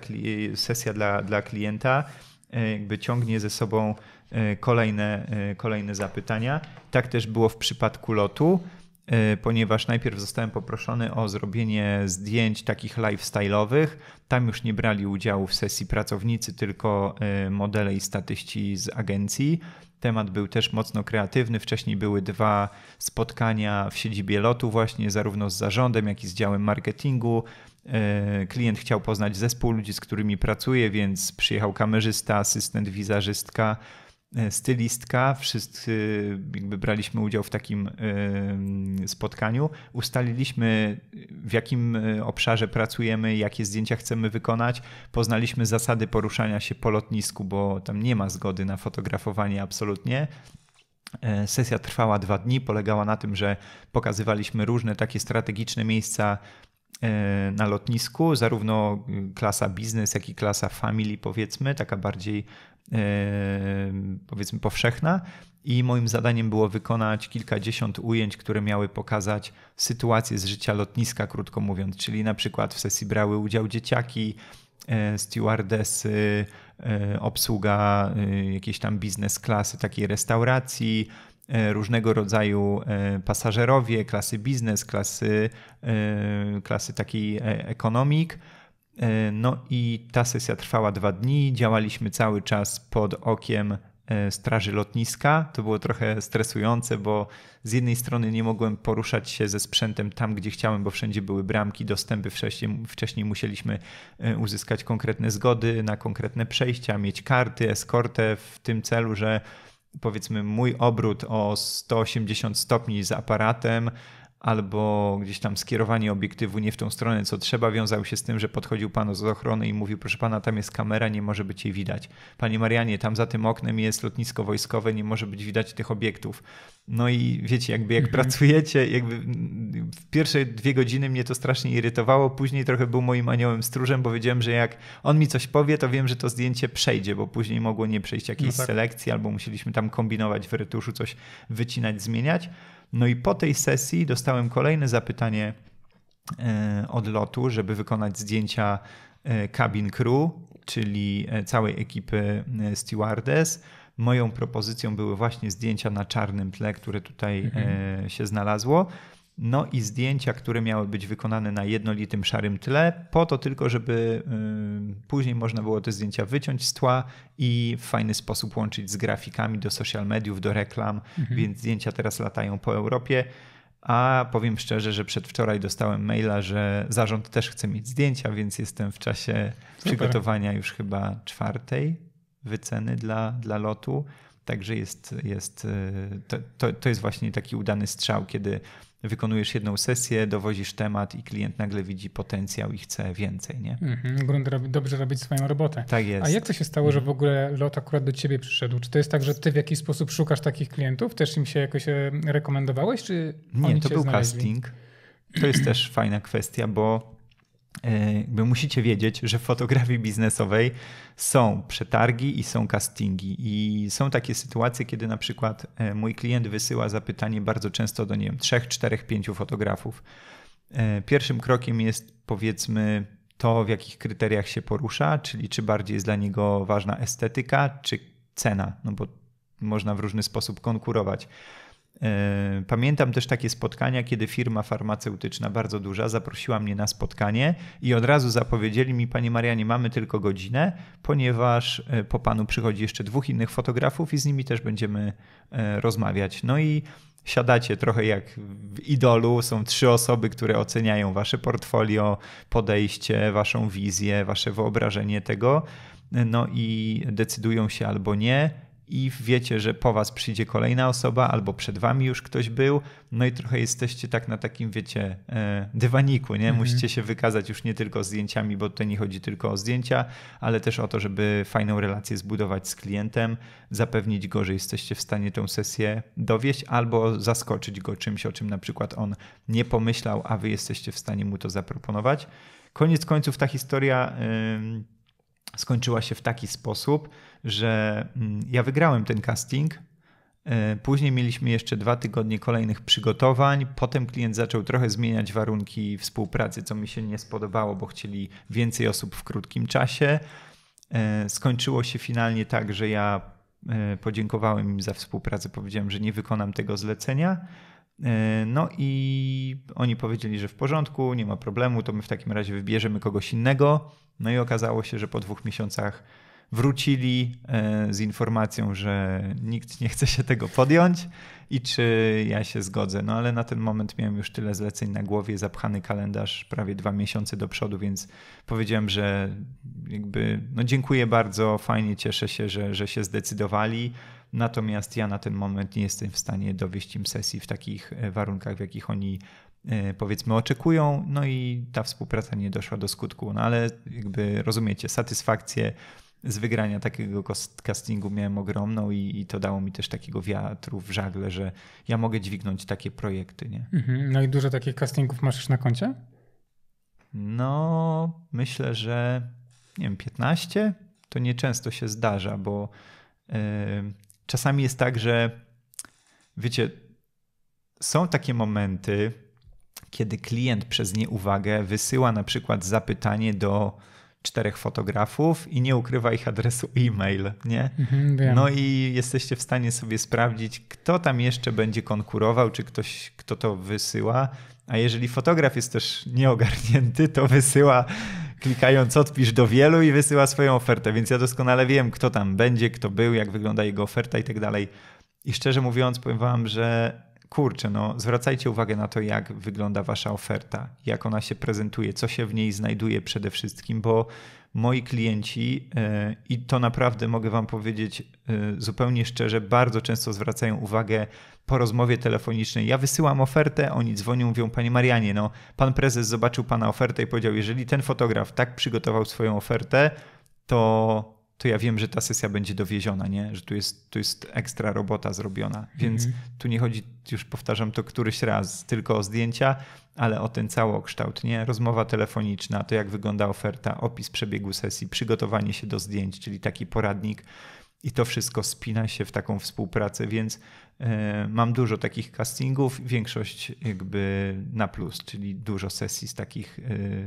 sesja dla, dla klienta e, jakby ciągnie ze sobą e, kolejne, e, kolejne zapytania. Tak też było w przypadku lotu. E, ponieważ najpierw zostałem poproszony o zrobienie zdjęć takich lifestyle'owych. Tam już nie brali udziału w sesji pracownicy, tylko e, modele i statyści z agencji. Temat był też mocno kreatywny. Wcześniej były dwa spotkania w siedzibie lotu, właśnie zarówno z zarządem, jak i z działem marketingu. E, klient chciał poznać zespół ludzi, z którymi pracuje, więc przyjechał kamerzysta, asystent, wizerzystka E, stylistka, wszyscy jakby braliśmy udział w takim e, spotkaniu. Ustaliliśmy, w jakim e, obszarze pracujemy, jakie zdjęcia chcemy wykonać. Poznaliśmy zasady poruszania się po lotnisku, bo tam nie ma zgody na fotografowanie absolutnie. Sesja trwała dwa dni, polegała na tym, że pokazywaliśmy różne takie strategiczne miejsca na lotnisku, zarówno klasa biznes, jak i klasa family, powiedzmy, taka bardziej powiedzmy powszechna i moim zadaniem było wykonać kilkadziesiąt ujęć, które miały pokazać sytuację z życia lotniska, krótko mówiąc, czyli na przykład w sesji brały udział dzieciaki, e, stewardesy, e, obsługa e, jakiejś tam biznes klasy takiej restauracji, różnego rodzaju pasażerowie, klasy biznes, klasy, klasy takiej ekonomik E, no i ta sesja trwała dwa dni. Działaliśmy cały czas pod okiem e, Straży Lotniska. To było trochę stresujące, bo z jednej strony nie mogłem poruszać się ze sprzętem tam, gdzie chciałem, bo wszędzie były bramki, dostępy wcześniej, wcześniej musieliśmy e, uzyskać konkretne zgody na konkretne przejścia, mieć karty, eskortę w tym celu, że powiedzmy mój obrót o 180 stopni z aparatem albo gdzieś tam skierowanie obiektywu nie w tą stronę, co trzeba, wiązał się z tym, że podchodził pan z ochrony i mówił, proszę pana, tam jest kamera, nie może być jej widać. Panie Marianie, tam za tym oknem jest lotnisko wojskowe, nie może być widać tych obiektów. No i wiecie, jakby jak mhm. pracujecie, jakby w pierwsze dwie godziny mnie to strasznie irytowało, później trochę był moim aniołem stróżem, bo wiedziałem, że jak on mi coś powie, to wiem, że to zdjęcie przejdzie, bo później mogło nie przejść jakiejś no tak. selekcji, albo musieliśmy tam kombinować w retuszu, coś wycinać, zmieniać. No i po tej sesji dostałem kolejne zapytanie e, od lotu, żeby wykonać zdjęcia e, cabin crew, czyli e, całej ekipy stewardess. Moją propozycją były właśnie zdjęcia na czarnym tle, które tutaj mhm. się znalazło. No i zdjęcia, które miały być wykonane na jednolitym szarym tle, po to tylko, żeby y, później można było te zdjęcia wyciąć z tła i w fajny sposób łączyć z grafikami do social mediów, do reklam, mhm. więc zdjęcia teraz latają po Europie. A powiem szczerze, że przedwczoraj dostałem maila, że zarząd też chce mieć zdjęcia, więc jestem w czasie Super. przygotowania już chyba czwartej wyceny dla, dla lotu. Także jest, jest y, to, to, to, jest właśnie taki udany strzał, kiedy wykonujesz jedną sesję, dowozisz temat i klient nagle widzi potencjał i chce więcej, nie? Mhm, grunt robi, dobrze robić swoją robotę. Tak jest. A jak to się stało, że w mhm. ogóle lot akurat do ciebie przyszedł? Czy to jest tak, że ty w jakiś sposób szukasz takich klientów? Też im się jakoś e, rekomendowałeś, czy Nie, to był znaleźli? casting. To jest też fajna kwestia, bo E, jakby musicie wiedzieć, że w fotografii biznesowej są przetargi i są castingi. I są takie sytuacje, kiedy na przykład e, mój klient wysyła zapytanie bardzo często do, nie wiem, czterech, pięciu fotografów. E, pierwszym krokiem jest powiedzmy to, w jakich kryteriach się porusza, czyli czy bardziej jest dla niego ważna estetyka, czy cena, no bo można w różny sposób konkurować. E, pamiętam też takie spotkania, kiedy firma farmaceutyczna, bardzo duża, zaprosiła mnie na spotkanie i od razu zapowiedzieli mi, Panie Marianie, mamy tylko godzinę, ponieważ e, po Panu przychodzi jeszcze dwóch innych fotografów i z nimi też będziemy e, rozmawiać. No i siadacie trochę jak w idolu, są trzy osoby, które oceniają Wasze portfolio, podejście, Waszą wizję, Wasze wyobrażenie tego, no i decydują się albo nie i wiecie, że po was przyjdzie kolejna osoba, albo przed wami już ktoś był, no i trochę jesteście tak na takim, wiecie, e, dywaniku, nie? Mhm. Musicie się wykazać już nie tylko zdjęciami, bo tutaj nie chodzi tylko o zdjęcia, ale też o to, żeby fajną relację zbudować z klientem, zapewnić go, że jesteście w stanie tę sesję dowieść, albo zaskoczyć go czymś, o czym na przykład on nie pomyślał, a wy jesteście w stanie mu to zaproponować. Koniec końców ta historia skończyła się w taki sposób, że mm, ja wygrałem ten casting. E, później mieliśmy jeszcze dwa tygodnie kolejnych przygotowań. Potem klient zaczął trochę zmieniać warunki współpracy, co mi się nie spodobało, bo chcieli więcej osób w krótkim czasie. E, skończyło się finalnie tak, że ja e, podziękowałem im za współpracę, powiedziałem, że nie wykonam tego zlecenia. No i oni powiedzieli, że w porządku, nie ma problemu, to my w takim razie wybierzemy kogoś innego. No i okazało się, że po dwóch miesiącach wrócili e, z informacją, że nikt nie chce się tego podjąć i czy ja się zgodzę. No ale na ten moment miałem już tyle zleceń na głowie, zapchany kalendarz prawie dwa miesiące do przodu, więc powiedziałem, że jakby no dziękuję bardzo, fajnie, cieszę się, że, że się zdecydowali. Natomiast ja na ten moment nie jestem w stanie dowieść im sesji w takich e, warunkach, w jakich oni e, powiedzmy oczekują, no i ta współpraca nie doszła do skutku, no ale jakby rozumiecie, satysfakcję z wygrania takiego castingu miałem ogromną i, i, to dało mi też takiego wiatru w żagle, że ja mogę dźwignąć takie projekty. Nie? Mhm. No i dużo takich castingów masz już na koncie? No, myślę, że nie wiem, 15 to nieczęsto się zdarza, bo yy, czasami jest tak, że wiecie, są takie momenty, kiedy klient przez nieuwagę wysyła na przykład zapytanie do czterech fotografów i nie ukrywa ich adresu <laughs> e-mail, nie? Mhm, no i jesteście w stanie sobie sprawdzić, kto tam jeszcze będzie konkurował, czy ktoś, kto to wysyła. A jeżeli fotograf jest też nieogarnięty, to wysyła klikając odpisz do wielu i wysyła swoją ofertę, więc ja doskonale wiem, kto tam będzie, kto był, jak wygląda jego oferta i tak dalej. I szczerze mówiąc, powiem wam, że kurczę, no zwracajcie uwagę na to, jak wygląda wasza oferta, jak ona się prezentuje, co się w niej znajduje przede wszystkim, bo moi klienci e, i to naprawdę mogę wam powiedzieć e, zupełnie szczerze, bardzo często zwracają uwagę po rozmowie telefonicznej. Ja wysyłam ofertę, oni dzwonią, mówią, panie Marianie, no pan prezes zobaczył pana ofertę i powiedział, jeżeli ten fotograf tak przygotował swoją ofertę, to to ja wiem, że ta sesja będzie dowieziona, nie? że tu jest, tu jest ekstra robota zrobiona. Mhm. Więc mm -hmm. tu nie chodzi, już powtarzam to któryś raz, tylko o zdjęcia, ale o ten całokształt, nie? Rozmowa telefoniczna, to jak wygląda oferta, opis przebiegu sesji, przygotowanie się do zdjęć, czyli taki poradnik i to wszystko spina się w taką współpracę, więc e, mam dużo takich castingów, większość jakby na plus, czyli dużo sesji z takich,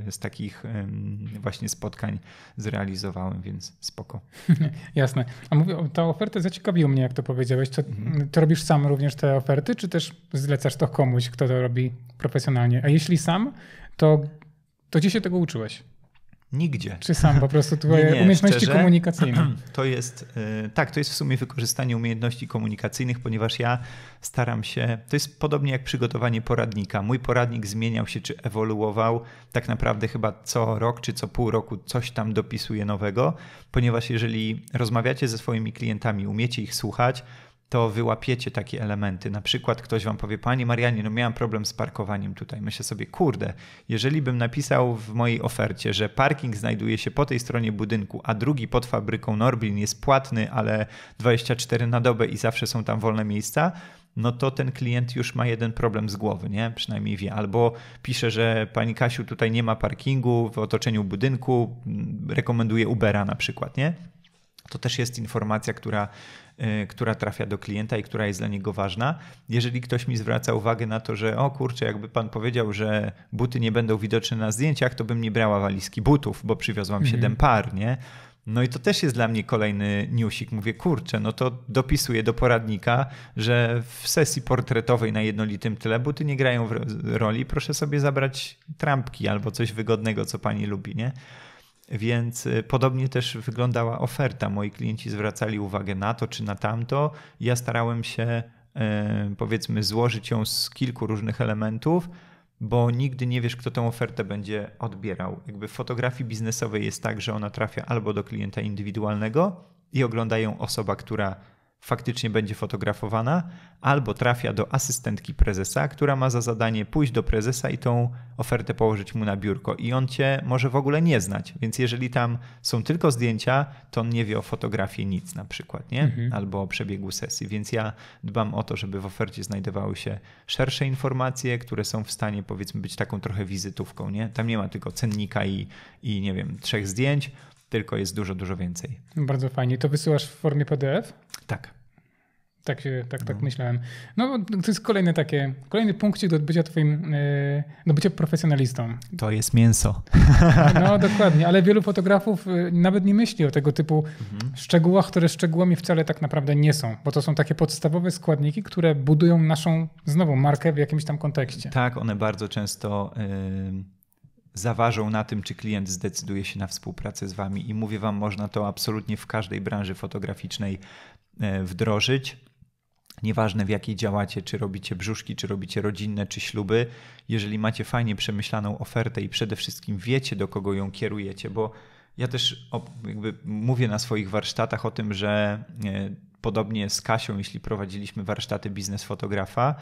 e, z takich właśnie spotkań zrealizowałem, więc spoko. <laughs> Jasne. A mówię, ta oferta zaciekawiła mnie, jak to powiedziałeś. To, mhm. to, robisz sam również te oferty, czy też zlecasz to komuś, kto to robi profesjonalnie? A jeśli sam, to, to gdzie się tego uczyłeś? Nigdzie. Czy sam po prostu <laughs> twoje nie, umiejętności szczerze, komunikacyjne? <clears throat> To jest, e, tak, to jest w sumie wykorzystanie umiejętności komunikacyjnych, ponieważ ja staram się, to jest podobnie jak przygotowanie poradnika. Mój poradnik zmieniał się czy ewoluował tak naprawdę chyba co rok czy co pół roku coś tam dopisuje nowego, ponieważ jeżeli rozmawiacie ze swoimi klientami, umiecie ich słuchać, to wyłapiecie takie elementy. Na przykład ktoś wam powie, panie Marianie, no miałem problem z parkowaniem tutaj. Myślę sobie, kurde, jeżeli bym napisał w mojej ofercie, że parking znajduje się po tej stronie budynku, a drugi pod fabryką Norblin jest płatny, ale 24 na dobę i zawsze są tam wolne miejsca, no to ten klient już ma jeden problem z głowy, nie? Przynajmniej wie. Albo pisze, że pani Kasiu tutaj nie ma parkingu w otoczeniu budynku, mm, rekomenduje Ubera na przykład, nie? To też jest informacja, która Y, która trafia do klienta i która jest dla niego ważna. Jeżeli ktoś mi zwraca uwagę na to, że o kurczę, jakby pan powiedział, że buty nie będą widoczne na zdjęciach, to bym nie brała walizki butów, bo przywiozłam mhm. 7 par, nie? No i to też jest dla mnie kolejny newsik. Mówię, kurczę, no to dopisuję do poradnika, że w sesji portretowej na jednolitym tyle buty nie grają w roli, proszę sobie zabrać trampki albo coś wygodnego, co pani lubi, nie? Więc y, podobnie też wyglądała oferta. Moi klienci zwracali uwagę na to czy na tamto. Ja starałem się, y, powiedzmy, złożyć ją z kilku różnych elementów, bo nigdy nie wiesz, kto tę ofertę będzie odbierał. Jakby w fotografii biznesowej jest tak, że ona trafia albo do klienta indywidualnego i ogląda ją osoba, która faktycznie będzie fotografowana, albo trafia do asystentki prezesa, która ma za zadanie pójść do prezesa i tą ofertę położyć mu na biurko. I on cię może w ogóle nie znać, więc jeżeli tam są tylko zdjęcia, to on nie wie o fotografii nic na przykład, nie? Mhm. Albo o przebiegu sesji. Więc ja dbam o to, żeby w ofercie znajdowały się szersze informacje, które są w stanie powiedzmy być taką trochę wizytówką, nie? Tam nie ma tylko cennika i, i nie wiem, trzech zdjęć, tylko jest dużo, dużo więcej. Bardzo fajnie. To wysyłasz w formie PDF? Tak. Tak, się, tak, tak no. myślałem. No, to jest kolejny takie, kolejny punkcik do bycia twoim, e, do bycia profesjonalistą. To jest mięso. No, <laughs> dokładnie, ale wielu fotografów e, nawet nie myśli o tego typu mhm. szczegółach, które szczegółami wcale tak naprawdę nie są, bo to są takie podstawowe składniki, które budują naszą, znowu, markę w jakimś tam kontekście. Tak, one bardzo często... Yy zaważą na tym, czy klient zdecyduje się na współpracę z Wami. I mówię Wam, można to absolutnie w każdej branży fotograficznej e, wdrożyć. Nieważne w jakiej działacie, czy robicie brzuszki, czy robicie rodzinne, czy śluby, jeżeli macie fajnie przemyślaną ofertę i przede wszystkim wiecie, do kogo ją kierujecie, bo ja też jakby mówię na swoich warsztatach o tym, że e, podobnie z Kasią, jeśli prowadziliśmy warsztaty biznes fotografa,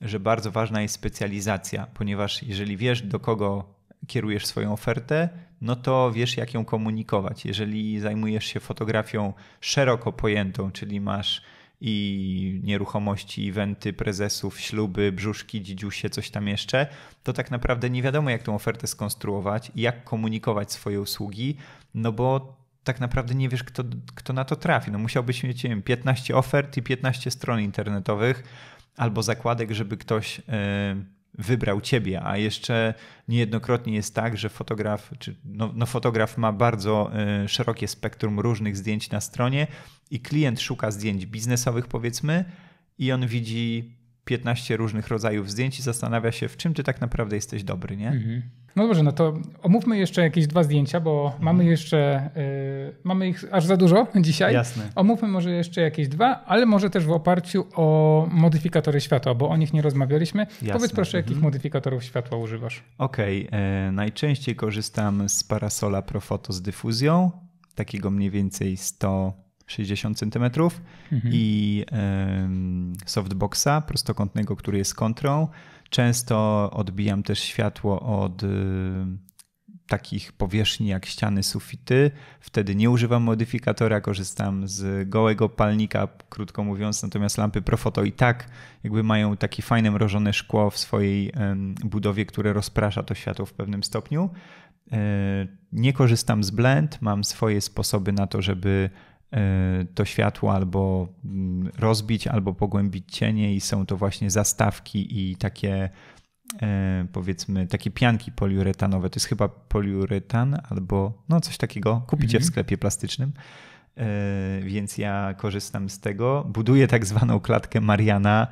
że bardzo ważna jest specjalizacja, ponieważ jeżeli wiesz, do kogo kierujesz swoją ofertę, no to wiesz, jak ją komunikować. Jeżeli zajmujesz się fotografią szeroko pojętą, czyli masz i nieruchomości, eventy, prezesów, śluby, brzuszki, dzidziusie, coś tam jeszcze, to tak naprawdę nie wiadomo, jak tą ofertę skonstruować jak komunikować swoje usługi, no bo tak naprawdę nie wiesz, kto, kto na to trafi. No musiałbyś mieć, nie wiem, 15 ofert i 15 stron internetowych albo zakładek, żeby ktoś. Yy, wybrał ciebie, a jeszcze niejednokrotnie jest tak, że fotograf, czy no, no fotograf ma bardzo y, szerokie spektrum różnych zdjęć na stronie i klient szuka zdjęć biznesowych powiedzmy i on widzi 15 różnych rodzajów zdjęć i zastanawia się, w czym ty tak naprawdę jesteś dobry, nie? Mhm. No dobrze, no to omówmy jeszcze jakieś dwa zdjęcia, bo mhm. mamy jeszcze, y, mamy ich aż za dużo <laughs> dzisiaj. Jasne. Omówmy może jeszcze jakieś dwa, ale może też w oparciu o modyfikatory światła, bo o nich nie rozmawialiśmy. Jasne. Powiedz proszę, mhm. jakich modyfikatorów światła używasz? Okej, okay. E, najczęściej korzystam z parasola Profoto z dyfuzją, takiego mniej więcej 100 60 cm mhm. i softboxa prostokątnego, który jest kontrą. Często odbijam też światło od y, takich powierzchni jak ściany, sufity. Wtedy nie używam modyfikatora, korzystam z gołego palnika, krótko mówiąc. Natomiast lampy Profoto i tak jakby mają takie fajne mrożone szkło w swojej budowie, które rozprasza to światło w pewnym stopniu. E, nie korzystam z blend, mam swoje sposoby na to, żeby E, to światło albo mm, rozbić, albo pogłębić cienie, i są to właśnie zastawki i takie e, powiedzmy takie pianki poliuretanowe. To jest chyba poliuretan albo no coś takiego. Kupicie w mhm. sklepie plastycznym. E, więc ja korzystam z tego. Buduję tak zwaną klatkę Mariana.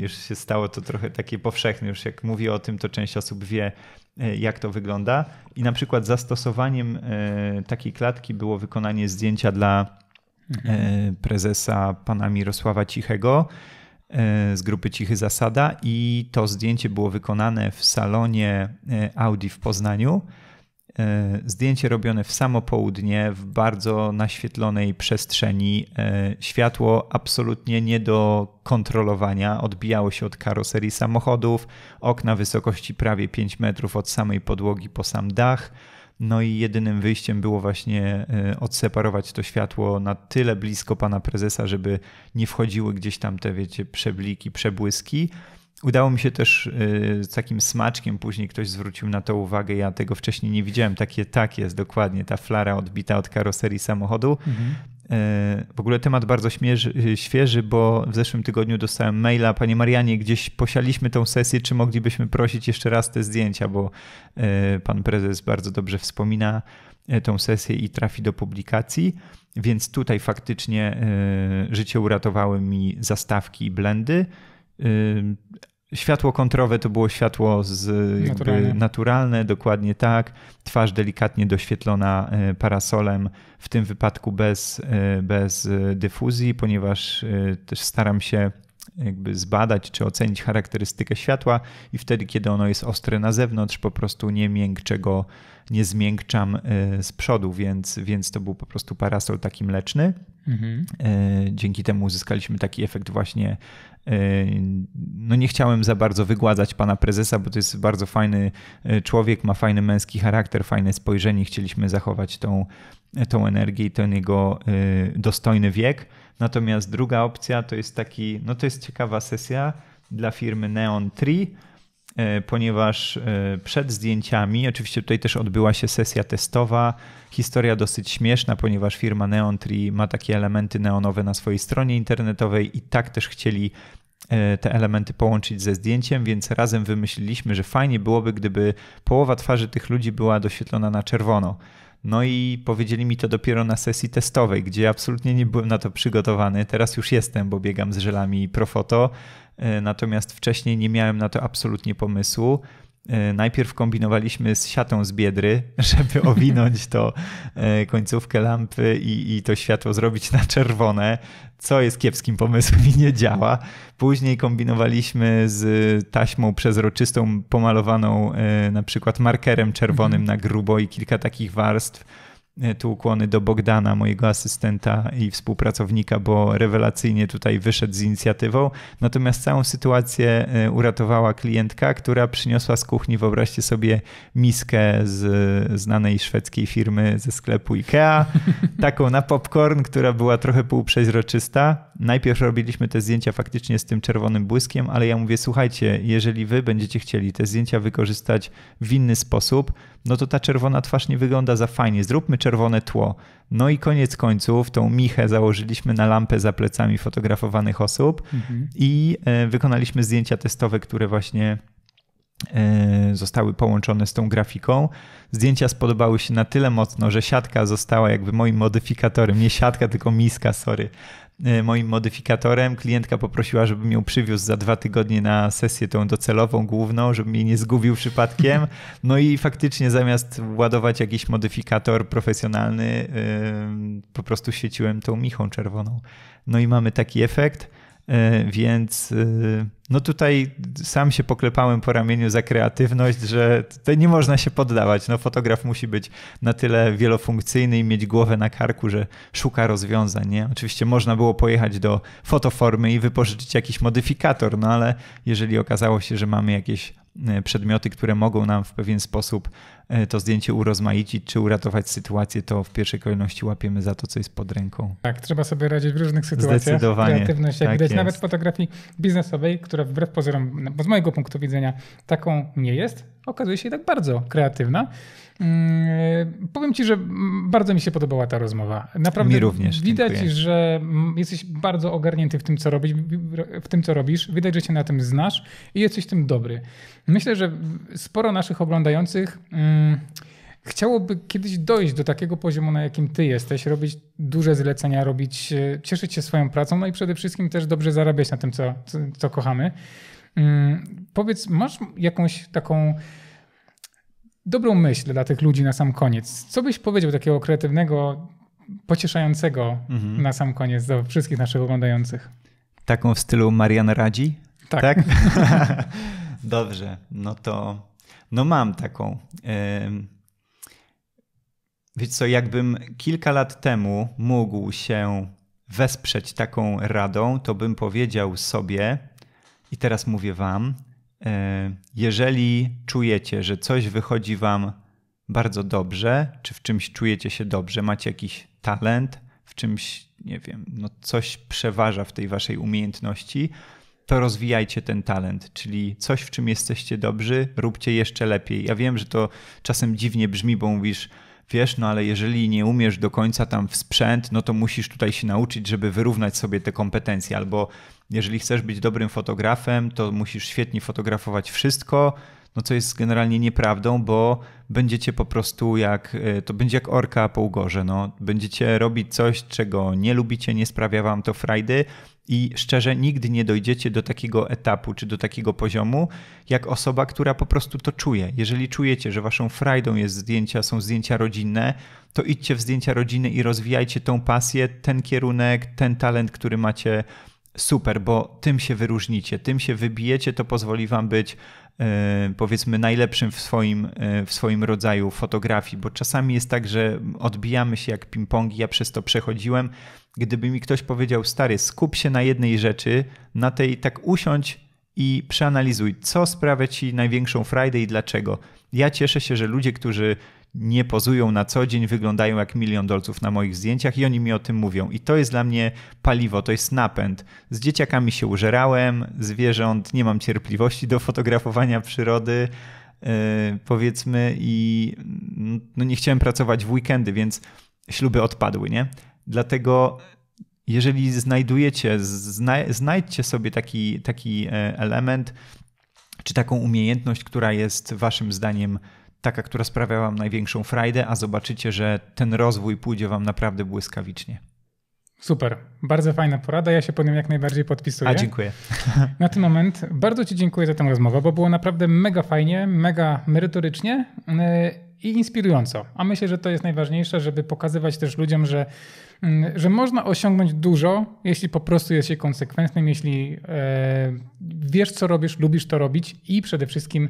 Już się stało to trochę takie powszechne. Już jak mówię o tym, to część osób wie, E, jak to wygląda. I na przykład zastosowaniem e, takiej klatki było wykonanie zdjęcia dla mhm. e, prezesa pana Mirosława Cichego z grupy Cichy Zasada i to zdjęcie było wykonane w salonie Audi w Poznaniu. E, zdjęcie robione w samo południe, w bardzo naświetlonej przestrzeni. E, światło absolutnie nie do kontrolowania, odbijało się od karoserii samochodów, okna wysokości prawie 5 metrów od samej podłogi po sam dach. No i jedynym wyjściem było właśnie e, odseparować to światło na tyle blisko pana prezesa, żeby nie wchodziły gdzieś tam te, wiecie, przebliki, przebłyski. Udało mi się też y, z takim smaczkiem, później ktoś zwrócił na to uwagę, ja tego wcześniej nie widziałem. Takie, tak jest dokładnie, ta flara odbita od karoserii samochodu. Mhm. Y, w ogóle temat bardzo śmierzy, y, świeży, bo w zeszłym tygodniu dostałem maila, Panie Marianie, gdzieś posialiśmy tą sesję, czy moglibyśmy prosić jeszcze raz te zdjęcia, bo Pan Prezes bardzo dobrze wspomina tą sesję i trafi do publikacji. Więc tutaj faktycznie życie uratowały mi zastawki i blendy Światło kontrowe to było światło z, naturalne. naturalne, dokładnie tak. Twarz delikatnie doświetlona e, parasolem, w tym wypadku bez, e, bez dyfuzji, ponieważ e, też staram się jakby zbadać czy ocenić charakterystykę światła i wtedy, kiedy ono jest ostre na zewnątrz, po prostu nie miękczę go, nie zmiękczam e, z przodu, więc, więc to był po prostu parasol taki mleczny. Mhm. E, dzięki temu uzyskaliśmy taki efekt właśnie e, no nie chciałem za bardzo wygładzać pana prezesa, bo to jest bardzo fajny człowiek, ma fajny męski charakter, fajne spojrzenie. Chcieliśmy zachować tą tą energię i ten jego y, dostojny wiek. Natomiast druga opcja to jest taki, no to jest ciekawa sesja dla firmy Neon Tree, y, ponieważ y, przed zdjęciami, oczywiście tutaj też odbyła się sesja testowa, historia dosyć śmieszna, ponieważ firma Neon Tree ma takie elementy neonowe na swojej stronie internetowej i tak też chcieli te elementy połączyć ze zdjęciem, więc razem wymyśliliśmy, że fajnie byłoby, gdyby połowa twarzy tych ludzi była doświetlona na czerwono. No i powiedzieli mi to dopiero na sesji testowej, gdzie absolutnie nie byłem na to przygotowany. Teraz już jestem, bo biegam z żelami Profoto, e, natomiast wcześniej nie miałem na to absolutnie pomysłu. E, najpierw kombinowaliśmy z siatą z biedry, <laughs> żeby owinąć to e, końcówkę lampy i, i, to światło zrobić na czerwone, co jest kiepskim pomysłem i nie działa. Później kombinowaliśmy z taśmą przezroczystą pomalowaną e, na przykład markerem czerwonym mhm. na grubo i kilka takich warstw E, tu ukłony do Bogdana, mojego asystenta i współpracownika, bo rewelacyjnie tutaj wyszedł z inicjatywą. Natomiast całą sytuację e, uratowała klientka, która przyniosła z kuchni, wyobraźcie sobie, miskę z znanej szwedzkiej firmy ze sklepu IKEA, <laughs> taką na popcorn, która była trochę półprzeźroczysta Najpierw robiliśmy te zdjęcia faktycznie z tym czerwonym błyskiem, ale ja mówię, słuchajcie, jeżeli wy będziecie chcieli te zdjęcia wykorzystać w inny sposób, no to ta czerwona twarz nie wygląda za fajnie. Zróbmy czerwone tło. No i koniec końców tą michę założyliśmy na lampę za plecami fotografowanych osób mhm. i e, wykonaliśmy zdjęcia testowe, które właśnie e, zostały połączone z tą grafiką. Zdjęcia spodobały się na tyle mocno, że siatka została jakby moim modyfikatorem. Nie siatka, tylko miska, sorry. E, moim modyfikatorem. Klientka poprosiła, żebym ją przywiózł za dwa tygodnie na sesję tą docelową, główną, żebym jej nie zgubił przypadkiem. <laughs> No i faktycznie zamiast ładować jakiś modyfikator profesjonalny, e, po prostu świeciłem tą michą czerwoną. No i mamy taki efekt. E, więc e, no tutaj sam się poklepałem po ramieniu za kreatywność, że to nie można się poddawać. No fotograf musi być na tyle wielofunkcyjny i mieć głowę na karku, że szuka rozwiązań. Nie? Oczywiście można było pojechać do fotoformy i wypożyczyć jakiś modyfikator, no ale jeżeli okazało się, że mamy jakieś e, przedmioty, które mogą nam w pewien sposób E, to zdjęcie urozmaicić czy uratować sytuację, to w pierwszej kolejności łapiemy za to, co jest pod ręką. Tak, trzeba sobie radzić w różnych sytuacjach. Zdecydowanie. Kreatywność, jak tak widać, jest. nawet fotografii biznesowej, która wbrew pozorom, no, bo z mojego punktu widzenia, taką nie jest, okazuje się tak bardzo kreatywna. Mm, powiem ci, że bardzo mi się podobała ta rozmowa. Naprawdę mi również. Widać, dziękuję. że jesteś bardzo ogarnięty w tym, co robisz, w tym, co robisz. Widać, że się na tym znasz i jesteś tym dobry. Myślę, że sporo naszych oglądających. Mm, chciałoby kiedyś dojść do takiego poziomu, na jakim ty jesteś, robić duże zlecenia, robić, e, cieszyć się swoją pracą, no i przede wszystkim też dobrze zarabiać na tym, co, co, co kochamy. Mm, powiedz, masz jakąś taką dobrą myśl dla tych ludzi na sam koniec. Co byś powiedział takiego kreatywnego, pocieszającego mhm. na sam koniec do wszystkich naszych oglądających? Taką w stylu Marian radzi? Tak. tak? <laughs> Dobrze, no to no mam taką. Wiecie co, jakbym kilka lat temu mógł się wesprzeć taką radą, to bym powiedział sobie, i teraz mówię wam, E, jeżeli czujecie, że coś wychodzi Wam bardzo dobrze, czy w czymś czujecie się dobrze, macie jakiś talent, w czymś, nie wiem, no coś przeważa w tej Waszej umiejętności, to rozwijajcie ten talent, czyli coś, w czym jesteście dobrzy, róbcie jeszcze lepiej. Ja wiem, że to czasem dziwnie brzmi, bo mówisz, wiesz, no ale jeżeli nie umiesz do końca tam w sprzęt, no to musisz tutaj się nauczyć, żeby wyrównać sobie te kompetencje, albo jeżeli chcesz być dobrym fotografem, to musisz świetnie fotografować wszystko, no co jest generalnie nieprawdą, bo będziecie po prostu jak, e, to będzie jak orka po ugorze, no. Będziecie robić coś, czego nie lubicie, nie sprawia wam to frajdy i szczerze nigdy nie dojdziecie do takiego etapu czy do takiego poziomu, jak osoba, która po prostu to czuje. Jeżeli czujecie, że waszą frajdą jest zdjęcia, są zdjęcia rodzinne, to idźcie w zdjęcia rodziny i rozwijajcie tą pasję, ten kierunek, ten talent, który macie super, bo tym się wyróżnicie, tym się wybijecie, to pozwoli wam być e, powiedzmy najlepszym w swoim, e, w swoim rodzaju fotografii, bo czasami jest tak, że odbijamy się jak ping-pongi, ja przez to przechodziłem. Gdyby mi ktoś powiedział, stary, skup się na jednej rzeczy, na tej tak usiądź i przeanalizuj, co sprawia ci największą frajdę i dlaczego. Ja cieszę się, że ludzie, którzy nie pozują na co dzień, wyglądają jak milion dolców na moich zdjęciach i oni mi o tym mówią. I to jest dla mnie paliwo, to jest napęd. Z dzieciakami się użerałem, zwierząt, nie mam cierpliwości do fotografowania przyrody. Yy, powiedzmy, i no nie chciałem pracować w weekendy, więc śluby odpadły, nie? Dlatego jeżeli znajdujecie, zna, znajdźcie sobie taki, taki e, element czy taką umiejętność, która jest waszym zdaniem taka, która sprawia Wam największą frajdę, a zobaczycie, że ten rozwój pójdzie Wam naprawdę błyskawicznie. Super, bardzo fajna porada, ja się po nią jak najbardziej podpisuję. A dziękuję. <laughs> Na ten moment bardzo Ci dziękuję za tę rozmowę, bo było naprawdę mega fajnie, mega merytorycznie y, i inspirująco. A myślę, że to jest najważniejsze, żeby pokazywać też ludziom, że, y, że można osiągnąć dużo, jeśli po prostu jest się konsekwentnym, jeśli y, wiesz, co robisz, lubisz to robić i przede wszystkim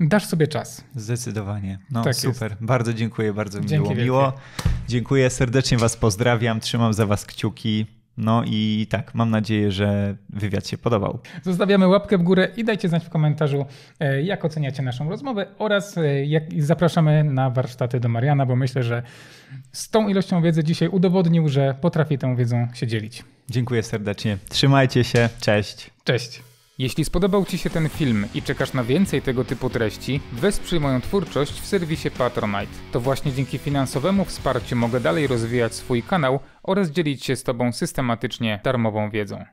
Dasz sobie czas. Zdecydowanie. No tak super. Jest. Bardzo dziękuję, bardzo mi było miło. Dziękuję, serdecznie Was pozdrawiam, trzymam za Was kciuki. No i tak, mam nadzieję, że wywiad się podobał. Zostawiamy łapkę w górę i dajcie znać w komentarzu, e, jak oceniacie naszą rozmowę oraz e, jak zapraszamy na warsztaty do Mariana, bo myślę, że z tą ilością wiedzy dzisiaj udowodnił, że potrafi tą wiedzą się dzielić. Dziękuję serdecznie. Trzymajcie się. Cześć. Cześć. Jeśli spodobał Ci się ten film i czekasz na więcej tego typu treści, wesprzyj moją twórczość w serwisie Patronite. To właśnie dzięki finansowemu wsparciu mogę dalej rozwijać swój kanał oraz dzielić się z Tobą systematycznie darmową wiedzą.